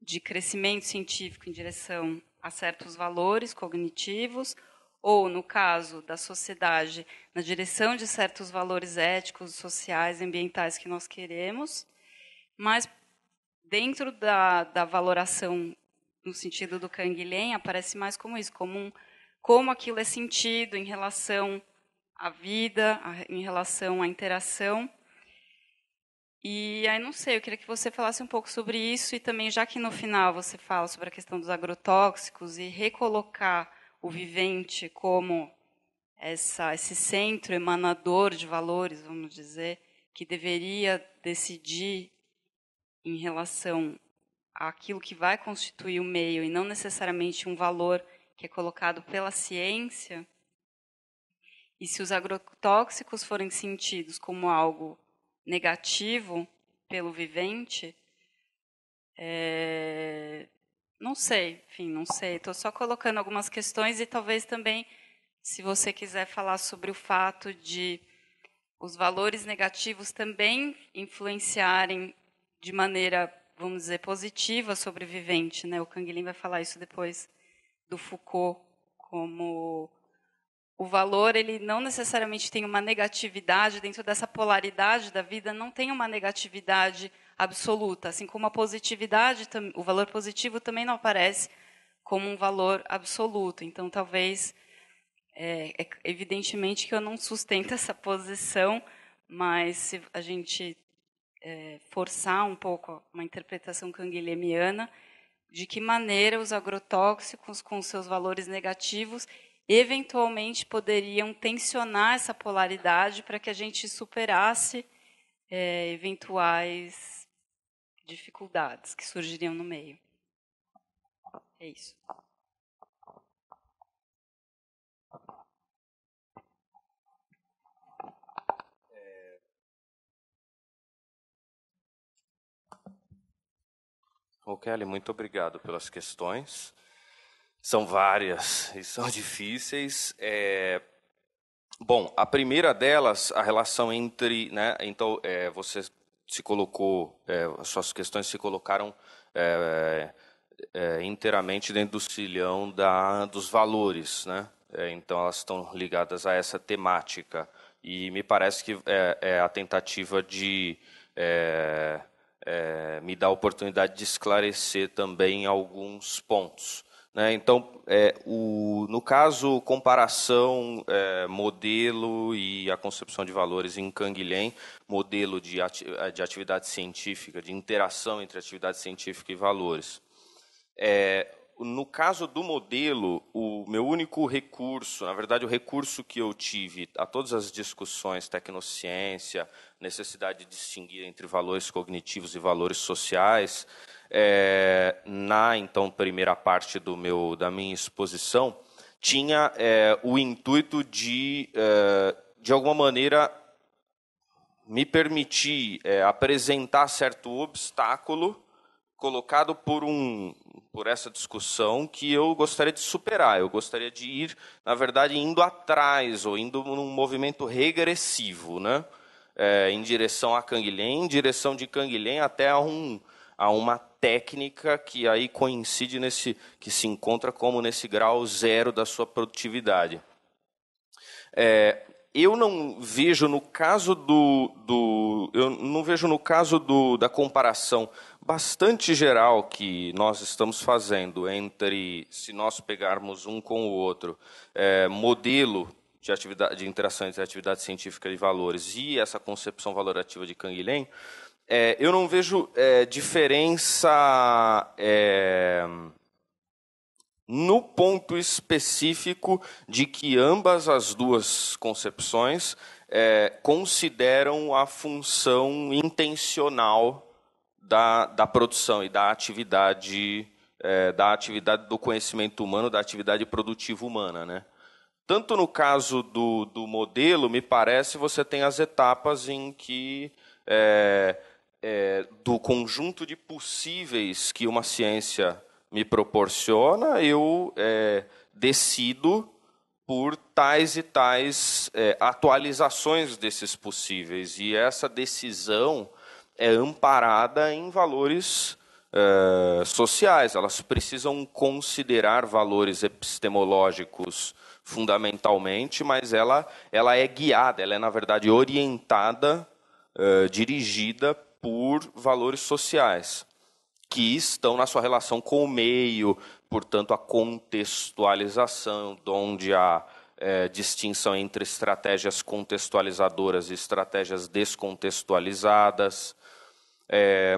de crescimento científico em direção a certos valores cognitivos, ou, no caso da sociedade, na direção de certos valores éticos, sociais, ambientais que nós queremos, mas dentro da, da valoração no sentido do Canguilhem, aparece mais como isso, como, um, como aquilo é sentido em relação à vida, a, em relação à interação e aí não sei, eu queria que você falasse um pouco sobre isso e também já que no final você fala sobre a questão dos agrotóxicos e recolocar o vivente como essa, esse centro emanador de valores, vamos dizer, que deveria decidir em relação àquilo que vai constituir o meio e não necessariamente um valor que é colocado pela ciência. E se os agrotóxicos forem sentidos como algo negativo pelo vivente, é, não sei, enfim, não sei. Estou só colocando algumas questões e talvez também, se você quiser falar sobre o fato de os valores negativos também influenciarem de maneira, vamos dizer, positiva sobrevivente, né? O Canguilhem vai falar isso depois do Foucault como o valor ele não necessariamente tem uma negatividade dentro dessa polaridade da vida, não tem uma negatividade absoluta, assim como a positividade, o valor positivo também não aparece como um valor absoluto. Então, talvez é, é evidentemente que eu não sustento essa posição, mas se a gente é, forçar um pouco uma interpretação canguilhemiana, de que maneira os agrotóxicos, com seus valores negativos, eventualmente poderiam tensionar essa polaridade para que a gente superasse é, eventuais dificuldades que surgiriam no meio. É isso. Ô Kelly, muito obrigado pelas questões. São várias e são difíceis. É... Bom, a primeira delas, a relação entre. Né, então, é, você se colocou, é, suas questões se colocaram é, é inteiramente dentro do cilhão da, dos valores, né? É, então, elas estão ligadas a essa temática. E me parece que é, é a tentativa de. me dar a oportunidade de esclarecer também alguns pontos. Né? Então, é, o, no caso, comparação, é, modelo e a concepção de valores em Canguilhem, modelo de, ati é, de atividade científica, de interação entre atividade científica e valores. É, no caso do modelo, o meu único recurso, na verdade, o recurso que eu tive a todas as discussões, tecnociência, necessidade de distinguir entre valores cognitivos e valores sociais, é, na então primeira parte do meu, da minha exposição, tinha é, o intuito de, é, de alguma maneira, me permitir é, apresentar certo obstáculo colocado por um por essa discussão que eu gostaria de superar. Eu gostaria de ir, na verdade, indo atrás ou indo num movimento regressivo, né? É, em direção a Canguilhem, em direção de Canguilhem até a, um, a uma técnica que aí coincide nesse, que se encontra como nesse grau zero da sua produtividade. É, eu não vejo no caso do, do eu não vejo no caso do, da comparação bastante geral que nós estamos fazendo entre se nós pegarmos um com o outro é, modelo de atividade de interação entre atividade científica e valores e essa concepção valorativa de Canguilhem, é, eu não vejo é, diferença é, no ponto específico de que ambas as duas concepções é, consideram a função intencional da, da produção e da atividade é, da atividade do conhecimento humano, da atividade produtiva humana, né? Tanto no caso do, do modelo, me parece, você tem as etapas em que é, é do conjunto de possíveis que uma ciência me proporciona, eu é, decido por tais e tais é, atualizações desses possíveis. E essa decisão é amparada em valores é, sociais, elas precisam considerar valores epistemológicos fundamentalmente, mas ela, ela é guiada, ela é, na verdade, orientada, é, dirigida por valores sociais que estão na sua relação com o meio, portanto, a contextualização, onde há é, distinção entre estratégias contextualizadoras e estratégias descontextualizadas. É,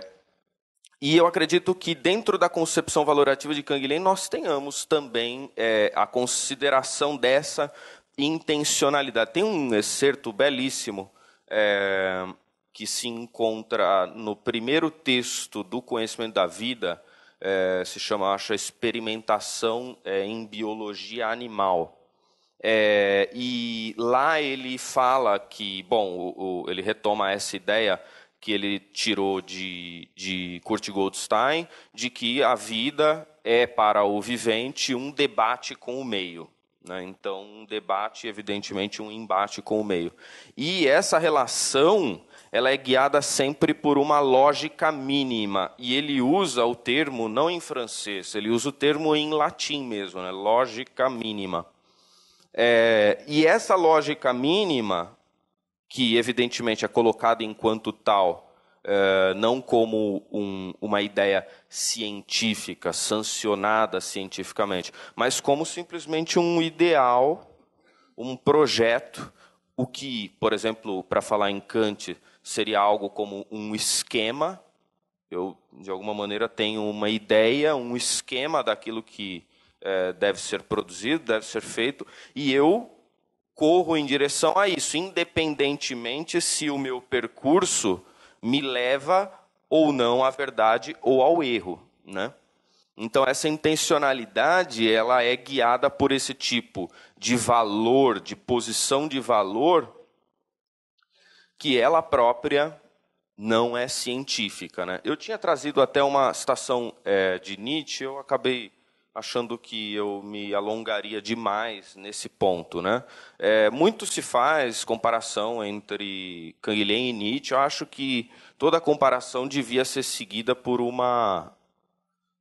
e eu acredito que, dentro da concepção valorativa de Canguilhem, nós tenhamos também é, a consideração dessa intencionalidade. Tem um excerto belíssimo é, que se encontra no primeiro texto do Conhecimento da Vida, é, se chama, acho, Experimentação é, em Biologia Animal. É, e lá ele fala que, bom, o, o, ele retoma essa ideia que ele tirou de, de Kurt Goldstein, de que a vida é para o vivente um debate com o meio. Né? Então, um debate, evidentemente, um embate com o meio. E essa relação ela é guiada sempre por uma lógica mínima. E ele usa o termo não em francês, ele usa o termo em latim mesmo, né? lógica mínima. É, e essa lógica mínima, que evidentemente é colocada enquanto tal, é, não como um, uma ideia científica, sancionada cientificamente, mas como simplesmente um ideal, um projeto, o que, por exemplo, para falar em Kant, seria algo como um esquema. Eu, de alguma maneira, tenho uma ideia, um esquema daquilo que é, deve ser produzido, deve ser feito, e eu corro em direção a isso, independentemente se o meu percurso me leva ou não à verdade ou ao erro, né? Então essa intencionalidade, ela é guiada por esse tipo de valor, de posição de valor que ela própria não é científica. Né? Eu tinha trazido até uma citação é, de Nietzsche, eu acabei achando que eu me alongaria demais nesse ponto. Né? É, muito se faz comparação entre Canguilhem e Nietzsche. Eu acho que toda comparação devia ser seguida por uma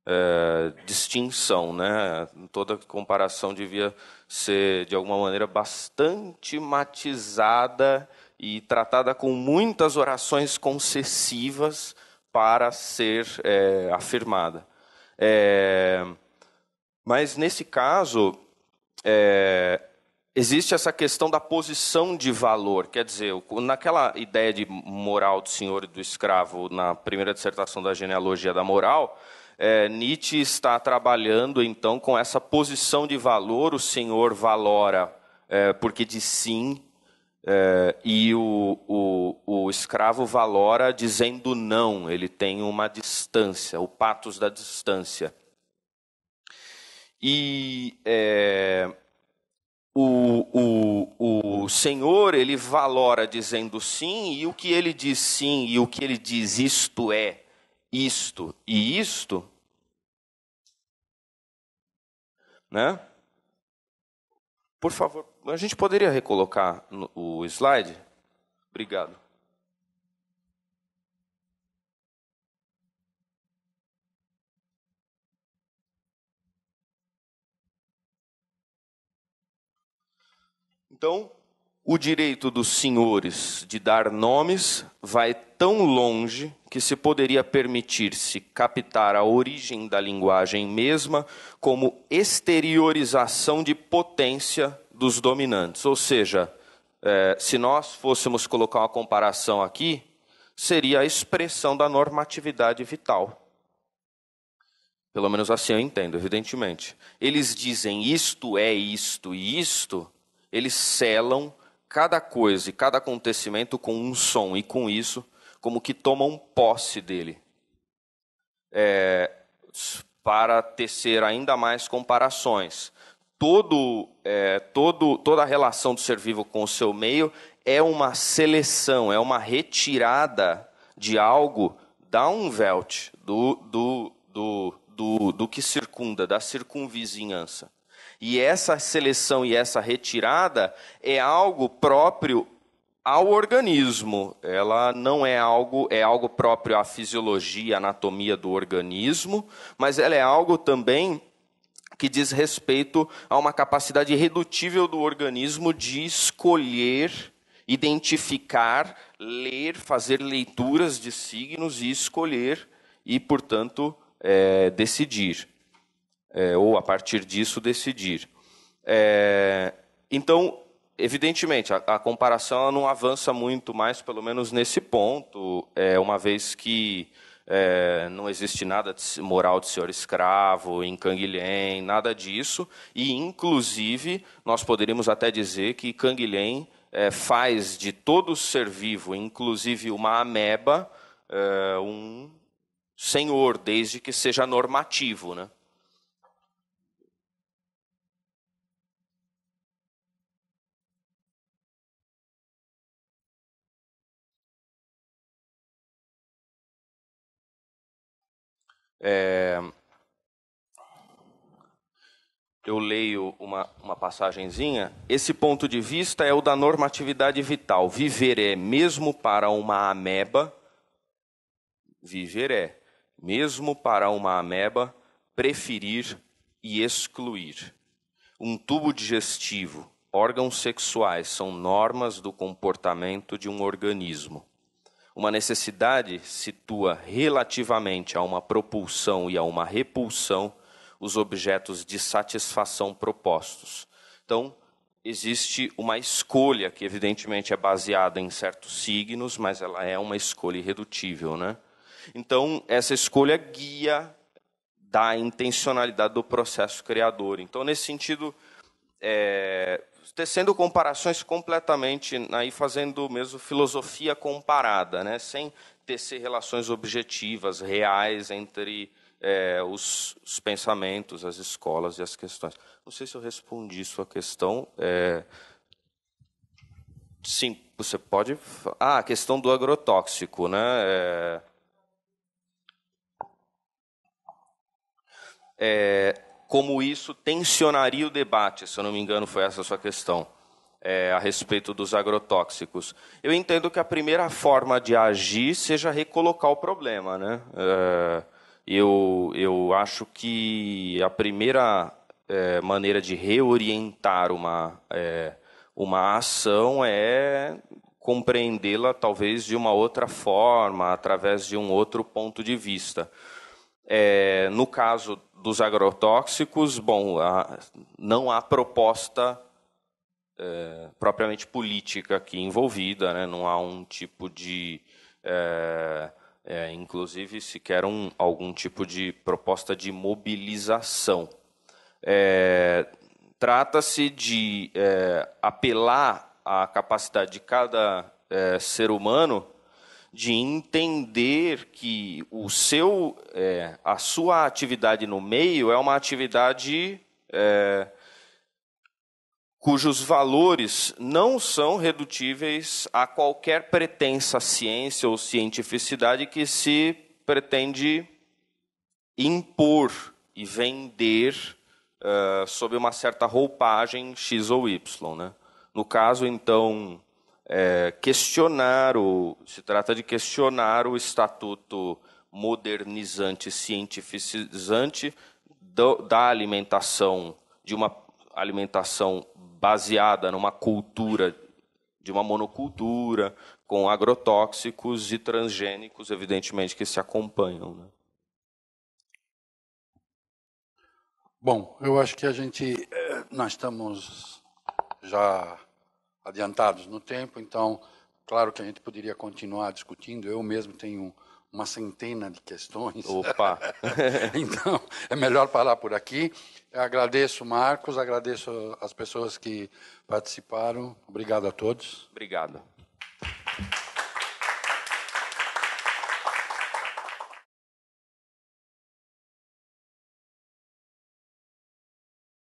é, distinção. Né? Toda comparação devia ser, de alguma maneira, bastante matizada e tratada com muitas orações concessivas para ser é, afirmada. É, mas nesse caso, é, existe essa questão da posição de valor. Quer dizer, naquela ideia de moral do senhor e do escravo, na primeira dissertação da genealogia da moral, é, Nietzsche está trabalhando então com essa posição de valor. O senhor valora é, porque diz sim é, e o, o, o, escravo valora dizendo não, ele tem uma distância, o patos da distância. E é, o, o, o senhor, ele valora dizendo sim, e o que ele diz sim, e o que ele diz isto é, isto e isto, né? Por favor, a gente poderia recolocar o slide? Obrigado. Então, o direito dos senhores de dar nomes vai tão longe que se poderia permitir-se captar a origem da linguagem mesma como exteriorização de potência dos dominantes. Ou seja, é, se nós fôssemos colocar uma comparação aqui, seria a expressão da normatividade vital. Pelo menos assim eu entendo, evidentemente. Eles dizem isto é isto e isto, eles selam cada coisa e cada acontecimento com um som, e com isso, como que tomam posse dele. É, para tecer ainda mais comparações todo, é, todo, toda a relação do ser vivo com o seu meio é uma seleção, é uma retirada de algo da Umwelt, do, do, do, do, do que circunda, da circunvizinhança. E essa seleção e essa retirada é algo próprio ao organismo. Ela não é algo, é algo próprio à fisiologia, à anatomia do organismo, mas ela é algo também que diz respeito a uma capacidade irredutível do organismo de escolher, identificar, ler, fazer leituras de signos e escolher e, portanto, é, decidir. É, ou, a partir disso, decidir. É, então, evidentemente, a, a comparação não avança muito mais, pelo menos nesse ponto, é, uma vez que é, não existe nada de moral de senhor escravo, em Canguilhem, nada disso. E, inclusive, nós poderíamos até dizer que Canguilhem é, faz de todo ser vivo, inclusive uma ameba, é, um senhor, desde que seja normativo, né? É... Eu leio uma, uma passagenzinha. Esse ponto de vista é o da normatividade vital. Viver é, mesmo para uma ameba, viver é, mesmo para uma ameba, preferir e excluir. Um tubo digestivo, órgãos sexuais são normas do comportamento de um organismo. Uma necessidade situa relativamente a uma propulsão e a uma repulsão os objetos de satisfação propostos. Então, existe uma escolha que, evidentemente, é baseada em certos signos, mas ela é uma escolha irredutível. Né? Então, essa escolha guia da intencionalidade do processo criador. Então, nesse sentido, é, tecendo comparações completamente, aí né, fazendo mesmo filosofia comparada, né? sem tecer relações objetivas, reais, entre é, os, os, pensamentos, as escolas e as questões. Não sei se eu respondi sua questão. É... Sim, você pode. Ah, a questão do agrotóxico, né? É... É, como isso tensionaria o debate, se eu não me engano, foi essa a sua questão, é, a respeito dos agrotóxicos. Eu entendo que a primeira forma de agir seja recolocar o problema. Né? É, eu, eu acho que a primeira é, maneira de reorientar uma, é, uma ação é compreendê-la talvez de uma outra forma, através de um outro ponto de vista. É, no caso dos agrotóxicos, bom, a, não há proposta é, propriamente política aqui envolvida, né? não há um tipo de. É, é, inclusive, sequer um, algum tipo de proposta de mobilização. É, trata-se de é, apelar à capacidade de cada é, ser humano de entender que o seu, é, a sua atividade no meio é uma atividade é, cujos valores não são redutíveis a qualquer pretensa ciência ou cientificidade que se pretende impor e vender uh, sob uma certa roupagem X ou Y. Né? No caso, então, é, questionar o se trata de questionar o estatuto modernizante cientificizante do, da alimentação de uma alimentação baseada numa cultura de uma monocultura com agrotóxicos e transgênicos evidentemente que se acompanham né? bom eu acho que a gente eh, nós estamos já adiantados no tempo, então, claro que a gente poderia continuar discutindo. Eu mesmo tenho uma centena de questões. Opa! então, é melhor parar por aqui. Eu agradeço, Marcos, agradeço as pessoas que participaram. Obrigado a todos. Obrigado.